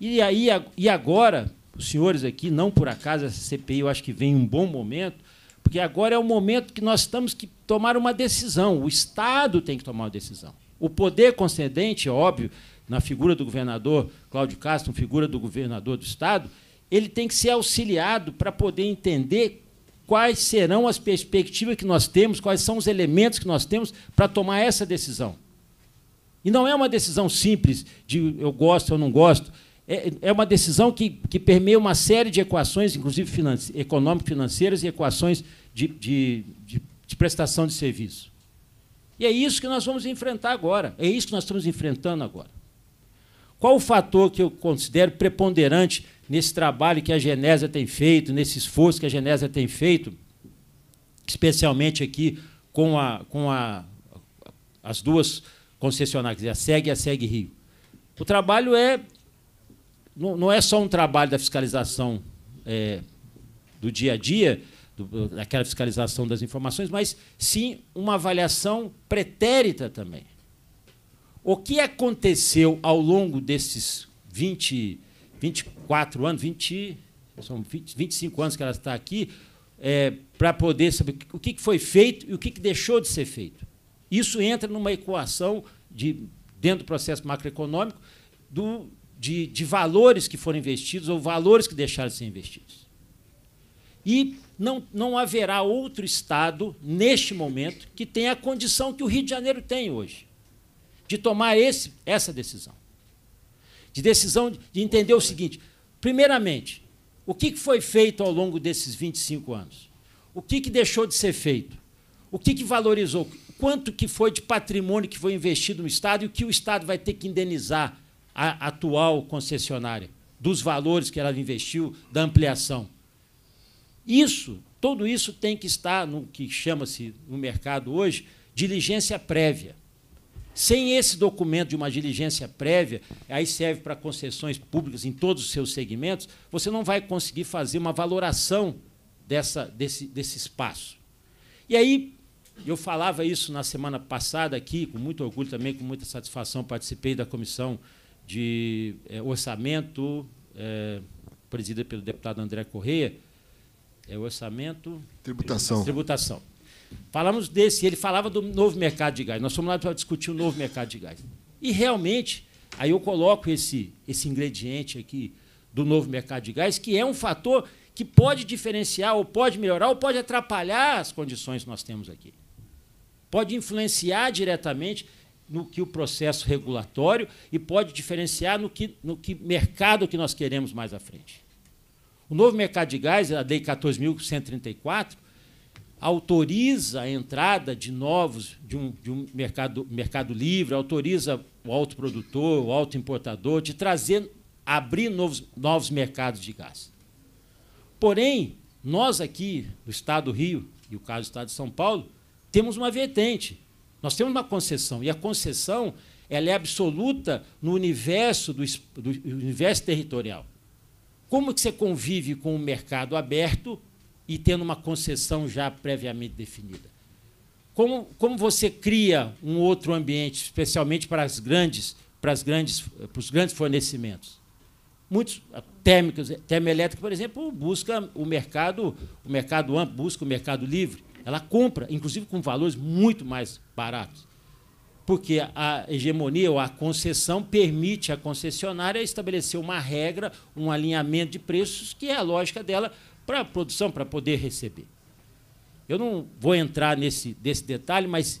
E aí e agora, os senhores aqui, não por acaso essa CPI, eu acho que vem um bom momento, porque agora é o momento que nós temos que tomar uma decisão. O Estado tem que tomar uma decisão. O poder concedente, é óbvio, na figura do governador Cláudio Castro, figura do governador do Estado, ele tem que ser auxiliado para poder entender quais serão as perspectivas que nós temos, quais são os elementos que nós temos para tomar essa decisão. E não é uma decisão simples de eu gosto ou não gosto. É, é uma decisão que, que permeia uma série de equações, inclusive finance, econômico-financeiras e equações de, de, de, de prestação de serviço. E é isso que nós vamos enfrentar agora. É isso que nós estamos enfrentando agora. Qual o fator que eu considero preponderante nesse trabalho que a Genésia tem feito, nesse esforço que a Genésia tem feito, especialmente aqui com, a, com a, as duas concessionárias, a SEG e a SEG Rio. O trabalho é não, não é só um trabalho da fiscalização é, do dia a dia, do, daquela fiscalização das informações, mas sim uma avaliação pretérita também. O que aconteceu ao longo desses 20 24 anos, 20, são 20, 25 anos que ela está aqui, é, para poder saber o que foi feito e o que deixou de ser feito. Isso entra numa equação de, dentro do processo macroeconômico do, de, de valores que foram investidos ou valores que deixaram de ser investidos. E não, não haverá outro Estado, neste momento, que tenha a condição que o Rio de Janeiro tem hoje, de tomar esse, essa decisão de decisão de entender o seguinte: primeiramente, o que foi feito ao longo desses 25 anos? O que deixou de ser feito? O que valorizou? Quanto que foi de patrimônio que foi investido no Estado e o que o Estado vai ter que indenizar a atual concessionária dos valores que ela investiu, da ampliação? Isso, tudo isso tem que estar no que chama-se no mercado hoje diligência prévia. Sem esse documento de uma diligência prévia, aí serve para concessões públicas em todos os seus segmentos, você não vai conseguir fazer uma valoração dessa, desse, desse espaço. E aí, eu falava isso na semana passada aqui, com muito orgulho também, com muita satisfação, participei da comissão de é, orçamento, é, presidida pelo deputado André Correia, é orçamento. Tributação. Tributação. Falamos desse, ele falava do novo mercado de gás. Nós fomos lá para discutir o novo mercado de gás. E realmente, aí eu coloco esse, esse ingrediente aqui do novo mercado de gás, que é um fator que pode diferenciar, ou pode melhorar, ou pode atrapalhar as condições que nós temos aqui. Pode influenciar diretamente no que o processo regulatório e pode diferenciar no que, no que mercado que nós queremos mais à frente. O novo mercado de gás, a Lei 14.134, autoriza a entrada de novos, de um, de um mercado, mercado livre, autoriza o autoprodutor, o autoimportador, de trazer, abrir novos, novos mercados de gás. Porém, nós aqui, no Estado do Rio, e o caso do Estado de São Paulo, temos uma vertente. Nós temos uma concessão, e a concessão ela é absoluta no universo, do, do universo territorial. Como que você convive com o mercado aberto e tendo uma concessão já previamente definida. Como, como você cria um outro ambiente, especialmente para as grandes, para as grandes, para os grandes fornecimentos? Muitos ah, térmicos, eh, termoelétrica, por exemplo, busca o mercado, o mercado amplo, busca o mercado livre. Ela compra, inclusive com valores muito mais baratos porque a hegemonia ou a concessão permite à concessionária estabelecer uma regra, um alinhamento de preços, que é a lógica dela para a produção, para poder receber. Eu não vou entrar nesse, desse detalhe, mas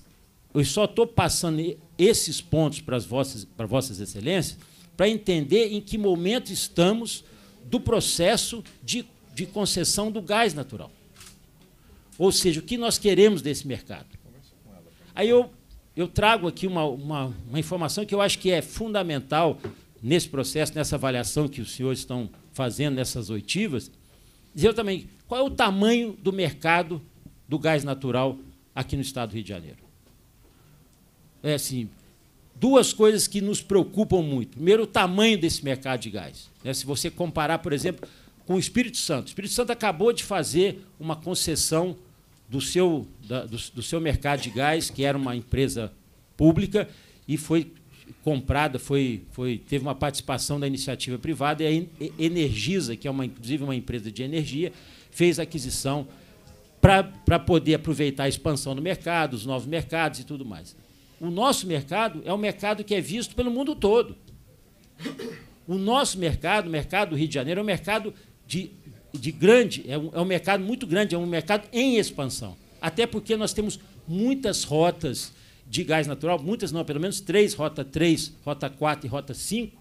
eu só estou passando esses pontos para, as vossas, para vossas excelências para entender em que momento estamos do processo de, de concessão do gás natural. Ou seja, o que nós queremos desse mercado. Aí eu, eu trago aqui uma, uma, uma informação que eu acho que é fundamental nesse processo, nessa avaliação que os senhores estão fazendo nessas oitivas, dizer também qual é o tamanho do mercado do gás natural aqui no estado do Rio de Janeiro. É assim, duas coisas que nos preocupam muito. Primeiro, o tamanho desse mercado de gás. Né? Se você comparar, por exemplo, com o Espírito Santo. O Espírito Santo acabou de fazer uma concessão do seu, da, do, do seu mercado de gás, que era uma empresa pública, e foi comprada, foi, foi, teve uma participação da iniciativa privada e a Energisa, que é uma, inclusive uma empresa de energia, fez aquisição para poder aproveitar a expansão do mercado, os novos mercados e tudo mais. O nosso mercado é um mercado que é visto pelo mundo todo. O nosso mercado, o mercado do Rio de Janeiro, é um mercado de, de grande, é um, é um mercado muito grande, é um mercado em expansão. Até porque nós temos muitas rotas de gás natural, muitas não, pelo menos três, Rota 3, Rota 4 e Rota 5,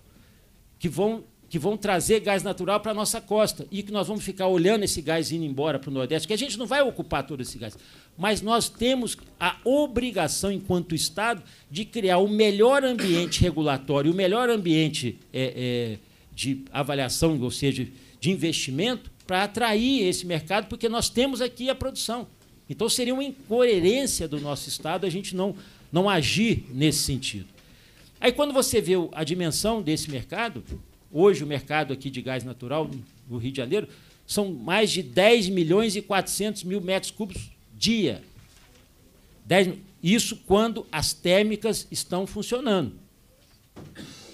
que vão, que vão trazer gás natural para a nossa costa e que nós vamos ficar olhando esse gás indo embora para o Nordeste, que a gente não vai ocupar todo esse gás. Mas nós temos a obrigação, enquanto Estado, de criar o melhor ambiente regulatório, o melhor ambiente é, é, de avaliação, ou seja, de investimento, para atrair esse mercado, porque nós temos aqui a produção. Então seria uma incoerência do nosso Estado a gente não não agir nesse sentido. Aí quando você vê a dimensão desse mercado, hoje o mercado aqui de gás natural no Rio de Janeiro são mais de 10 milhões e 400 mil metros cúbicos dia. isso quando as térmicas estão funcionando.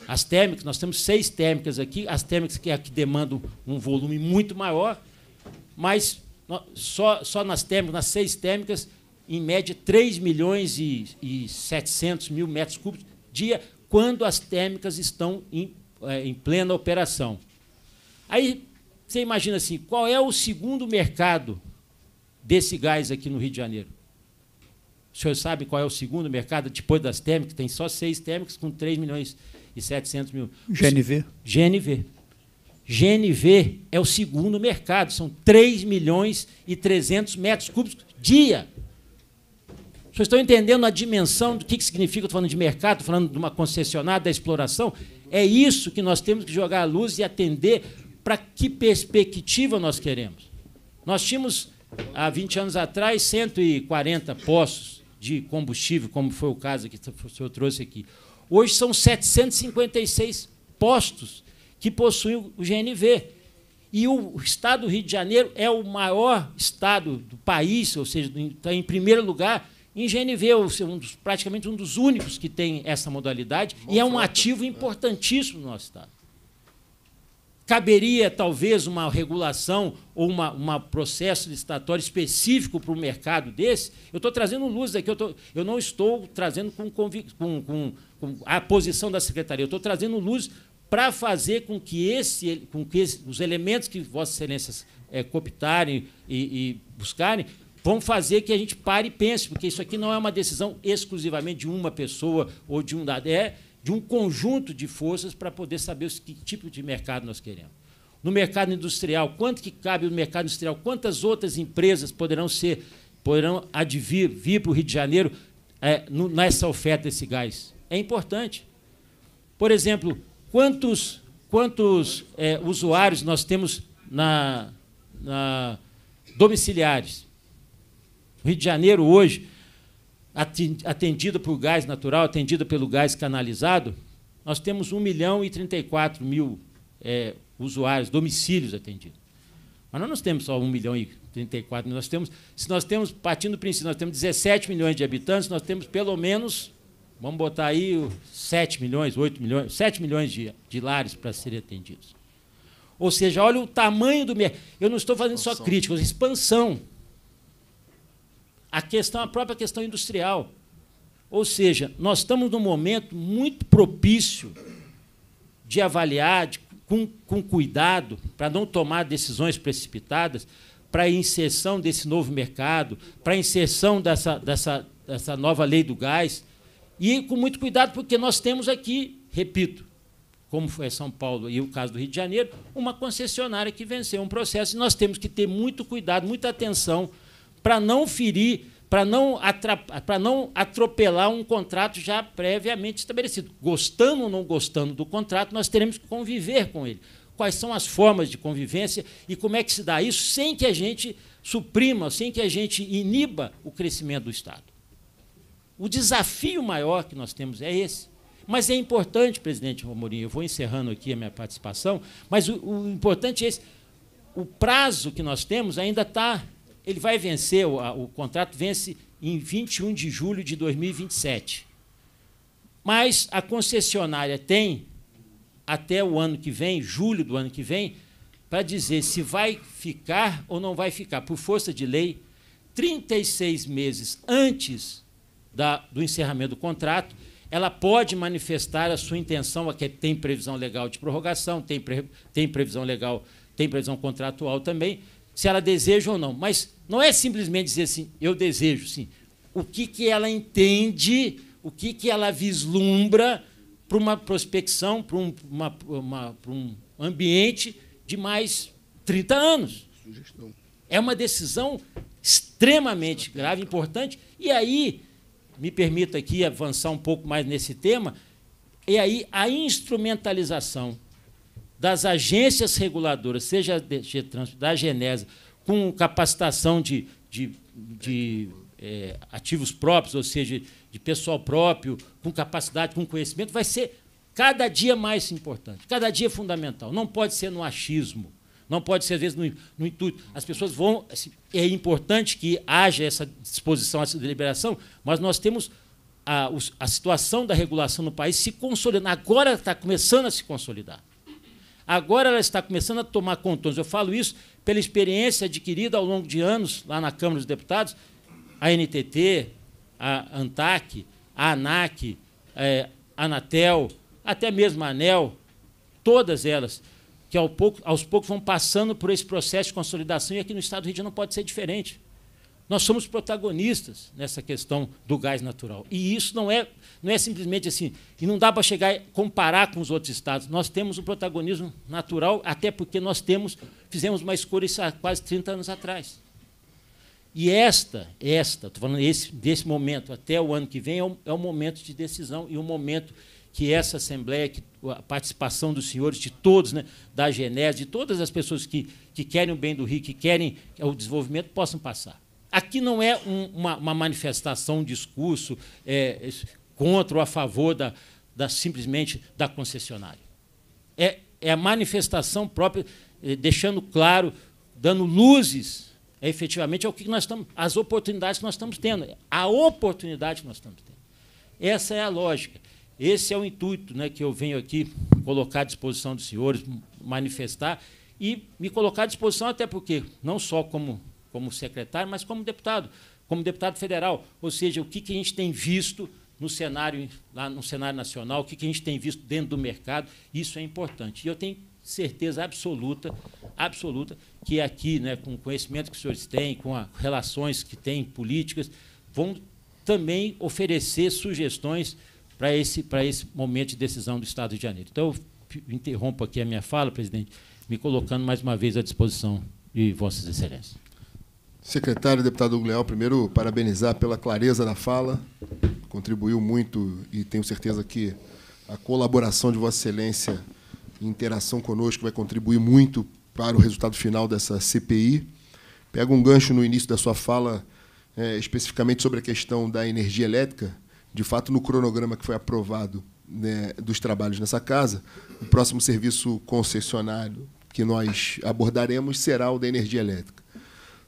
As térmicas, nós temos seis térmicas aqui, as térmicas que, é que demandam um volume muito maior, mas só, só nas térmicas, nas seis térmicas, em média, 3 milhões e, e 700 mil metros cúbicos dia, quando as térmicas estão em, é, em plena operação. Aí você imagina assim, qual é o segundo mercado desse gás aqui no Rio de Janeiro? O senhor sabe qual é o segundo mercado depois das térmicas? Tem só seis térmicas com 3 milhões e 700 mil. GNV. GNV. GNV é o segundo mercado, são 3 milhões e 300 metros cúbicos dia. Vocês estão entendendo a dimensão do que, que significa? Estou falando de mercado, estou falando de uma concessionária, da exploração. É isso que nós temos que jogar à luz e atender para que perspectiva nós queremos. Nós tínhamos, há 20 anos atrás, 140 poços de combustível, como foi o caso que o senhor trouxe aqui. Hoje são 756 postos que possuem o GNV. E o estado do Rio de Janeiro é o maior estado do país, ou seja, está em primeiro lugar em GNV, é um dos, praticamente um dos únicos que tem essa modalidade Bom e é um fato, ativo é. importantíssimo no nosso Estado. Caberia, talvez, uma regulação ou um processo licitatório específico para o mercado desse? Eu estou trazendo luz aqui, eu, tô, eu não estou trazendo com, com, com, com a posição da secretaria, eu estou trazendo luz para fazer com que, esse, com que esse, os elementos que Vossa Excelências é, eh, cooptarem e, e buscarem vamos fazer que a gente pare e pense, porque isso aqui não é uma decisão exclusivamente de uma pessoa ou de um dado, é de um conjunto de forças para poder saber que tipo de mercado nós queremos. No mercado industrial, quanto que cabe no mercado industrial? Quantas outras empresas poderão ser, poderão advir, vir para o Rio de Janeiro é, no, nessa oferta desse gás? É importante. Por exemplo, quantos, quantos é, usuários nós temos na, na domiciliares? Rio de Janeiro hoje, atendida por gás natural, atendida pelo gás canalizado, nós temos 1 milhão e 34 mil é, usuários, domicílios atendidos. Mas nós não temos só 1 milhão e 34 mil, nós temos, se nós temos, partindo do princípio, nós temos 17 milhões de habitantes, nós temos pelo menos, vamos botar aí 7 milhões, 8 milhões, 7 milhões de, de lares para serem atendidos. Ou seja, olha o tamanho do mercado. Eu não estou fazendo expansão. só críticas, expansão a questão, a própria questão industrial. Ou seja, nós estamos num momento muito propício de avaliar de, com, com cuidado, para não tomar decisões precipitadas, para a inserção desse novo mercado, para a inserção dessa, dessa, dessa nova lei do gás. E com muito cuidado, porque nós temos aqui, repito, como foi São Paulo e o caso do Rio de Janeiro, uma concessionária que venceu um processo e nós temos que ter muito cuidado, muita atenção para não ferir, para não, para não atropelar um contrato já previamente estabelecido. Gostando ou não gostando do contrato, nós teremos que conviver com ele. Quais são as formas de convivência e como é que se dá isso sem que a gente suprima, sem que a gente iniba o crescimento do Estado? O desafio maior que nós temos é esse. Mas é importante, presidente Romorinho, eu vou encerrando aqui a minha participação, mas o, o importante é esse. O prazo que nós temos ainda está ele vai vencer, o, o contrato vence em 21 de julho de 2027. Mas a concessionária tem até o ano que vem, julho do ano que vem, para dizer se vai ficar ou não vai ficar, por força de lei, 36 meses antes da, do encerramento do contrato, ela pode manifestar a sua intenção, a que tem previsão legal de prorrogação, tem, pre, tem previsão legal, tem previsão contratual também, se ela deseja ou não. Mas não é simplesmente dizer assim, eu desejo, sim. O que, que ela entende, o que, que ela vislumbra para uma prospecção, para um, uma, uma, para um ambiente de mais 30 anos. Sugestão. É uma decisão extremamente grave, importante. E aí, me permita aqui avançar um pouco mais nesse tema, e aí a instrumentalização das agências reguladoras, seja de, da Genesa, com capacitação de, de, de é, ativos próprios, ou seja, de pessoal próprio, com capacidade, com conhecimento, vai ser cada dia mais importante, cada dia fundamental. Não pode ser no achismo, não pode ser, às vezes, no, no intuito. As pessoas vão. Assim, é importante que haja essa disposição, essa deliberação, mas nós temos a, a situação da regulação no país se consolidando. Agora está começando a se consolidar. Agora ela está começando a tomar contornos. Eu falo isso pela experiência adquirida ao longo de anos lá na Câmara dos Deputados, a NTT, a ANTAC, a ANAC, é, a Anatel, até mesmo a ANEL, todas elas, que aos poucos vão passando por esse processo de consolidação, e aqui no Estado do Rio de Janeiro não pode ser diferente. Nós somos protagonistas nessa questão do gás natural. E isso não é, não é simplesmente assim. E não dá para chegar e comparar com os outros estados. Nós temos um protagonismo natural, até porque nós temos fizemos uma escolha há quase 30 anos atrás. E esta, esta, estou falando desse momento até o ano que vem, é um, é um momento de decisão e um momento que essa Assembleia, que a participação dos senhores, de todos, né, da Genese, de todas as pessoas que, que querem o bem do Rio, que querem o desenvolvimento, possam passar. Aqui não é um, uma, uma, manifestação, um discurso é, é, contra ou a favor da, da, simplesmente da concessionária. É, é a manifestação própria, é, deixando claro, dando luzes, é, efetivamente, ao que nós estamos, as oportunidades que nós estamos tendo, a oportunidade que nós estamos tendo. Essa é a lógica. Esse é o intuito né, que eu venho aqui colocar à disposição dos senhores, manifestar e me colocar à disposição até porque, não só como como secretário, mas como deputado, como deputado federal. Ou seja, o que, que a gente tem visto no cenário, lá no cenário nacional, o que, que a gente tem visto dentro do mercado, isso é importante. E eu tenho certeza absoluta, absoluta, que aqui, né, com o conhecimento que os senhores têm, com as relações que têm políticas, vão também oferecer sugestões para esse, para esse momento de decisão do Estado de Janeiro. Então, eu interrompo aqui a minha fala, presidente, me colocando mais uma vez à disposição de Vossas Excelências. Secretário, deputado Hugo Leal, primeiro parabenizar pela clareza da fala, contribuiu muito e tenho certeza que a colaboração de Vossa Excelência e interação conosco vai contribuir muito para o resultado final dessa CPI. Pega um gancho no início da sua fala, é, especificamente sobre a questão da energia elétrica. De fato, no cronograma que foi aprovado né, dos trabalhos nessa casa, o próximo serviço concessionário que nós abordaremos será o da energia elétrica.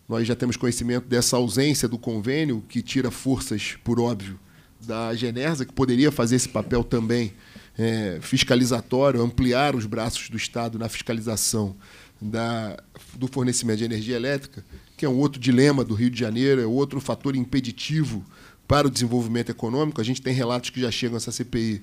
Nós já temos conhecimento dessa ausência do convênio, que tira forças, por óbvio, da Genersa, que poderia fazer esse papel também é, fiscalizatório, ampliar os braços do Estado na fiscalização da, do fornecimento de energia elétrica, que é um outro dilema do Rio de Janeiro, é outro fator impeditivo para o desenvolvimento econômico. A gente tem relatos que já chegam a essa CPI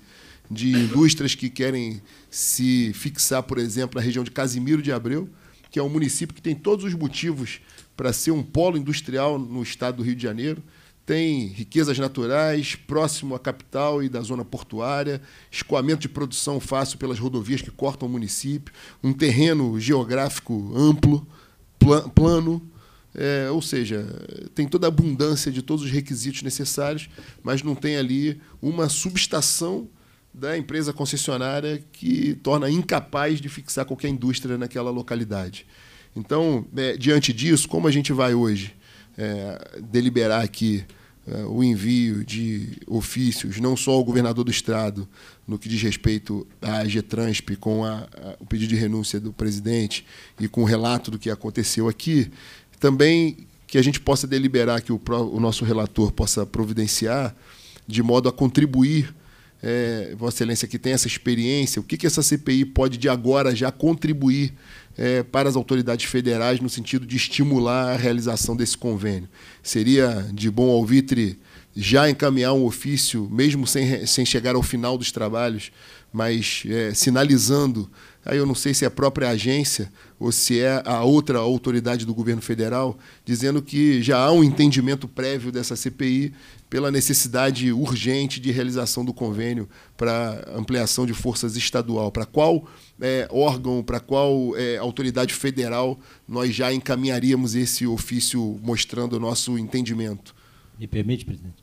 de indústrias que querem se fixar, por exemplo, na região de Casimiro de Abreu, que é um município que tem todos os motivos para ser um polo industrial no estado do Rio de Janeiro. Tem riquezas naturais, próximo à capital e da zona portuária, escoamento de produção fácil pelas rodovias que cortam o município, um terreno geográfico amplo, plano, é, ou seja, tem toda a abundância de todos os requisitos necessários, mas não tem ali uma subestação da empresa concessionária que torna incapaz de fixar qualquer indústria naquela localidade. Então, é, diante disso, como a gente vai hoje é, deliberar aqui é, o envio de ofícios, não só ao governador do Estado, no que diz respeito à GETRANSP, com a, a, o pedido de renúncia do presidente e com o relato do que aconteceu aqui, também que a gente possa deliberar, que o, o nosso relator possa providenciar, de modo a contribuir é, Vossa Excelência, que tem essa experiência, o que, que essa CPI pode de agora já contribuir é, para as autoridades federais no sentido de estimular a realização desse convênio. Seria de bom alvitre já encaminhar um ofício, mesmo sem, sem chegar ao final dos trabalhos, mas é, sinalizando. Aí eu não sei se é a própria agência ou se é a outra autoridade do governo federal, dizendo que já há um entendimento prévio dessa CPI pela necessidade urgente de realização do convênio para ampliação de forças estadual, para qual é, órgão, para qual é, autoridade federal nós já encaminharíamos esse ofício mostrando o nosso entendimento? Me permite, presidente?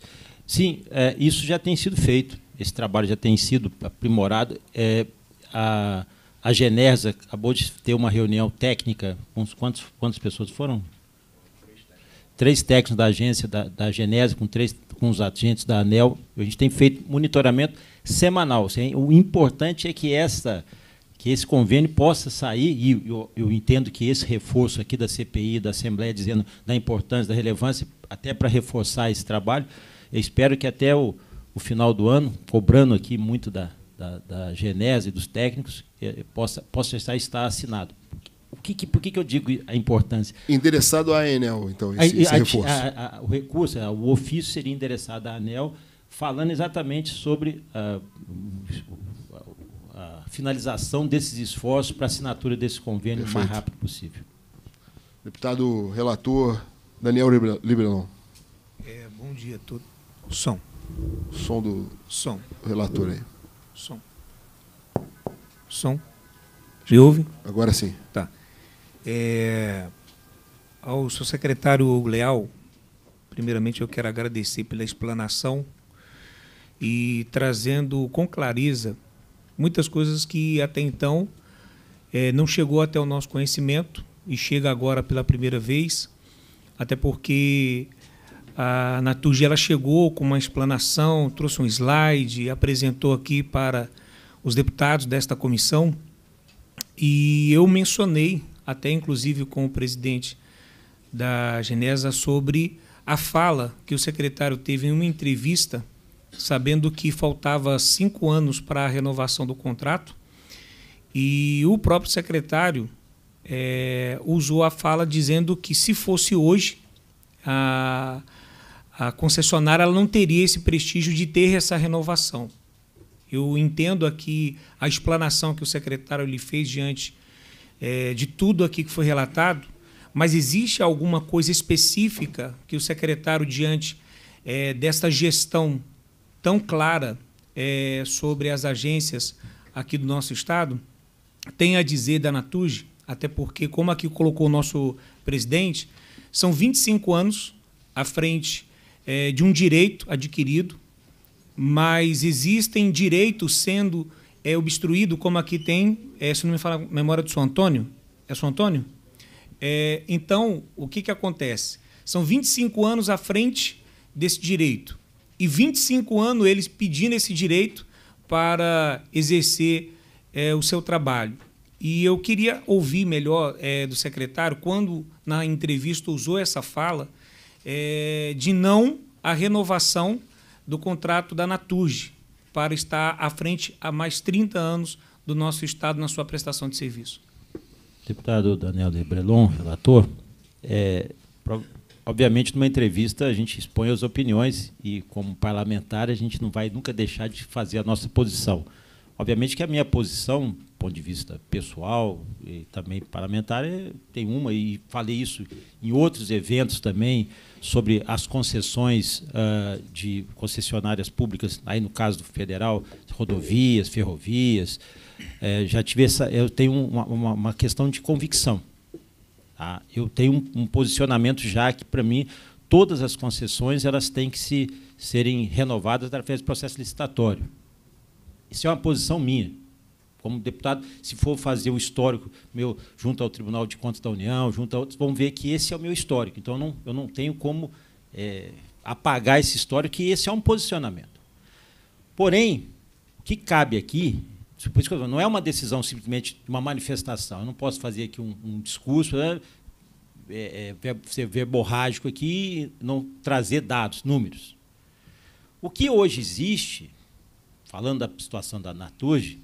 Sim, é, isso já tem sido feito. Esse trabalho já tem sido aprimorado. É, a, a Genersa acabou de ter uma reunião técnica com quantos, quantas pessoas foram? Três técnicos da agência da, da Genese, com três com os agentes da ANEL. A gente tem feito monitoramento semanal. O importante é que essa que esse convênio possa sair, e eu, eu, entendo que esse reforço aqui da CPI, da Assembleia, dizendo da importância, da relevância, até para reforçar esse trabalho, eu espero que até o, o final do ano, cobrando aqui muito da, da, da genese dos técnicos, eh, eh, possa, possa estar, estar assinado. O que, que, por que, que eu digo a importância? Endereçado à ANEL, então, esse, a, esse reforço. A, a, o recurso, o ofício seria endereçado à ANEL, falando exatamente sobre uh, finalização desses esforços para a assinatura desse convênio Perfeito. o mais rápido possível. Deputado relator Daniel Liberon. É, bom dia a todos. Som. Som do Som. relator aí. Som. Som. Me ouve? Agora sim. Tá. É, ao seu secretário Leal, primeiramente eu quero agradecer pela explanação e trazendo com clareza muitas coisas que até então é, não chegou até o nosso conhecimento e chega agora pela primeira vez, até porque a Naturgia ela chegou com uma explanação, trouxe um slide, apresentou aqui para os deputados desta comissão e eu mencionei até inclusive com o presidente da Genesa sobre a fala que o secretário teve em uma entrevista sabendo que faltava cinco anos para a renovação do contrato, e o próprio secretário é, usou a fala dizendo que se fosse hoje, a, a concessionária não teria esse prestígio de ter essa renovação. Eu entendo aqui a explanação que o secretário lhe fez diante é, de tudo aqui que foi relatado, mas existe alguma coisa específica que o secretário, diante é, desta gestão tão clara é, sobre as agências aqui do nosso estado, tem a dizer da Natuj, até porque, como aqui colocou o nosso presidente, são 25 anos à frente é, de um direito adquirido, mas existem direitos sendo é, obstruído, como aqui tem, é, se não me falar memória do São Antônio, é São Antônio? É, então, o que, que acontece? São 25 anos à frente desse direito e 25 anos eles pedindo esse direito para exercer é, o seu trabalho. E eu queria ouvir melhor é, do secretário, quando na entrevista usou essa fala, é, de não a renovação do contrato da Naturge para estar à frente há mais 30 anos do nosso Estado na sua prestação de serviço. Deputado Daniel de Brelon, relator, é, Obviamente, numa entrevista, a gente expõe as opiniões e, como parlamentar, a gente não vai nunca deixar de fazer a nossa posição. Obviamente que a minha posição, do ponto de vista pessoal e também parlamentar, é, tem uma, e falei isso em outros eventos também, sobre as concessões uh, de concessionárias públicas, aí no caso do federal, rodovias, ferrovias. É, já tive essa, eu tenho uma, uma, uma questão de convicção. Tá? Eu tenho um, um posicionamento já que, para mim, todas as concessões elas têm que se, serem renovadas através do processo licitatório. Isso é uma posição minha. Como deputado, se for fazer o histórico meu junto ao Tribunal de Contas da União, junto a outros, vão ver que esse é o meu histórico. Então, eu não, eu não tenho como é, apagar esse histórico, que esse é um posicionamento. Porém, o que cabe aqui Tipo, por isso que eu, não é uma decisão simplesmente uma manifestação. Eu não posso fazer aqui um, um discurso, né? é, é, ser verborrágico aqui, não trazer dados, números. O que hoje existe, falando da situação da Naturge,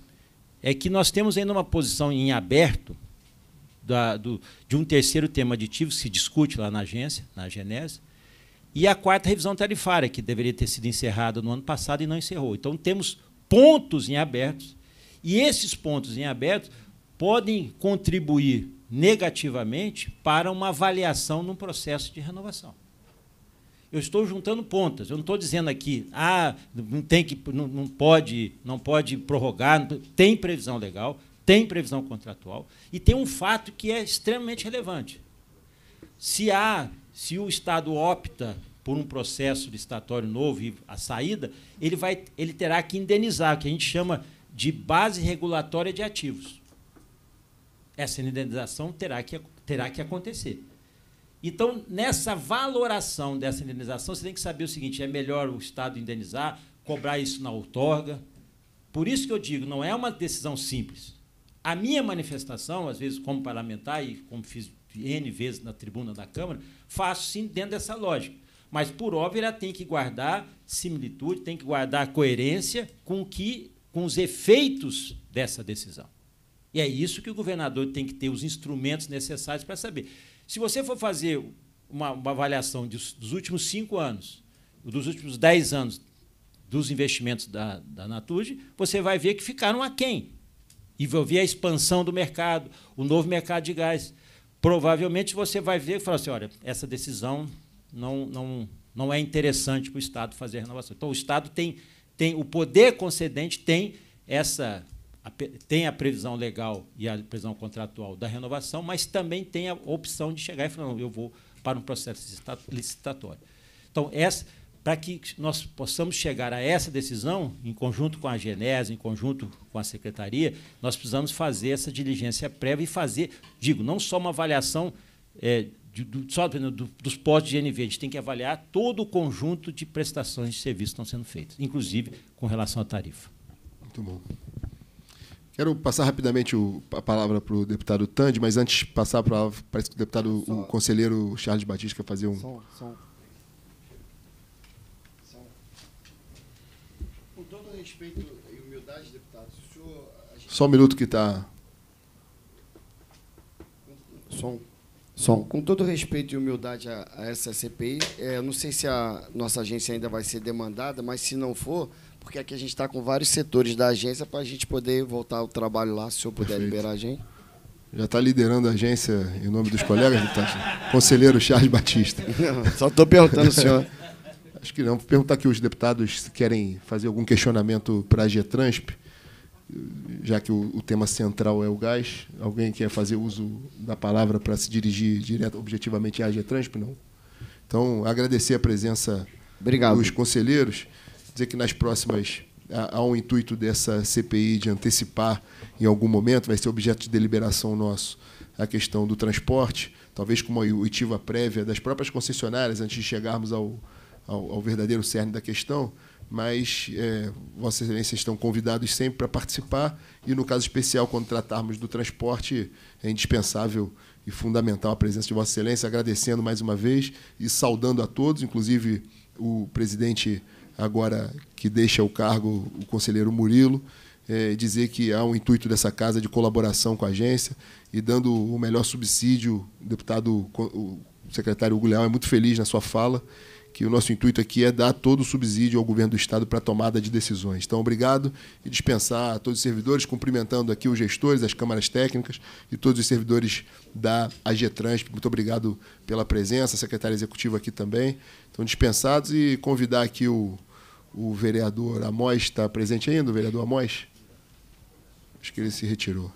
é que nós temos ainda uma posição em aberto da, do, de um terceiro tema aditivo que se discute lá na agência, na Genese, e a quarta revisão tarifária, que deveria ter sido encerrada no ano passado e não encerrou. Então, temos pontos em abertos e esses pontos em aberto podem contribuir negativamente para uma avaliação num processo de renovação. Eu estou juntando pontas. Eu não estou dizendo aqui, ah, não tem que, não, não pode, não pode prorrogar. Tem previsão legal, tem previsão contratual e tem um fato que é extremamente relevante. Se há, se o Estado opta por um processo licitatório novo e a saída, ele vai, ele terá que indenizar, o que a gente chama de base regulatória de ativos. Essa indenização terá que, terá que acontecer. Então, nessa valoração dessa indenização, você tem que saber o seguinte: é melhor o Estado indenizar, cobrar isso na outorga. Por isso que eu digo, não é uma decisão simples. A minha manifestação, às vezes, como parlamentar e como fiz N vezes na tribuna da Câmara, faço sim dentro dessa lógica. Mas, por óbvio, ela tem que guardar similitude, tem que guardar coerência com o que com os efeitos dessa decisão. E é isso que o governador tem que ter os instrumentos necessários para saber. Se você for fazer uma, uma avaliação dos, dos, últimos cinco anos, dos últimos dez anos dos investimentos da, da Natuge você vai ver que ficaram aquém. E vai ver a expansão do mercado, o novo mercado de gás. Provavelmente você vai ver e falar assim: olha, essa decisão não, não, não é interessante para o Estado fazer a renovação. Então, o Estado tem tem o poder concedente tem essa tem a previsão legal e a previsão contratual da renovação, mas também tem a opção de chegar e falar, não, eu vou para um processo licitatório. Então, essa, para que nós possamos chegar a essa decisão, em conjunto com a Genese, em conjunto com a Secretaria, nós precisamos fazer essa diligência prévia e fazer, digo, não só uma avaliação é, de, do, só do, dos postos de NV. A gente tem que avaliar todo o conjunto de prestações de serviço que estão sendo feitas, inclusive com relação à tarifa. Muito bom. Quero passar rapidamente o, a palavra para o deputado Tande, mas antes de passar para parece que o deputado, só, o conselheiro Charles Batista quer fazer um. Só, só. Com todo respeito e humildade, deputado, senhor, gente... Só um minuto que está. um... Com todo respeito e humildade a, a essa CPI, é, não sei se a nossa agência ainda vai ser demandada, mas se não for, porque aqui a gente está com vários setores da agência para a gente poder voltar ao trabalho lá, se o senhor puder Perfeito. liberar a gente. Já está liderando a agência em nome dos colegas, tá. conselheiro Charles Batista. Não, só estou perguntando, senhor. Acho que não. Vou perguntar aqui os deputados se querem fazer algum questionamento para a Getransp já que o, o, tema central é o gás, alguém quer fazer uso da palavra para se dirigir direto, objetivamente à Getransp? Não. Então, agradecer a presença Obrigado. dos conselheiros, dizer que nas próximas há, um intuito dessa CPI de antecipar em algum momento, vai ser objeto de deliberação nosso, a questão do transporte, talvez com uma oitiva prévia das próprias concessionárias, antes de chegarmos ao, ao, ao verdadeiro cerne da questão, mas é, Vossa estão convidados sempre para participar e, no caso especial, quando tratarmos do transporte, é indispensável e fundamental a presença de Vossa Excelência, agradecendo mais uma vez e saudando a todos, inclusive o presidente agora que deixa o cargo, o conselheiro Murilo, é, dizer que há um intuito dessa casa de colaboração com a agência e dando o melhor subsídio, o deputado, o secretário Guglielmo é muito feliz na sua fala, que o nosso intuito aqui é dar todo o subsídio ao governo do Estado para a tomada de decisões. Então, obrigado e dispensar a todos os servidores, cumprimentando aqui os gestores, as câmaras técnicas e todos os servidores da AGETRANS. Muito obrigado pela presença, a secretária executiva aqui também. Estão dispensados e convidar aqui o, o vereador Amós, está presente ainda, o vereador Amós? Acho que ele se retirou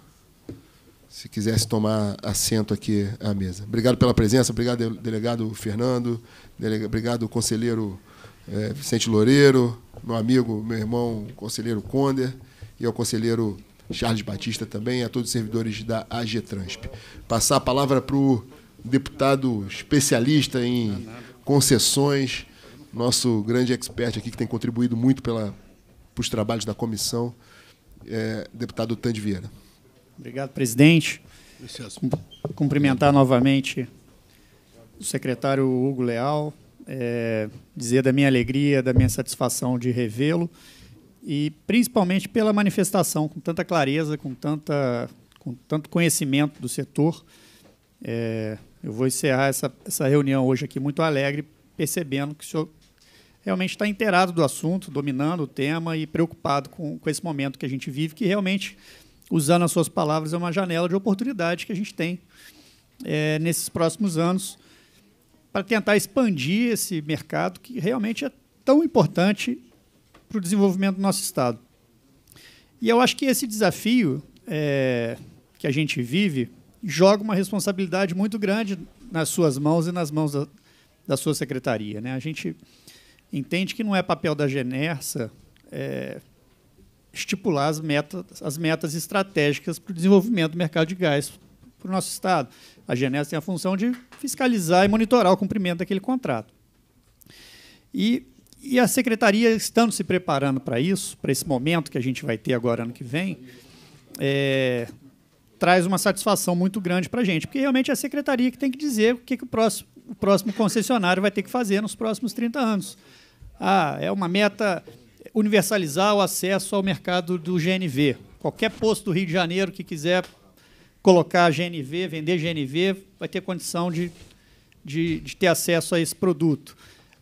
se quisesse tomar assento aqui à mesa. Obrigado pela presença, obrigado, delegado Fernando, delega, obrigado, conselheiro é, Vicente Loureiro, meu amigo, meu irmão, conselheiro Conder, e ao conselheiro Charles Batista também, a todos os servidores da AG Transp. Passar a palavra para o deputado especialista em concessões, nosso grande expert aqui, que tem contribuído muito pela, para os trabalhos da comissão, é, deputado Tande Vieira. Obrigado, presidente. Cumprimentar novamente o secretário Hugo Leal, é, dizer da minha alegria, da minha satisfação de revê-lo e principalmente pela manifestação com tanta clareza, com, tanta, com tanto conhecimento do setor. É, eu vou encerrar essa, essa reunião hoje aqui muito alegre, percebendo que o senhor realmente está inteirado do assunto, dominando o tema e preocupado com, com esse momento que a gente vive, que realmente usando as suas palavras, é uma janela de oportunidade que a gente tem é, nesses próximos anos para tentar expandir esse mercado que realmente é tão importante para o desenvolvimento do nosso Estado. E eu acho que esse desafio é, que a gente vive joga uma responsabilidade muito grande nas suas mãos e nas mãos da, da sua secretaria. Né? A gente entende que não é papel da Genersa é, estipular as metas, as metas estratégicas para o desenvolvimento do mercado de gás para o nosso Estado. A Genesa tem a função de fiscalizar e monitorar o cumprimento daquele contrato. E, e a Secretaria, estando se preparando para isso, para esse momento que a gente vai ter agora ano que vem, é, traz uma satisfação muito grande para a gente, porque realmente é a Secretaria que tem que dizer o que, que o, próximo, o próximo concessionário vai ter que fazer nos próximos 30 anos. Ah, é uma meta universalizar o acesso ao mercado do GNV. Qualquer posto do Rio de Janeiro que quiser colocar GNV, vender GNV, vai ter condição de, de, de ter acesso a esse produto.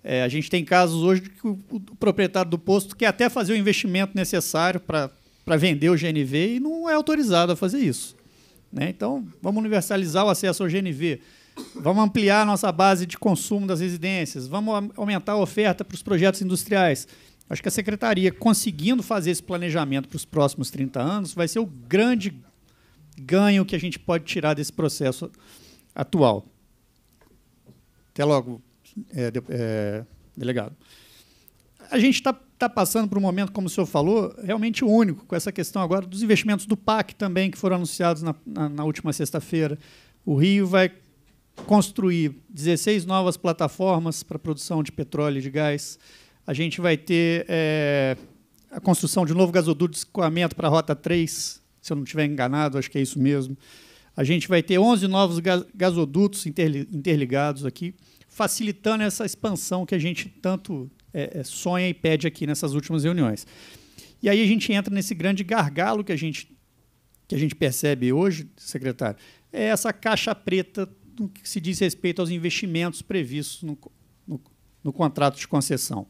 É, a gente tem casos hoje que o, o, proprietário do posto quer até fazer o investimento necessário para vender o GNV e não é autorizado a fazer isso. Né? Então, vamos universalizar o acesso ao GNV. Vamos ampliar a nossa base de consumo das residências. Vamos aumentar a oferta para os projetos industriais. Acho que a secretaria, conseguindo fazer esse planejamento para os próximos 30 anos, vai ser o grande ganho que a gente pode tirar desse processo atual. Até logo, é, de, é, delegado. A gente está tá passando por um momento, como o senhor falou, realmente único, com essa questão agora dos investimentos do PAC também, que foram anunciados na, na, na última sexta-feira. O Rio vai construir 16 novas plataformas para produção de petróleo e de gás a gente vai ter é, a construção de um novo gasoduto de escoamento para a Rota 3, se eu não estiver enganado, acho que é isso mesmo. A gente vai ter 11 novos gasodutos interligados aqui, facilitando essa expansão que a gente tanto é, é, sonha e pede aqui nessas últimas reuniões. E aí a gente entra nesse grande gargalo que a gente, que a gente percebe hoje, secretário, é essa caixa preta no que se diz respeito aos investimentos previstos no, no, no contrato de concessão.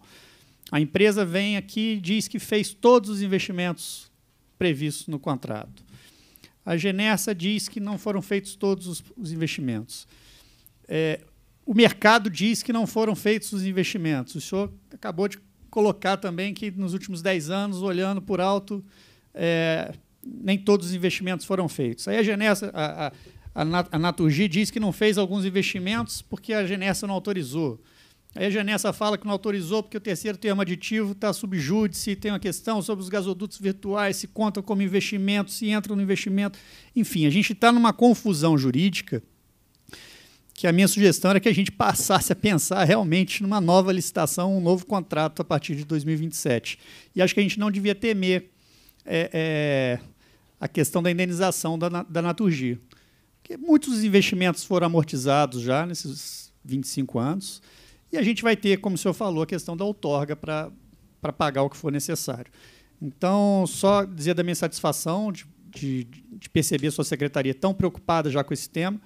A empresa vem aqui e diz que fez todos os investimentos previstos no contrato. A Genessa diz que não foram feitos todos os, investimentos. É, o mercado diz que não foram feitos os investimentos. O senhor acabou de colocar também que nos últimos 10 anos, olhando por alto, é, nem todos os investimentos foram feitos. Aí a Genessa, a, a, a diz que não fez alguns investimentos porque a Genessa não autorizou. Aí a Janessa fala que não autorizou porque o terceiro termo aditivo está subjúdice, tem uma questão sobre os gasodutos virtuais, se conta como investimento, se entra no investimento. Enfim, a gente está numa confusão jurídica que a minha sugestão era que a gente passasse a pensar realmente numa nova licitação, um novo contrato a partir de 2027. E acho que a gente não devia temer é, é, a questão da indenização da, da Naturgia. Porque muitos investimentos foram amortizados já nesses 25 anos e a gente vai ter, como o senhor falou, a questão da outorga para pagar o que for necessário. Então, só dizer da minha satisfação de, de, de perceber a sua secretaria tão preocupada já com esse tema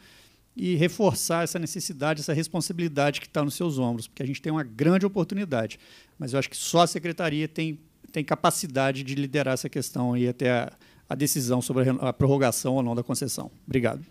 e reforçar essa necessidade, essa responsabilidade que está nos seus ombros, porque a gente tem uma grande oportunidade. Mas eu acho que só a secretaria tem, tem capacidade de liderar essa questão e até a, a decisão sobre a, a prorrogação ou não da concessão. Obrigado.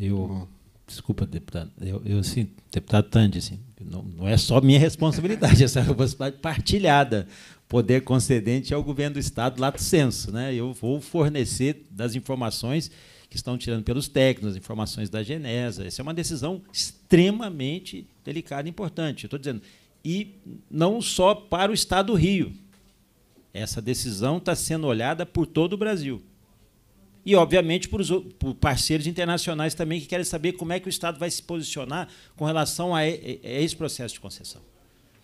Eu Desculpa, deputado. Eu, eu assim, deputado Tandy, assim, não, não é só minha responsabilidade, essa é uma responsabilidade partilhada. Poder concedente é o governo do Estado, lato senso. Né? Eu vou fornecer das informações que estão tirando pelos técnicos, informações da Genesa. Essa é uma decisão extremamente delicada e importante. Estou dizendo. E não só para o Estado do Rio. Essa decisão está sendo olhada por todo o Brasil e, obviamente, para os parceiros internacionais também que querem saber como é que o Estado vai se posicionar com relação a, esse processo de concessão.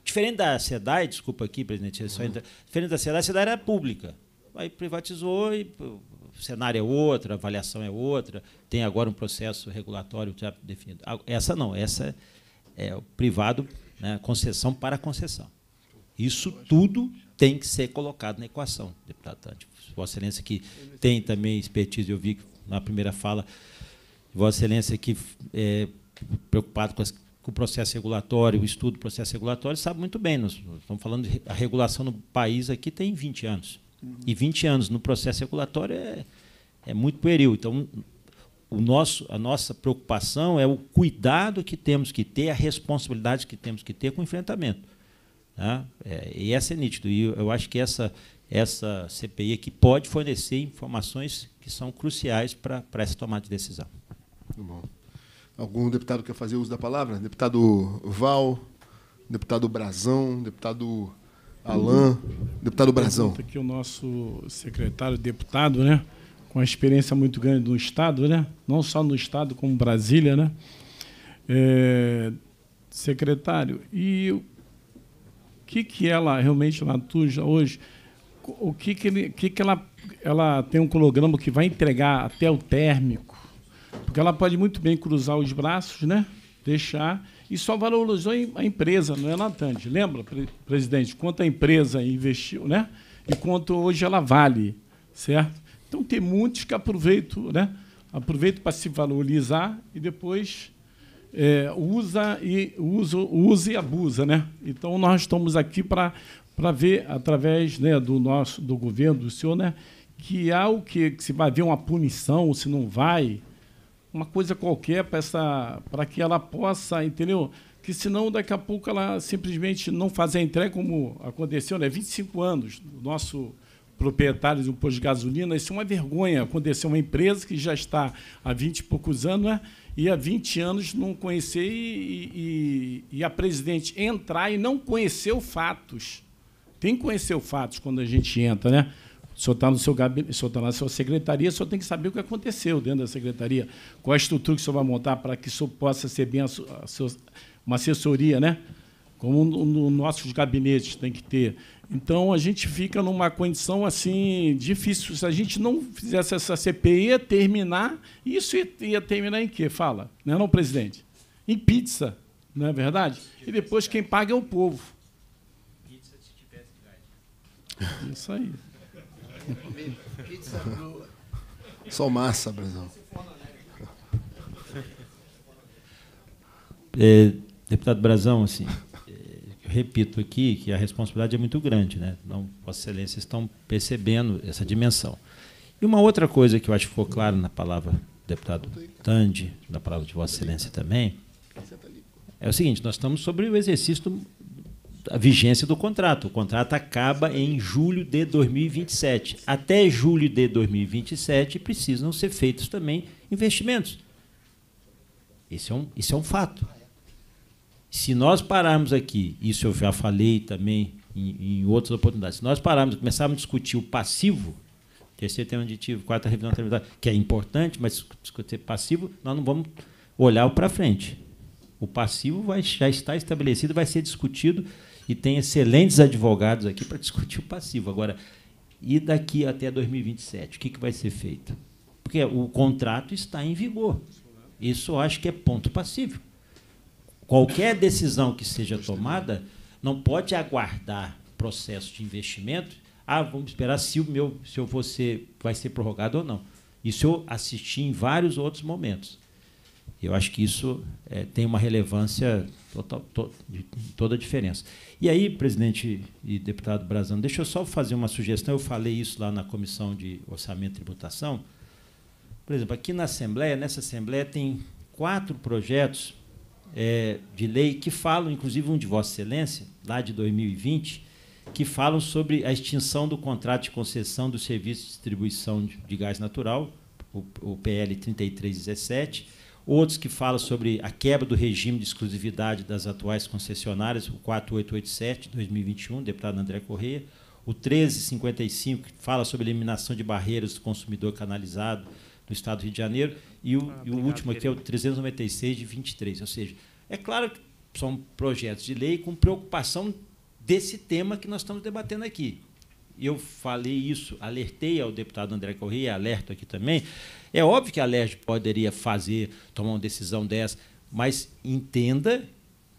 Diferente da SEDAI, desculpa aqui, presidente, só uhum. entra, diferente da SEDAI, a SEDAI era pública. Aí privatizou e o cenário é outro, a avaliação é outra, tem agora um processo regulatório já definido. Essa não, essa é o privado, né, concessão para concessão. Isso tudo tem que ser colocado na equação, deputado Tante. Vossa Excelência que tem também expertise, eu vi na primeira fala, Vossa Excelência que é preocupado com, as, com o processo regulatório, o estudo do processo regulatório, sabe muito bem. Nós, estamos falando de a regulação no país aqui tem 20 anos. Uhum. E 20 anos no processo regulatório é, é muito pueril. Então, o nosso, a nossa preocupação é o cuidado que temos que ter, a responsabilidade que temos que ter com o enfrentamento. Né? É, e essa é nítido. E eu, eu acho que essa, essa CPI que pode fornecer informações que são cruciais para, para essa tomada de decisão. Muito bom. Algum deputado quer fazer uso da palavra? Deputado Val, deputado Brazão, deputado Alain, deputado Brazão. Aqui o nosso secretário deputado, né? Com a experiência muito grande no Estado, né? Não só no Estado, como Brasília, né? É, secretário, e o que, que ela realmente, Latuja, hoje o que, que, ele, que, que ela, ela tem um cronograma que vai entregar até o térmico? Porque ela pode muito bem cruzar os braços, né? deixar, e só valorizou a empresa, não é, Natande? Lembra, pre presidente, quanto a empresa investiu né? e quanto hoje ela vale, certo? Então, tem muitos que aproveitam, né? aproveitam para se valorizar e depois é, usa e usa, usa e abusa, né? Então nós estamos aqui para para ver, através né, do nosso do governo, do senhor, né, que há o que, se vai haver uma punição, ou se não vai, uma coisa qualquer para que ela possa, entendeu? Que senão daqui a pouco ela simplesmente não fazer a entrega como aconteceu, né? 25 anos, nosso proprietário de um posto de gasolina, isso é uma vergonha. Aconteceu uma empresa que já está há 20 e poucos anos, né? e há 20 anos não conhecer e, e, e a presidente entrar e não conhecer os fatos tem que conhecer os fatos quando a gente entra, né? O senhor está no seu gabinete, o senhor está na sua secretaria, o senhor tem que saber o que aconteceu dentro da secretaria, qual a estrutura que o senhor vai montar para que isso possa ser bem uma assessoria, né? Como nos nossos gabinetes tem que ter. Então a gente fica numa condição assim difícil. Se a gente não fizesse essa CPI terminar, isso ia terminar em quê? Fala, não, é não presidente? Em pizza, não é verdade? E depois quem paga é o povo. Isso aí. Só massa, Brasil. É, deputado Brazão, assim, é, repito aqui que a responsabilidade é muito grande, né? Não, Vossa Excelência estão percebendo essa dimensão. E uma outra coisa que eu acho que ficou claro na palavra do deputado Tandi, na palavra de Vossa Excelência também, é o seguinte: nós estamos sobre o exercício a vigência do contrato. O contrato acaba em julho de 2027. Até julho de 2027 precisam ser feitos também investimentos. Isso é um, esse é um fato. Se nós pararmos aqui, isso eu já falei também em, em outras oportunidades, se nós pararmos e começarmos a discutir o passivo, terceiro tema aditivo, quarta revisão tributária, que é importante, mas discutir passivo, nós não vamos olhar para frente. O passivo vai já está estabelecido, vai ser discutido e tem excelentes advogados aqui para discutir o passivo. Agora, e daqui até 2027, o que, que vai ser feito? Porque o contrato está em vigor. Isso eu acho que é ponto passivo. Qualquer decisão que seja tomada não pode aguardar processo de investimento. Ah, vamos esperar se o meu, se eu vou ser, vai ser prorrogado ou não. Isso eu assisti em vários outros momentos. Eu acho que isso é, tem uma relevância total, to, de toda a diferença. E aí, presidente e deputado Brazano, deixa eu só fazer uma sugestão. Eu falei isso lá na comissão de orçamento e tributação. Por exemplo, aqui na Assembleia, nessa Assembleia tem quatro projetos é, de lei que falam, inclusive um de Vossa Excelência, lá de 2020, que falam sobre a extinção do contrato de concessão do serviço de distribuição de, de gás natural, o, o PL 3317 outros que falam sobre a quebra do regime de exclusividade das atuais concessionárias, o 4887 de 2021, deputado André Corrêa, o 1355 que fala sobre eliminação de barreiras do consumidor canalizado no estado do Rio de Janeiro e o, ah, obrigado, e o último aqui é o 396 de 23, ou seja, é claro que são projetos de lei com preocupação desse tema que nós estamos debatendo aqui. Eu falei isso, alertei ao deputado André Corrêa, alerto aqui também, é óbvio que a LERJ poderia fazer, tomar uma decisão dessa, mas entenda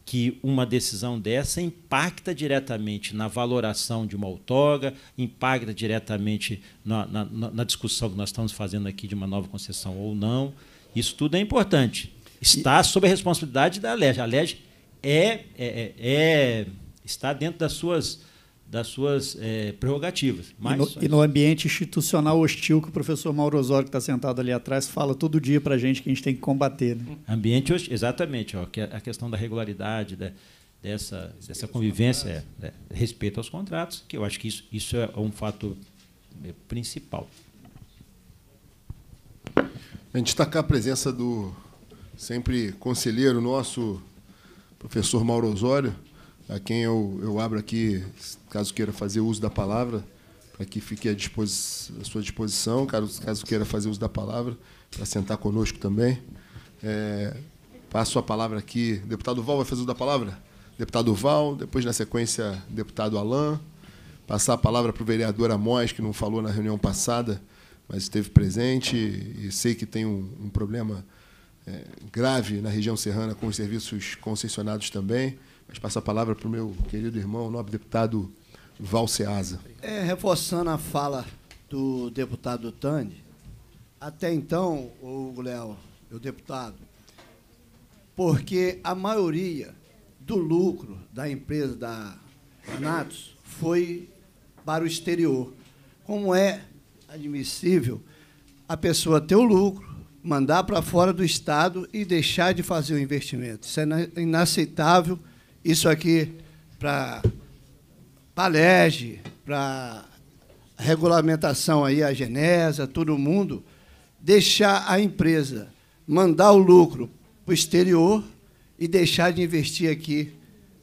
que uma decisão dessa impacta diretamente na valoração de uma outorga, impacta diretamente na, na, na, discussão que nós estamos fazendo aqui de uma nova concessão ou não. Isso tudo é importante. Está e... sob a responsabilidade da LERJ. A LERJ é, é, é, é, está dentro das suas das suas é, prerrogativas. Mas, e, no, e, no, ambiente institucional hostil que o professor Mauro Osório, que está sentado ali atrás, fala todo dia para a gente que a gente tem que combater. Né? Ambiente hostil, exatamente. Ó, que a questão da regularidade, da, dessa, dessa convivência, é, é, respeito aos contratos, que eu acho que isso, isso é um fato é, principal. A gente destacar tá a presença do sempre conselheiro nosso, professor Mauro Osório, a quem eu, eu abro aqui, caso queira fazer uso da palavra, para que fique à, à, sua disposição, caso, caso queira fazer uso da palavra, para sentar conosco também. É, passo a palavra aqui. Deputado Val vai fazer uso da palavra? Deputado Val, depois na sequência, deputado Alain. Passar a palavra para o vereador Amós, que não falou na reunião passada, mas esteve presente e sei que tem um, um problema é, grave na região serrana com os serviços concessionados também. Mas passo a palavra para o meu querido irmão, o nobre deputado Val É, reforçando a fala do deputado Tande, até então, o Léo, o deputado, porque a maioria do lucro da empresa da Natos foi para o exterior. Como é admissível a pessoa ter o lucro, mandar para fora do Estado e deixar de fazer o investimento? Isso é inaceitável isso aqui para Palege, para regulamentação aí, a Genesa, todo mundo, deixar a empresa mandar o lucro para o exterior e deixar de investir aqui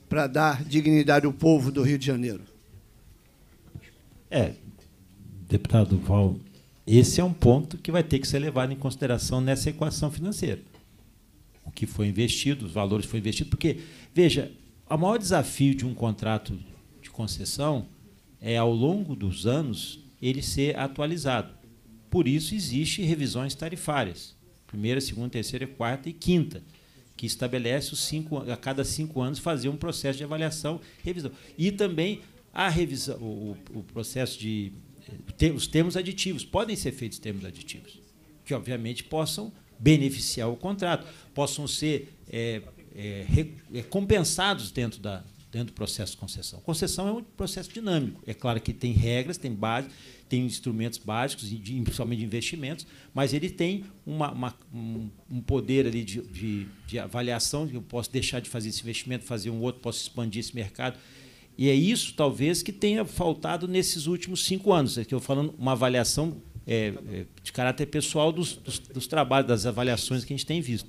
para dar dignidade ao povo do Rio de Janeiro. É, deputado Val, esse é um ponto que vai ter que ser levado em consideração nessa equação financeira. O que foi investido, os valores que investidos, porque, veja, o maior desafio de um contrato de concessão é, ao longo dos anos, ele ser atualizado. Por isso, existem revisões tarifárias. Primeira, segunda, terceira, quarta e quinta, que estabelece os cinco, a cada cinco anos fazer um processo de avaliação revisão. E também a revisão, o, o processo de. Eh, os termos aditivos. Podem ser feitos termos aditivos, que obviamente possam beneficiar o contrato, possam ser é, é, é, compensados dentro, da, dentro do processo de concessão. Concessão é um processo dinâmico. É claro que tem regras, tem base, tem instrumentos básicos, de, principalmente de investimentos, mas ele tem uma, uma, um, um, poder ali de, de, de avaliação, eu posso deixar de fazer esse investimento, fazer um outro, posso expandir esse mercado. E é isso, talvez, que tenha faltado nesses últimos cinco anos. Aqui é eu falando uma avaliação é, é, de caráter pessoal dos, dos, dos trabalhos, das avaliações que a gente tem visto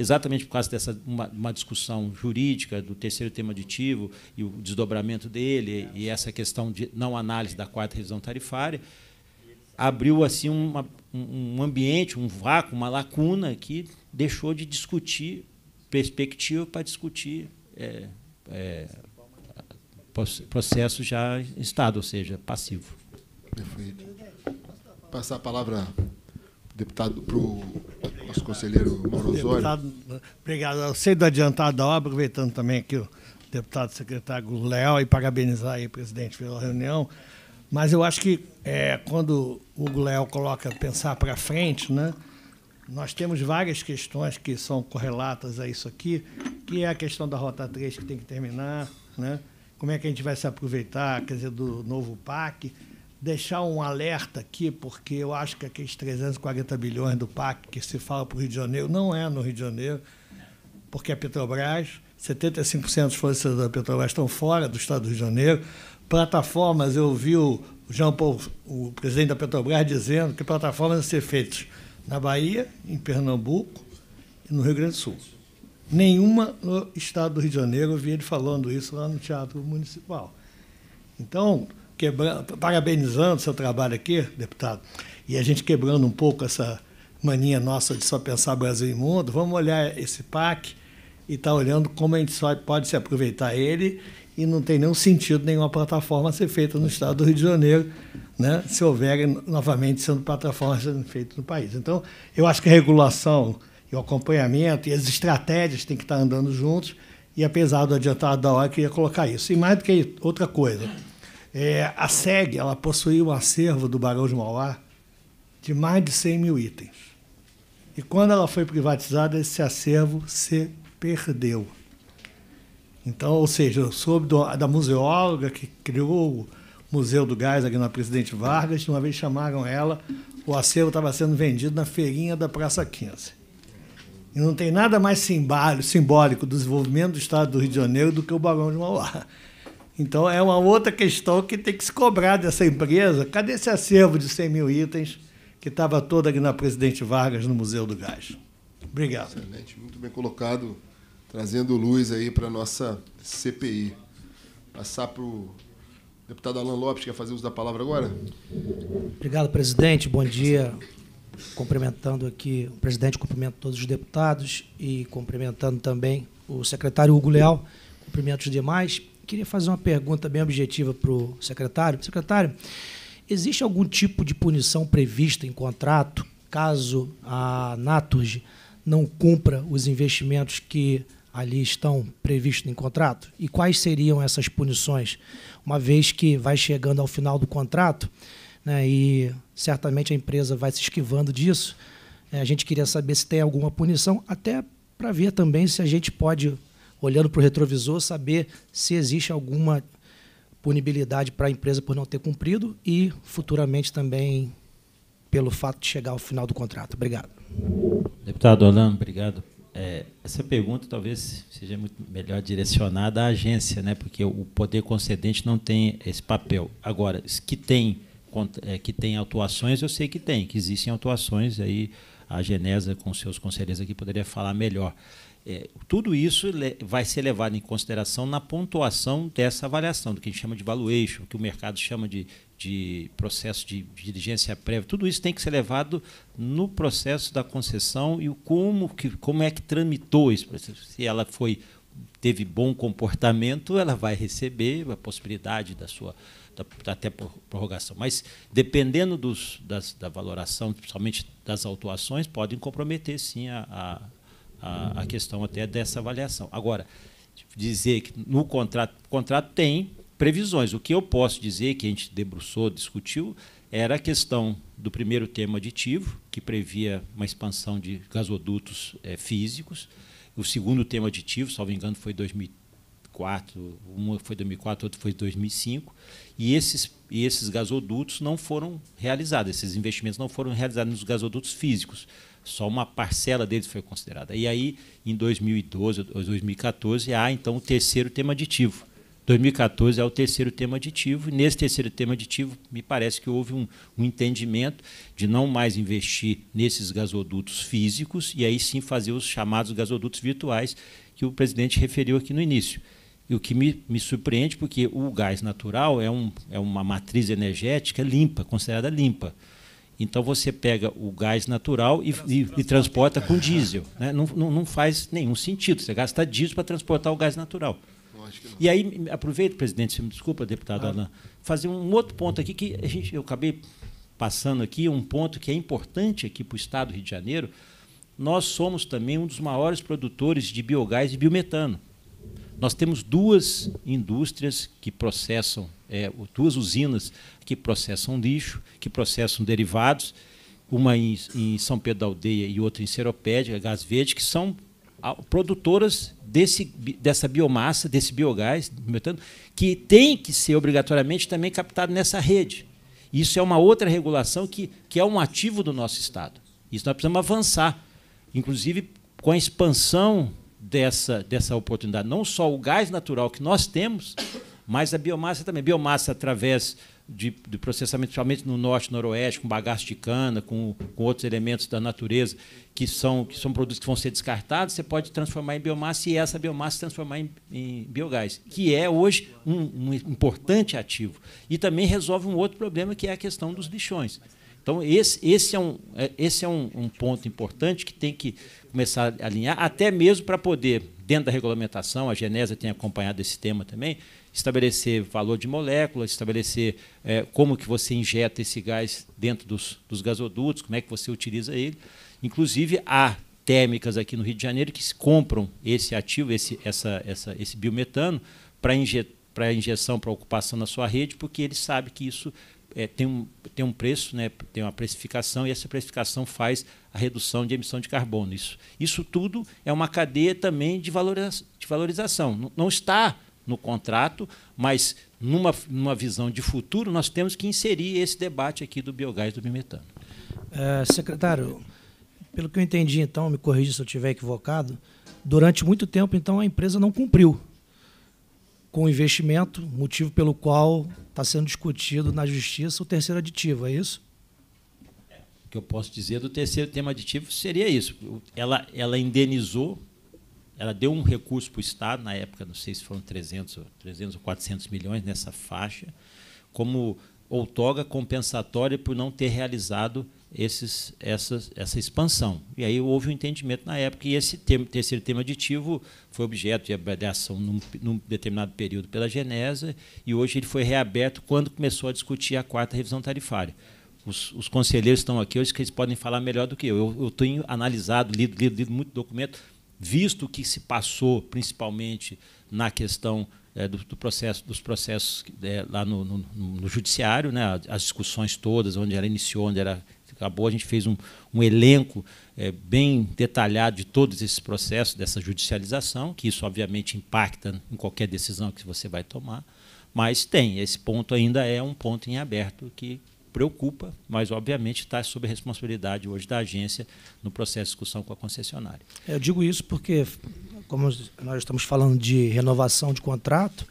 exatamente por causa dessa uma, uma discussão jurídica do terceiro tema aditivo e o desdobramento dele e essa questão de não análise da quarta revisão tarifária, abriu assim uma, um ambiente, um vácuo, uma lacuna que deixou de discutir perspectiva para discutir é, é, processo já estado, ou seja, passivo. Perfeito. Passar a palavra deputado para o nosso conselheiro Mauro Osório. Deputado, obrigado. Eu sei do adiantado da obra, aproveitando também aqui o deputado secretário Léo e parabenizar aí, presidente, pela reunião. Mas eu acho que é, quando o Hugo Léo coloca pensar para frente, né, nós temos várias questões que são correlatas a isso aqui, que é a questão da Rota 3 que tem que terminar, né? como é que a gente vai se aproveitar, quer dizer, do novo PAC deixar um alerta aqui, porque eu acho que aqueles 340 bilhões do PAC que se fala para o Rio de Janeiro não é no Rio de Janeiro, porque a Petrobras, 75% dos fornecedores da Petrobras estão fora do estado do Rio de Janeiro. Plataformas, eu vi o João Paulo, o presidente da Petrobras, dizendo que plataformas vão ser feitas na Bahia, em Pernambuco e no Rio Grande do Sul. Nenhuma no estado do Rio de Janeiro, eu vi ele falando isso lá no Teatro Municipal. Então, quebrando, tá parabenizando seu trabalho aqui, deputado, e a gente quebrando um pouco essa mania nossa de só pensar Brasil e mundo, vamos olhar esse PAC e estar tá olhando como a gente só pode se aproveitar ele e não tem nenhum sentido nenhuma plataforma ser feita no estado do Rio de Janeiro, né, se houver novamente sendo plataforma sendo feita no país. Então, eu acho que a regulação e o acompanhamento e as estratégias têm que estar tá andando juntos e apesar do adiantado da hora, eu queria colocar isso. E mais do que outra coisa, é, a SEG ela possuía um acervo do Barão de Mauá de mais de 100 mil itens. E quando ela foi privatizada, esse acervo se perdeu. Então, ou seja, eu soube do, da museóloga que criou o Museu do Gás aqui na Presidente Vargas, uma vez chamaram ela, o acervo estava sendo vendido na feirinha da Praça 15. E não tem nada mais simbólico do desenvolvimento do Estado do Rio de Janeiro do que o Barão de Mauá. Então é uma outra questão que tem que se cobrar dessa empresa. Cadê esse acervo de 100 mil itens que estava todo ali na Presidente Vargas, no Museu do Gás? Obrigado. Excelente, muito bem colocado, trazendo luz aí para a nossa CPI. Passar para o deputado Alan Lopes, que quer fazer uso da palavra agora? Obrigado, presidente. Bom dia. Cumprimentando aqui o presidente, cumprimento todos os deputados e cumprimentando também o secretário Hugo Leal. Cumprimento os demais queria fazer uma pergunta bem objetiva para o secretário. Secretário, existe algum tipo de punição prevista em contrato caso a Naturgy não cumpra os investimentos que ali estão previstos em contrato? E quais seriam essas punições? Uma vez que vai chegando ao final do contrato, né, e certamente a empresa vai se esquivando disso, é, a gente queria saber se tem alguma punição, até para ver também se a gente pode olhando para o retrovisor, saber se existe alguma punibilidade para a empresa por não ter cumprido e futuramente também pelo fato de chegar ao final do contrato. Obrigado. Deputado Orlando, obrigado. É, essa pergunta talvez seja muito melhor direcionada à agência, né? porque o poder concedente não tem esse papel. Agora, que tem, é, que tem atuações, eu sei que tem, que existem atuações. aí a Genesa, com seus conselheiros aqui, poderia falar melhor. É, tudo isso vai ser levado em consideração na pontuação dessa avaliação, do que a gente chama de valuation, que o mercado chama de, de processo de, de diligência prévia. Tudo isso tem que ser levado no processo da concessão e como, que, como é que tramitou isso. Se ela foi teve bom comportamento, ela vai receber a possibilidade da sua da, até prorrogação. Mas dependendo dos, das, da valoração, principalmente das autuações, podem comprometer sim a, a a, a questão até dessa avaliação. Agora, dizer que no contrato, contrato tem previsões. O que eu posso dizer, que a gente debruçou, discutiu, era a questão do primeiro tema aditivo, que previa uma expansão de gasodutos é, físicos. O segundo tema aditivo, salvo engano, foi 2004, um foi 2004, outro foi 2005. E esses, e esses gasodutos não foram realizados, esses investimentos não foram realizados nos gasodutos físicos. Só uma parcela deles foi considerada. E aí, em 2012 ou 2014, há então o terceiro tema aditivo. 2014 é o terceiro tema aditivo, e nesse terceiro tema aditivo, me parece que houve um, um, entendimento de não mais investir nesses gasodutos físicos e aí sim fazer os chamados gasodutos virtuais que o presidente referiu aqui no início. E o que me, me surpreende, porque o gás natural é, um, é uma matriz energética limpa, considerada limpa. Então você pega o gás natural e, e, e transporta com diesel. Né? Não, não, não, faz nenhum sentido. Você gasta diesel para transportar o gás natural. E aí, aproveito, presidente, se me desculpa, deputado ah. Alain, fazer um outro ponto aqui que a gente, eu acabei passando aqui, um ponto que é importante aqui para o Estado do Rio de Janeiro. Nós somos também um dos maiores produtores de biogás e biometano. Nós temos duas indústrias que processam é, duas usinas que processam lixo, que processam derivados, uma em, em São Pedro da Aldeia e outra em Seropédia, Gás Verde, que são produtoras desse, dessa biomassa, desse biogás, que tem que ser obrigatoriamente também captado nessa rede. Isso é uma outra regulação que, que é um ativo do nosso Estado. Isso nós precisamos avançar, inclusive com a expansão dessa, dessa oportunidade. Não só o gás natural que nós temos, mas a biomassa também. Biomassa através de, de processamento, principalmente no norte, noroeste, com bagaço de cana, com, com outros elementos da natureza, que são, que são produtos que vão ser descartados, você pode transformar em biomassa e essa biomassa transformar em, em biogás, que é hoje um, um importante ativo. E também resolve um outro problema, que é a questão dos lixões. Então, esse, esse é, um, é, esse é um, um ponto importante que tem que começar a alinhar, até mesmo para poder, dentro da regulamentação, a Genesa tem acompanhado esse tema também, estabelecer valor de molécula, estabelecer é, como que você injeta esse gás dentro dos, dos gasodutos, como é que você utiliza ele. Inclusive, há térmicas aqui no Rio de Janeiro que compram esse ativo, esse, essa, essa, esse biometano, para injetar para injeção, para ocupação na sua rede, porque ele sabe que isso é, tem, um, tem um preço, né, tem uma precificação, e essa precificação faz a redução de emissão de carbono. Isso, isso tudo é uma cadeia também de, valoriza de valorização. Não, não está no contrato, mas numa, numa visão de futuro, nós temos que inserir esse debate aqui do biogás e do bimetano. É, secretário, pelo que eu entendi, então, me corrija se eu estiver equivocado, durante muito tempo, então, a empresa não cumpriu com investimento, motivo pelo qual está sendo discutido na justiça o terceiro aditivo, é isso? O que eu posso dizer do terceiro tema aditivo seria isso. Ela, ela indenizou, ela deu um recurso para o Estado, na época, não sei se foram 300, 300 ou 400 milhões nessa faixa, como outorga compensatória por não ter realizado esses, essas, essa expansão. E aí houve um entendimento na época, e esse termo, terceiro termo aditivo foi objeto de ação num, num, determinado período pela Genesa, e hoje ele foi reaberto quando começou a discutir a quarta revisão tarifária. Os, os conselheiros estão aqui hoje, que eles podem falar melhor do que eu. Eu, eu tenho analisado, lido, lido, lido muito documento, visto o que se passou, principalmente na questão é, do, do, processo, dos processos é, lá no, no, no, judiciário, né, as discussões todas, onde ela iniciou, onde ela acabou, a gente fez um, um elenco é, bem detalhado de todos esses processos, dessa judicialização, que isso obviamente impacta em qualquer decisão que você vai tomar, mas tem, esse ponto ainda é um ponto em aberto que preocupa, mas obviamente está sob a responsabilidade hoje da agência no processo de discussão com a concessionária. É, eu digo isso porque, como nós estamos falando de renovação de contrato,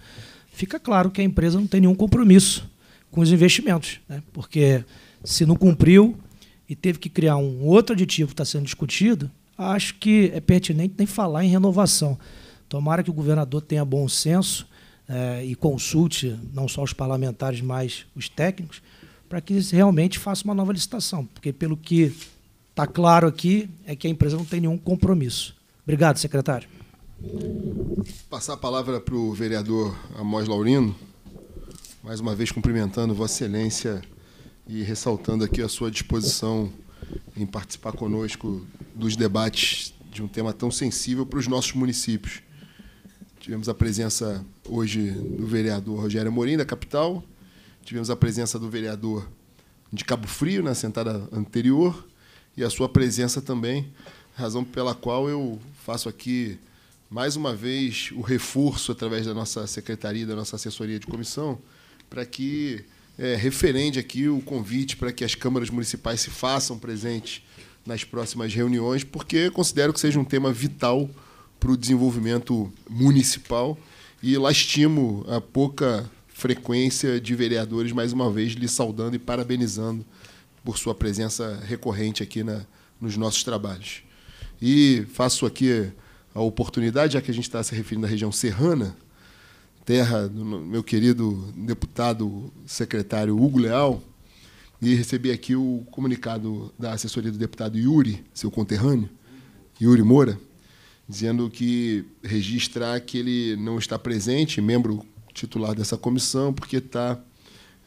fica claro que a empresa não tem nenhum compromisso com os investimentos, né? porque se não cumpriu, e teve que criar um outro aditivo que está sendo discutido, acho que é pertinente nem falar em renovação. Tomara que o governador tenha bom senso eh, e consulte não só os parlamentares, mas os técnicos, para que realmente faça uma nova licitação, porque pelo que está claro aqui é que a empresa não tem nenhum compromisso. Obrigado, secretário. Passar a palavra para o vereador Amós Laurino, mais uma vez cumprimentando Vossa Excelência e ressaltando aqui a sua disposição em participar conosco dos debates de um tema tão sensível para os nossos municípios. Tivemos a presença hoje do vereador Rogério Morim, da capital, tivemos a presença do vereador de Cabo Frio, na sentada anterior, e a sua presença também, razão pela qual eu faço aqui, mais uma vez, o reforço através da nossa secretaria, da nossa assessoria de comissão, para que é, referende aqui o convite para que as câmaras municipais se façam presentes nas próximas reuniões, porque considero que seja um tema vital para o desenvolvimento municipal e lastimo a pouca frequência de vereadores, mais uma vez, lhe saudando e parabenizando por sua presença recorrente aqui na, nos nossos trabalhos. E faço aqui a oportunidade, já que a gente está se referindo à região serrana, Terra, do meu querido deputado secretário Hugo Leal, e recebi aqui o comunicado da assessoria do deputado Yuri, seu conterrâneo, Yuri Moura, dizendo que registrar que ele não está presente, membro titular dessa comissão, porque está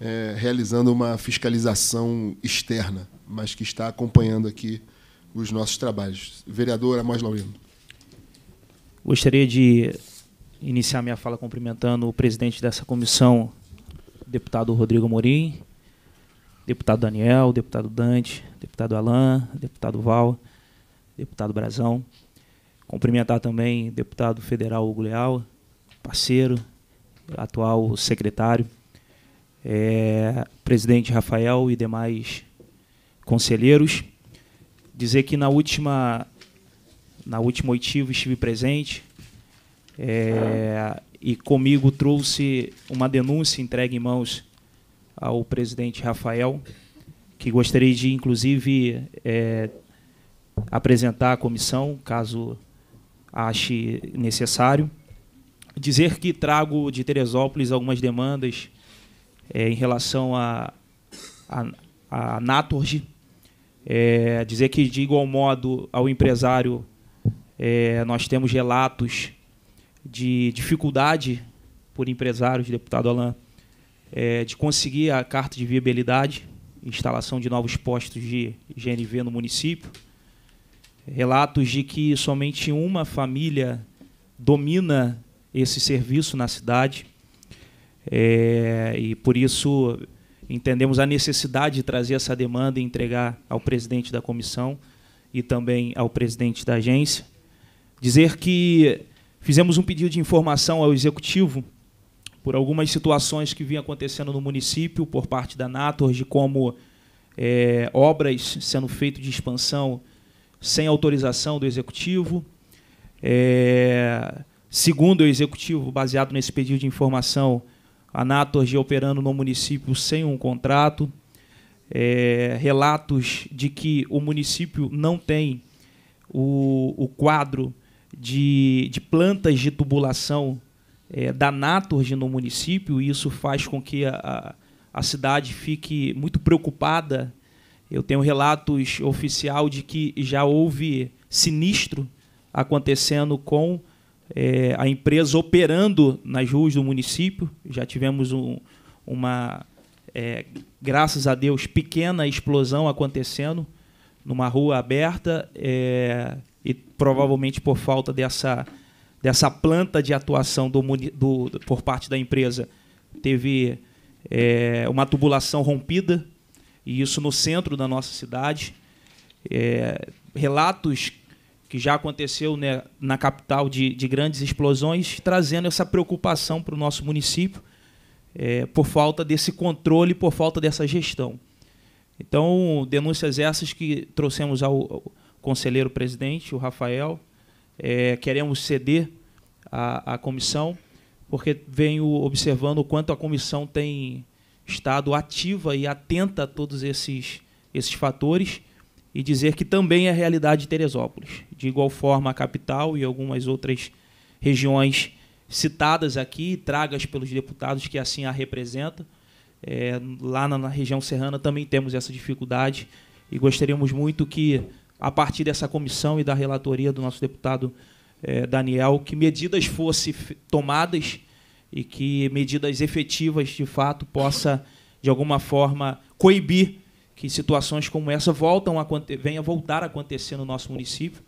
é, realizando uma fiscalização externa, mas que está acompanhando aqui os nossos trabalhos. Vereador Amós Laurino. Gostaria de iniciar minha fala cumprimentando o presidente dessa comissão, deputado Rodrigo Morim, deputado Daniel, deputado Dante, deputado Alain, deputado Val, deputado Brazão. Cumprimentar também deputado federal Hugo Leal, parceiro, atual secretário, é, presidente Rafael e demais conselheiros. Dizer que na última na última oitiva estive presente, é, e comigo trouxe uma denúncia entregue em mãos ao presidente Rafael, que gostaria de, inclusive, é, apresentar à comissão, caso ache necessário. Dizer que trago de Teresópolis algumas demandas é, em relação a, a, a É, dizer que, de igual modo, ao empresário, é, nós temos relatos de dificuldade por empresários, deputado Alain, é, de conseguir a carta de viabilidade, instalação de novos postos de GNV no município. Relatos de que somente uma família domina esse serviço na cidade. É, e por isso entendemos a necessidade de trazer essa demanda e entregar ao presidente da comissão e também ao presidente da agência. Dizer que Fizemos um pedido de informação ao executivo por algumas situações que vinham acontecendo no município por parte da Nator, de como é, obras sendo feitas de expansão sem autorização do executivo. É, segundo o executivo, baseado nesse pedido de informação, a Natorg operando no município sem um contrato, é, relatos de que o município não tem o, o quadro de, de plantas de tubulação é, da Naturgy no município, e isso faz com que a, a cidade fique muito preocupada. Eu tenho relatos oficial de que já houve sinistro acontecendo com é, a empresa operando nas ruas do município. Já tivemos um, uma, é, graças a Deus, pequena explosão acontecendo numa rua aberta. É, e provavelmente por falta dessa, dessa planta de atuação do, do, por parte da empresa, teve é, uma tubulação rompida, e isso no centro da nossa cidade. É, relatos que já aconteceu né, na capital de, de, grandes explosões, trazendo essa preocupação para o nosso município é, por falta desse controle, por falta dessa gestão. Então, denúncias essas que trouxemos ao, ao conselheiro presidente, o Rafael. É, queremos ceder à, a comissão, porque venho observando o quanto a comissão tem estado ativa e atenta a todos esses, esses fatores e dizer que também é a realidade de Teresópolis. De igual forma, a capital e algumas outras regiões citadas aqui, tragas pelos deputados que assim a representam. É, lá na, na região serrana também temos essa dificuldade e gostaríamos muito que a partir dessa comissão e da relatoria do nosso deputado eh, Daniel, que medidas fossem tomadas e que medidas efetivas, de fato, possa, de alguma forma, coibir que situações como essa voltam a, venha voltar a acontecer no nosso município,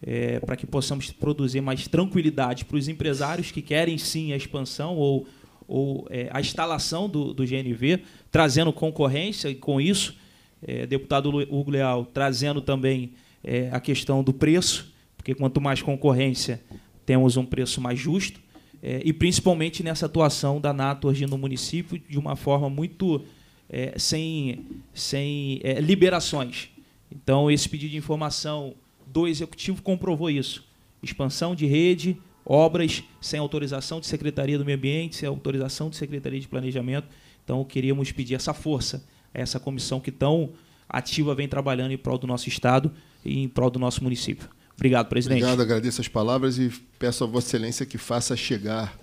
eh, para que possamos produzir mais tranquilidade para os empresários que querem sim a expansão ou, ou eh, a instalação do, do GNV, trazendo concorrência e com isso é, deputado Hugo Leal, trazendo também é, a questão do preço, porque quanto mais concorrência, temos um preço mais justo, é, e principalmente nessa atuação da Natorg no município, de uma forma muito é, sem, sem é, liberações. Então, esse pedido de informação do Executivo comprovou isso. Expansão de rede, obras sem autorização de Secretaria do Meio Ambiente, sem autorização de Secretaria de Planejamento. Então, queríamos pedir essa força essa comissão que tão ativa vem trabalhando em prol do nosso Estado e em prol do nosso município. Obrigado, presidente. Obrigado, agradeço as palavras e peço a Vossa Excelência que faça chegar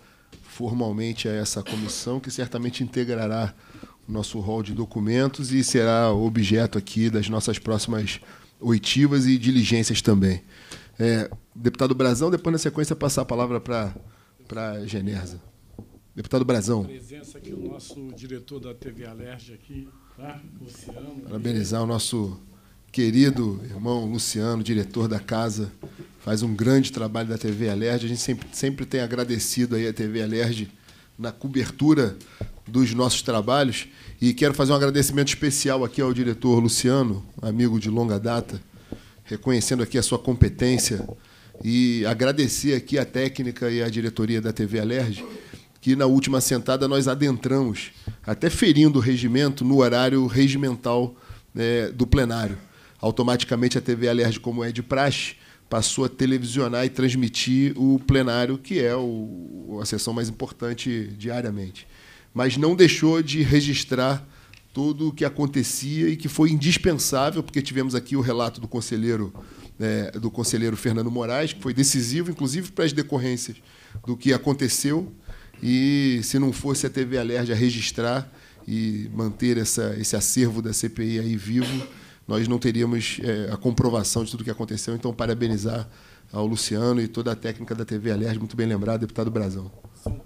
formalmente a essa comissão, que certamente integrará o nosso rol de documentos e será objeto aqui das nossas próximas oitivas e diligências também. É, deputado Brazão, depois na sequência passar a palavra para a Generza. Deputado Brazão. Presença aqui o nosso diretor da TV Alerj aqui, Tá? Luciano. Parabenizar o nosso querido irmão Luciano, diretor da casa, faz um grande trabalho da TV Alerj. A gente sempre, sempre tem agradecido aí a TV Alerj na cobertura dos nossos trabalhos. E quero fazer um agradecimento especial aqui ao diretor Luciano, amigo de longa data, reconhecendo aqui a sua competência e agradecer aqui a técnica e a diretoria da TV Alerj que na última sentada nós adentramos, até ferindo o regimento no horário regimental né, do plenário. Automaticamente a TV Alerj, como é de praxe, passou a televisionar e transmitir o plenário, que é o, a sessão mais importante diariamente. Mas não deixou de registrar tudo o que acontecia e que foi indispensável, porque tivemos aqui o relato do conselheiro né, do conselheiro Fernando Moraes, que foi decisivo, inclusive para as decorrências do que aconteceu e se não fosse a TV Alerj a registrar e manter essa, esse acervo da CPI aí vivo, nós não teríamos é, a comprovação de tudo o que aconteceu. Então, parabenizar ao Luciano e toda a técnica da TV Alerj, muito bem lembrado, deputado Brazão. São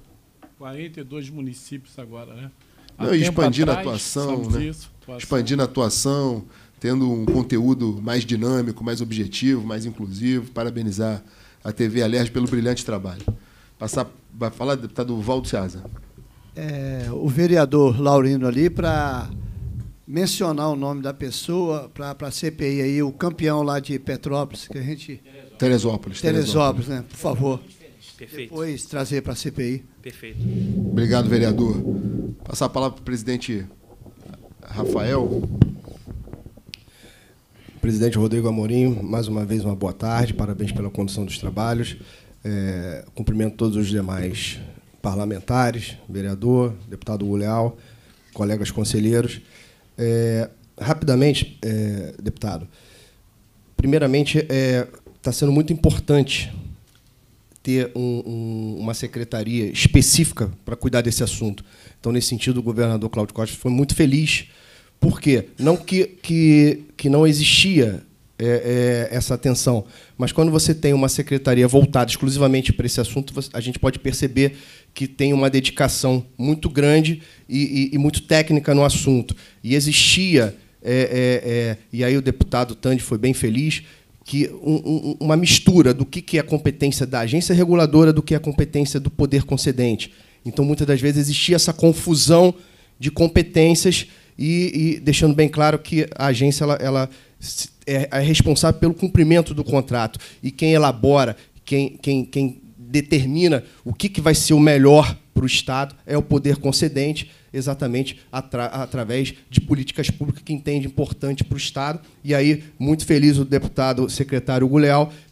42 municípios agora, né? não, expandindo atrás, a atuação, né? Disso, atuação. expandindo a atuação, tendo um conteúdo mais dinâmico, mais objetivo, mais inclusivo. Parabenizar a TV Alerj pelo brilhante trabalho. Passar Vai falar, deputado tá Valdo Ceasa. É, o vereador Laurino ali, para mencionar o nome da pessoa, para a CPI aí, o campeão lá de Petrópolis, que a gente. Teresópolis. Teresópolis, Teresópolis né? Por favor. Perfeito. Depois trazer para a CPI. Perfeito. Obrigado, vereador. Passar a palavra para o presidente Rafael. Presidente Rodrigo Amorim, mais uma vez uma boa tarde, parabéns pela condução dos trabalhos. É, cumprimento todos os demais parlamentares, vereador, deputado Guleal, colegas conselheiros. É, rapidamente, é, deputado, primeiramente, está é, sendo muito importante ter um, um, uma secretaria específica para cuidar desse assunto. Então, nesse sentido, o governador Cláudio Costa foi muito feliz. Por quê? Não que, que, que não existia é, é, essa atenção. Mas quando você tem uma secretaria voltada exclusivamente para esse assunto, a gente pode perceber que tem uma dedicação muito grande e, e, e muito técnica no assunto. E existia, é, é, é e aí o deputado Tandi foi bem feliz, que um, um, uma mistura do que, que é a competência da agência reguladora do que é a competência do poder concedente. Então, muitas das vezes, existia essa confusão de competências e, e deixando bem claro que a agência ela, ela é, é responsável pelo cumprimento do contrato. E quem elabora, quem, quem, quem determina o que, que vai ser o melhor para o Estado é o poder concedente, exatamente atra através de políticas públicas que entende importante para o Estado. E aí, muito feliz o deputado secretário Hugo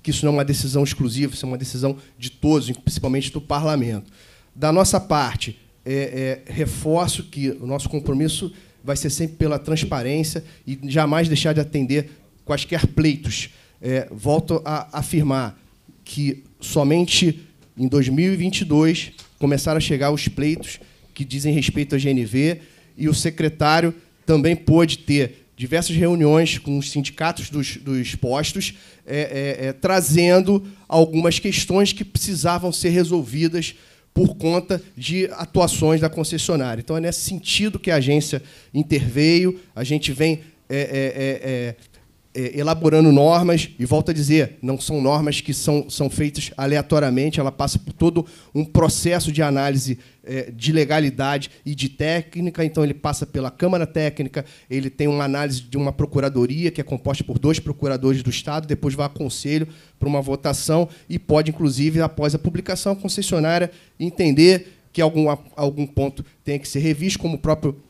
que isso não é uma decisão exclusiva, isso é uma decisão de todos, principalmente do parlamento. Da nossa parte, é, é, reforço que o nosso compromisso vai ser sempre pela transparência e jamais deixar de atender quaisquer pleitos. É, volto a afirmar que somente em 2022 começaram a chegar os pleitos que dizem respeito à GNV e o secretário também pôde ter diversas reuniões com os sindicatos dos, dos postos, é, é, é trazendo algumas questões que precisavam ser resolvidas por conta de atuações da concessionária. Então, é nesse sentido que a agência interveio, a gente vem é, é, é, é é, elaborando normas, e volto a dizer, não são normas que são, são feitas aleatoriamente, ela passa por todo um processo de análise é, de legalidade e de técnica, então ele passa pela Câmara Técnica, ele tem uma análise de uma procuradoria, que é composta por dois procuradores do Estado, depois vai a Conselho para uma votação e pode, inclusive, após a publicação, a concessionária entender que algum, algum ponto tem que ser revisto, como o próprio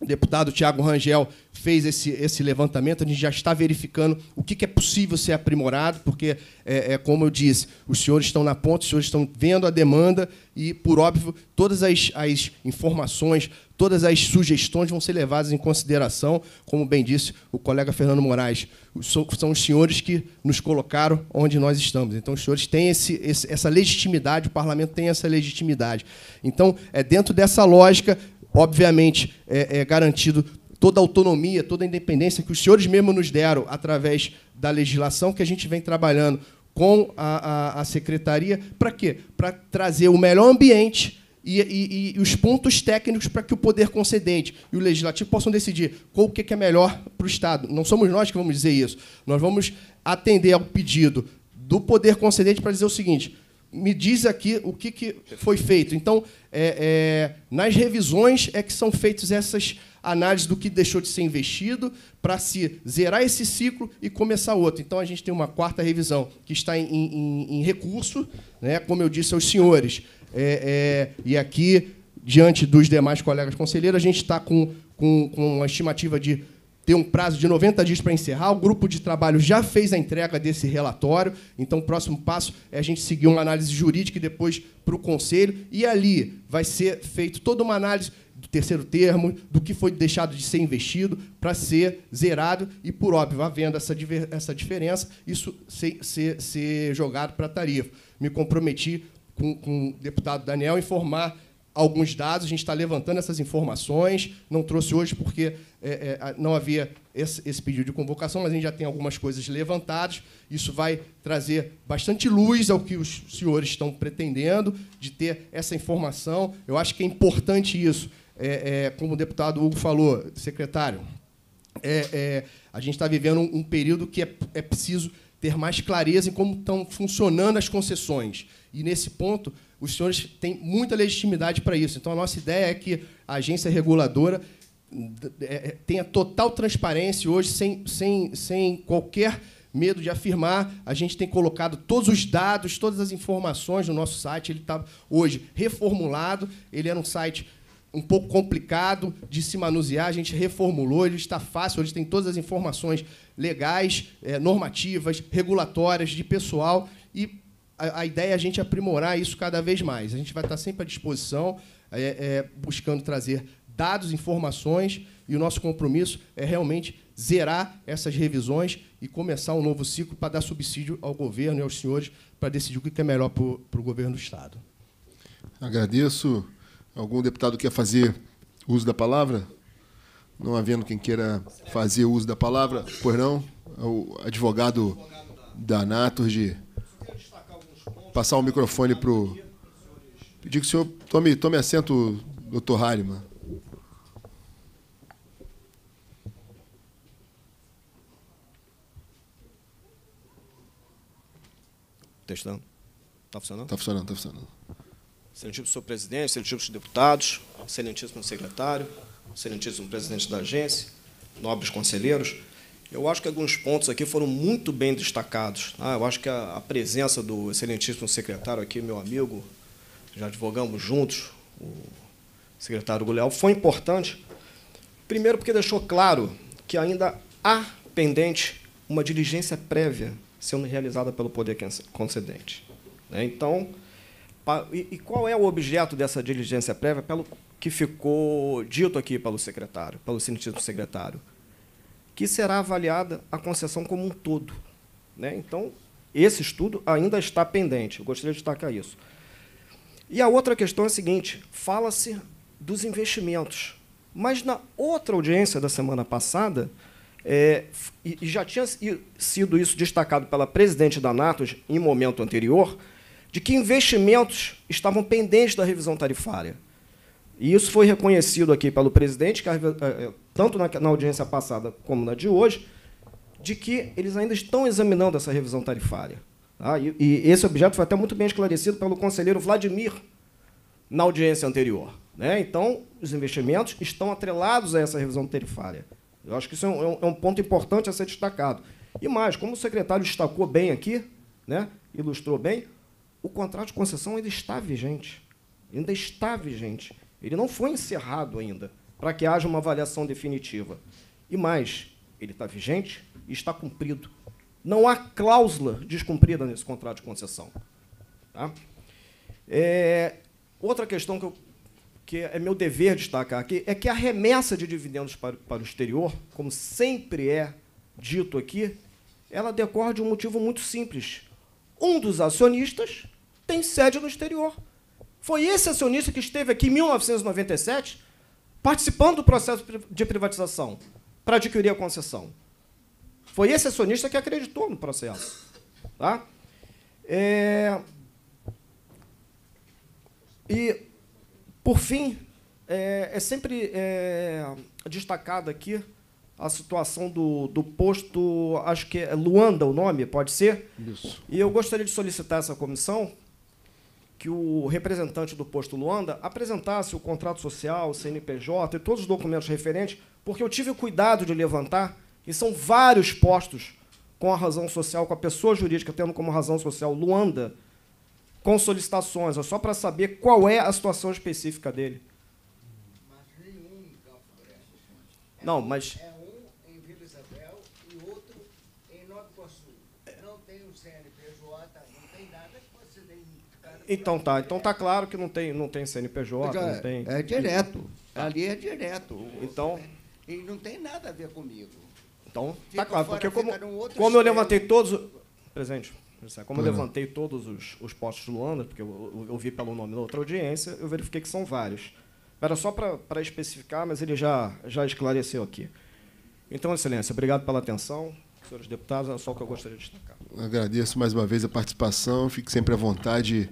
o deputado Tiago Rangel fez esse, esse levantamento, a gente já está verificando o que, que é possível ser aprimorado, porque, é, é, como eu disse, os senhores estão na ponta, os senhores estão vendo a demanda e, por óbvio, todas as, as informações, todas as sugestões vão ser levadas em consideração, como bem disse o colega Fernando Moraes. São os senhores que nos colocaram onde nós estamos. Então, os senhores têm esse, esse essa legitimidade, o parlamento tem essa legitimidade. Então, é dentro dessa lógica, obviamente, é, é garantido toda a autonomia, toda a independência que os senhores mesmo nos deram através da legislação que a gente vem trabalhando com a, a, a secretaria. Para quê? Para trazer o melhor ambiente e, e, e os pontos técnicos para que o poder concedente e o legislativo possam decidir qual o que é melhor para o Estado. Não somos nós que vamos dizer isso. Nós vamos atender ao pedido do poder concedente para dizer o seguinte: me diz aqui o que, que foi feito. Então, é, é, nas revisões é que são feitas essas análises do que deixou de ser investido para se zerar esse ciclo e começar outro. Então, a gente tem uma quarta revisão que está em, em, em recurso, né, como eu disse aos senhores. É, é, e aqui, diante dos demais colegas conselheiros, a gente está com, com, com uma estimativa de ter um prazo de 90 dias para encerrar. O grupo de trabalho já fez a entrega desse relatório, então o próximo passo é a gente seguir uma análise jurídica e depois para o Conselho. E ali vai ser feita toda uma análise do terceiro termo, do que foi deixado de ser investido para ser zerado e, por óbvio, havendo essa, essa diferença, isso ser, ser, ser jogado para a tarifa. Me comprometi com, com o deputado Daniel a informar alguns dados, a gente está levantando essas informações. Não trouxe hoje porque é, é, não havia esse, esse, pedido de convocação, mas a gente já tem algumas coisas levantadas. Isso vai trazer bastante luz ao que os senhores estão pretendendo, de ter essa informação. Eu acho que é importante isso. É, é como o deputado Hugo falou, secretário, é, é, a gente está vivendo um, um, período que é preciso ter mais clareza em como estão funcionando as concessões. E, nesse ponto, os senhores têm muita legitimidade para isso. Então, a nossa ideia é que a agência reguladora é, é, tenha total transparência hoje, sem, sem, sem qualquer medo de afirmar. A gente tem colocado todos os dados, todas as informações no nosso site. Ele está hoje reformulado. Ele era um site um pouco complicado de se manusear, a gente reformulou, ele está fácil, hoje tem todas as informações legais, é, normativas, regulatórias, de pessoal a, ideia é a gente aprimorar isso cada vez mais. A gente vai estar sempre à disposição, é, é, buscando trazer dados, informações, e o nosso compromisso é realmente zerar essas revisões e começar um novo ciclo para dar subsídio ao governo e aos senhores para decidir o que é melhor para o governo do Estado. Agradeço. Algum deputado quer fazer uso da palavra? Não havendo quem queira fazer uso da palavra, pois não? O advogado da De passar o microfone para o. Pedir que o senhor tome, tome assento, doutor Hariman. Testando. Tá está funcionando? Está funcionando, está funcionando. Excelentíssimo senhor presidente, excelentíssimos deputados, excelentíssimo secretário, excelentíssimo presidente da agência, nobres conselheiros. Eu acho que alguns pontos aqui foram muito bem destacados. Tá? eu acho que a, a, presença do excelentíssimo secretário aqui, meu amigo, já advogamos juntos, o secretário Guleal, foi importante. Primeiro, porque deixou claro que ainda há pendente uma diligência prévia sendo realizada pelo poder concedente. Né? Então, e qual é o objeto dessa diligência prévia pelo que ficou dito aqui pelo secretário, pelo sentido do secretário? que será avaliada a concessão como um todo. Né? Então, esse estudo ainda está pendente. Eu gostaria de destacar isso. E a outra questão é a seguinte: fala-se dos investimentos. Mas na outra audiência da semana passada, é, e já tinha sido isso destacado pela presidente da Natos em momento anterior, de que investimentos estavam pendentes da revisão tarifária. E isso foi reconhecido aqui pelo presidente, que a, é, é, tanto na, na audiência passada como na de hoje, de que eles ainda estão examinando essa revisão tarifária. Tá? e, e, esse objeto foi até muito bem esclarecido pelo conselheiro Vladimir na audiência anterior. Né? Então, os investimentos estão atrelados a essa revisão tarifária. Eu acho que isso é, é um, é um ponto importante a ser destacado. E mais, como o secretário destacou bem aqui, né, ilustrou bem, o contrato de concessão ainda está vigente. Ainda está vigente. Ele não foi encerrado ainda para que haja uma avaliação definitiva. E mais, ele está vigente e está cumprido. Não há cláusula descumprida nesse contrato de concessão. Tá? É, outra questão que, eu, que, é meu dever destacar aqui é que a remessa de dividendos para, para o exterior, como sempre é dito aqui, ela decorre de um motivo muito simples. Um dos acionistas tem sede no exterior. Foi esse acionista que esteve aqui em 1997 participando do processo de privatização para adquirir a concessão. Foi esse acionista que acreditou no processo. Tá? É... E, por fim, é, é sempre é, destacada aqui a situação do, do posto, acho que é Luanda o nome, pode ser? Isso. E eu gostaria de solicitar essa comissão que o representante do posto Luanda apresentasse o contrato social, o CNPJ e todos os documentos referentes, porque eu tive o cuidado de levantar, e são vários postos com a razão social, com a pessoa jurídica tendo como razão social Luanda, com solicitações, é só para saber qual é a situação específica dele. Mas nenhum Não, mas é Então tá, então tá claro que não tem, não tem CNPJ, é, não tem. É direto. Ali é direto. Então. E não tem nada a ver comigo. Então, tá fica tá claro, fora, porque como, como eu levantei todos. Presente. Como eu uhum. levantei todos os, os postos de Luanda, porque eu, eu, eu, vi pelo nome na outra audiência, eu verifiquei que são vários. Era só para especificar, mas ele já, já esclareceu aqui. Então, Excelência, obrigado pela atenção. Senhores deputados, é só o que eu gostaria de destacar. Agradeço mais uma vez a participação. Fique sempre à vontade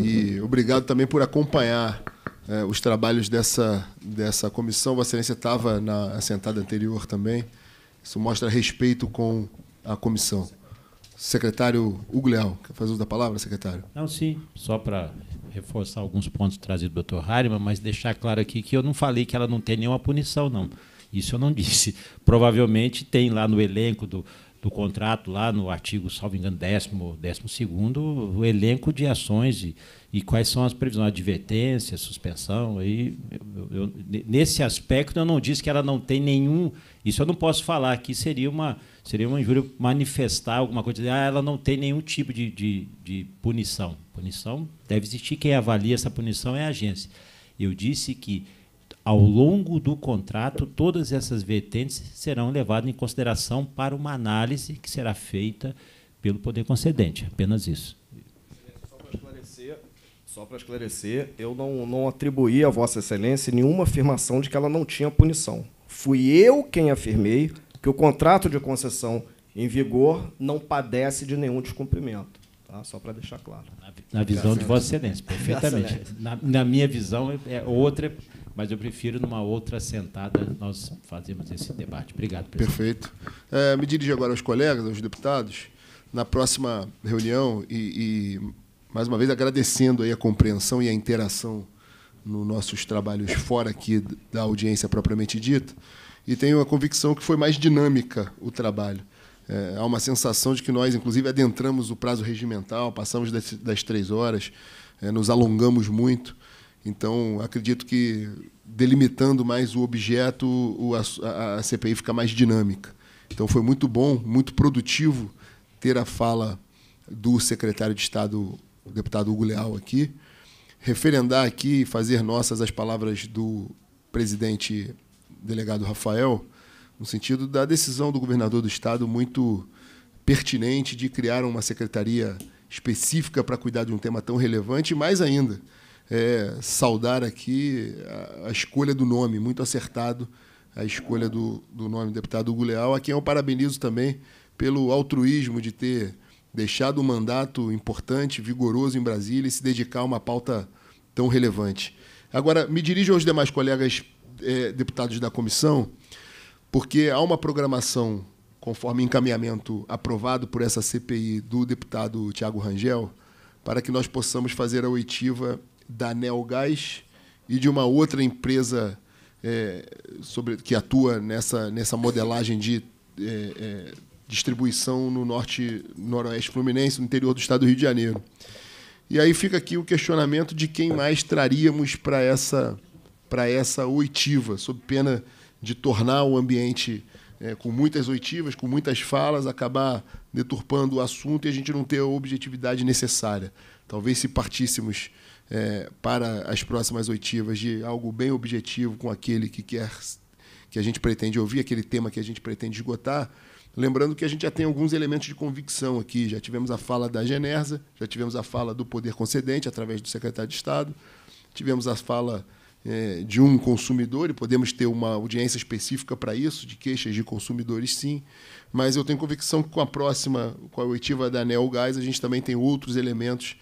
e obrigado também por acompanhar é, os trabalhos dessa, dessa comissão. Vossa Excelência estava na assentada anterior também. Isso mostra respeito com a comissão. Secretário Hugo Leal, quer fazer uso da palavra, secretário? Não, sim, só para reforçar alguns pontos trazidos pelo doutor Harima, mas deixar claro aqui que eu não falei que ela não tem nenhuma punição, não. Isso eu não disse. Provavelmente tem lá no elenco do, do contrato, lá no artigo, salvo engano, décimo, décimo segundo, o elenco de ações e, e quais são as previsões, advertência, suspensão. Aí, eu, eu, nesse aspecto, eu não disse que ela não tem nenhum. Isso eu não posso falar aqui, seria uma, seria uma injúria manifestar alguma coisa. Ah, ela não tem nenhum tipo de, de, de punição. Punição deve existir, quem avalia essa punição é a agência. Eu disse que ao longo do contrato, todas essas vertentes serão levadas em consideração para uma análise que será feita pelo poder concedente. Apenas isso. Só para esclarecer, eu não, não atribuí a Vossa Excelência nenhuma afirmação de que ela não tinha punição. Fui eu quem afirmei que o contrato de concessão em vigor não padece de nenhum descumprimento. Tá? Só para deixar claro. Na, na visão de Vossa Excelência, perfeitamente. Na, na minha visão, é, é outra mas eu prefiro, numa outra sentada, nós fazermos esse debate. Obrigado, presidente. Perfeito. É, me dirijo agora aos colegas, aos deputados. Na próxima reunião, e, e mais uma vez agradecendo aí a compreensão e a interação nos nossos trabalhos fora aqui da audiência propriamente dita, e tenho a convicção que foi mais dinâmica o trabalho. É, há uma sensação de que nós, inclusive, adentramos o prazo regimental, passamos das, das três horas, é, nos alongamos muito. Então, acredito que delimitando mais o objeto, a CPI fica mais dinâmica. Então, foi muito bom, muito produtivo ter a fala do secretário de Estado, o deputado Hugo Leal, aqui, referendar aqui e fazer nossas as palavras do presidente delegado Rafael, no sentido da decisão do governador do Estado muito pertinente de criar uma secretaria específica para cuidar de um tema tão relevante, e mais ainda, é, saudar aqui a, a, escolha do nome, muito acertado a escolha do, do nome deputado Guleal, a quem eu parabenizo também pelo altruísmo de ter deixado um mandato importante, vigoroso em Brasília e se dedicar a uma pauta tão relevante. Agora, me dirijo aos demais colegas é, deputados da comissão, porque há uma programação, conforme encaminhamento aprovado por essa CPI do deputado Tiago Rangel, para que nós possamos fazer a oitiva da Nelgás e de uma outra empresa é, sobre, que atua nessa, nessa modelagem de é, é, distribuição no norte, noroeste fluminense, no interior do estado do Rio de Janeiro. E aí fica aqui o questionamento de quem mais traríamos para essa para essa oitiva, sob pena de tornar o ambiente é, com muitas oitivas, com muitas falas, acabar deturpando o assunto e a gente não ter a objetividade necessária. Talvez se partíssemos é, para as próximas oitivas de algo bem objetivo com aquele que quer que a gente pretende ouvir, aquele tema que a gente pretende esgotar. Lembrando que a gente já tem alguns elementos de convicção aqui. Já tivemos a fala da Genersa, já tivemos a fala do poder concedente através do secretário de Estado, tivemos a fala é, de um consumidor, e podemos ter uma audiência específica para isso, de queixas de consumidores, sim. Mas eu tenho convicção que com a próxima, com a oitiva da Neo Gás, a gente também tem outros elementos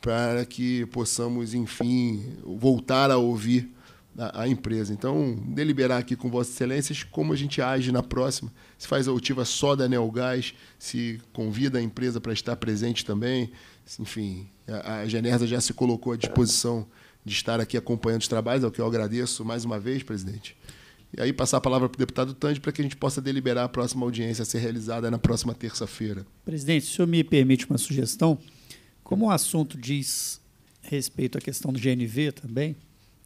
para que possamos, enfim, voltar a ouvir a, a, empresa. Então, deliberar aqui com Vossa Excelências como a gente age na próxima, se faz a altiva só da Neogás, se convida a empresa para estar presente também, enfim, a, a já se colocou à disposição de estar aqui acompanhando os trabalhos, ao que eu agradeço mais uma vez, presidente. E aí passar a palavra para o deputado Tange para que a gente possa deliberar a próxima audiência a ser realizada na próxima terça-feira. Presidente, se o senhor me permite uma sugestão, como o assunto diz respeito à questão do GNV também,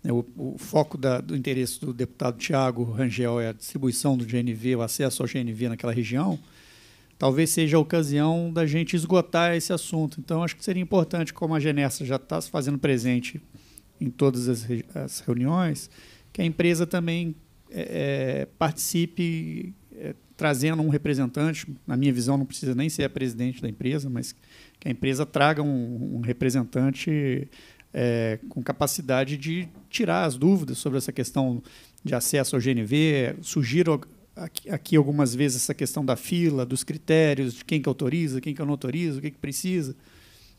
né, o, o, foco da, do interesse do deputado Tiago Rangel é a distribuição do GNV, o acesso ao GNV naquela região, talvez seja a ocasião da gente esgotar esse assunto. Então, acho que seria importante, como a Genessa já está se fazendo presente em todas as, as, reuniões, que a empresa também é, é, participe é, trazendo um representante. Na minha visão, não precisa nem ser a presidente da empresa, mas que a empresa traga um, um representante é, com capacidade de tirar as dúvidas sobre essa questão de acesso ao GNV. Sugiro aqui algumas vezes essa questão da fila, dos critérios, de quem que autoriza, quem que não autoriza, o que, que precisa.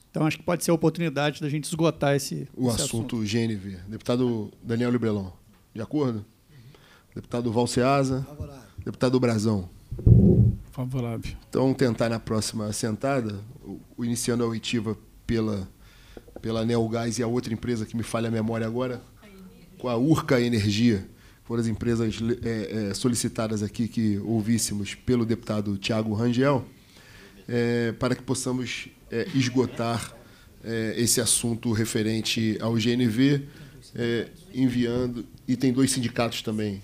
Então, acho que pode ser a oportunidade da gente esgotar esse, o esse assunto, assunto. GNV. Deputado Daniel Librelon, de acordo? Deputado Valseasa. Favorável. Deputado Brazão. Favorável. Então, tentar na próxima sentada iniciando a oitiva pela, pela Neogás e a outra empresa que me falha a memória agora, a com a Urca Energia, foram as empresas é, é, solicitadas aqui que ouvíssemos pelo deputado Tiago Rangel, é, para que possamos é, esgotar é, esse assunto referente ao GNV, é, enviando. E tem dois sindicatos também.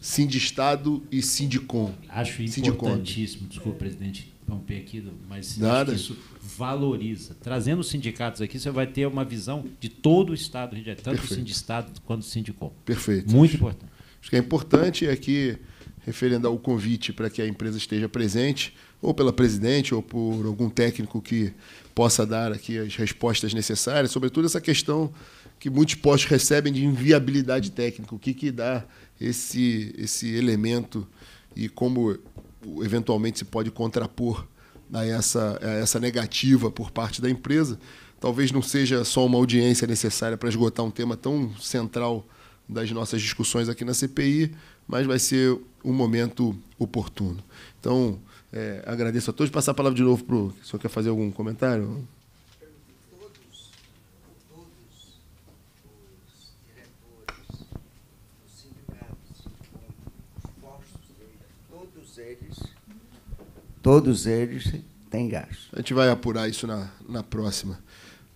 Sindestado e Sindicom. Acho importantíssimo, desculpa, presidente, romper aqui, mas isso valoriza. Trazendo os sindicatos aqui, você vai ter uma visão de todo o Estado tanto o sindicato quanto o sindicato. Perfeito. Muito acho, importante. Acho que é importante aqui, referendo ao convite para que a empresa esteja presente, ou pela presidente, ou por algum técnico que possa dar aqui as respostas necessárias, sobretudo essa questão que muitos postos recebem de inviabilidade técnica, o que, que dá esse, esse elemento e como eventualmente se pode contrapor a essa, a essa negativa por parte da empresa. Talvez não seja só uma audiência necessária para esgotar um tema tão central das nossas discussões aqui na CPI, mas vai ser um momento oportuno. Então, é, agradeço a todos. Passar a palavra de novo para o. O senhor quer fazer algum comentário? Todos eles têm gasto. A gente vai apurar isso na, na próxima.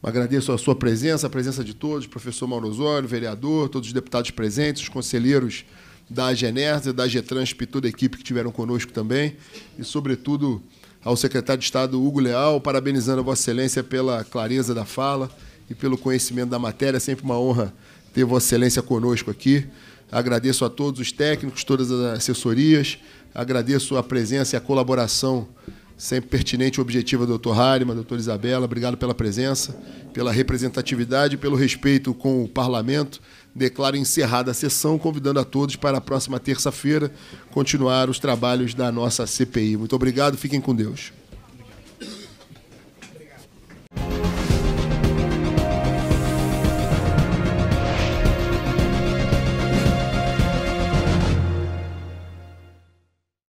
Agradeço a sua presença, a presença de todos, professor Mauro Osório, vereador, todos os deputados presentes, os conselheiros da Agenersa, da Getransp, toda a equipe que tiveram conosco também, e, sobretudo, ao secretário de Estado Hugo Leal, parabenizando a Vossa Excelência pela clareza da fala e pelo conhecimento da matéria. É sempre uma honra ter Vossa Excelência conosco aqui. Agradeço a todos os técnicos, todas as assessorias, Agradeço a presença e a colaboração sempre pertinente e objetiva do doutor Harima, doutor Isabela. Obrigado pela presença, pela representatividade e pelo respeito com o parlamento. Declaro encerrada a sessão, convidando a todos para a próxima terça-feira continuar os trabalhos da nossa CPI. Muito obrigado, fiquem com Deus.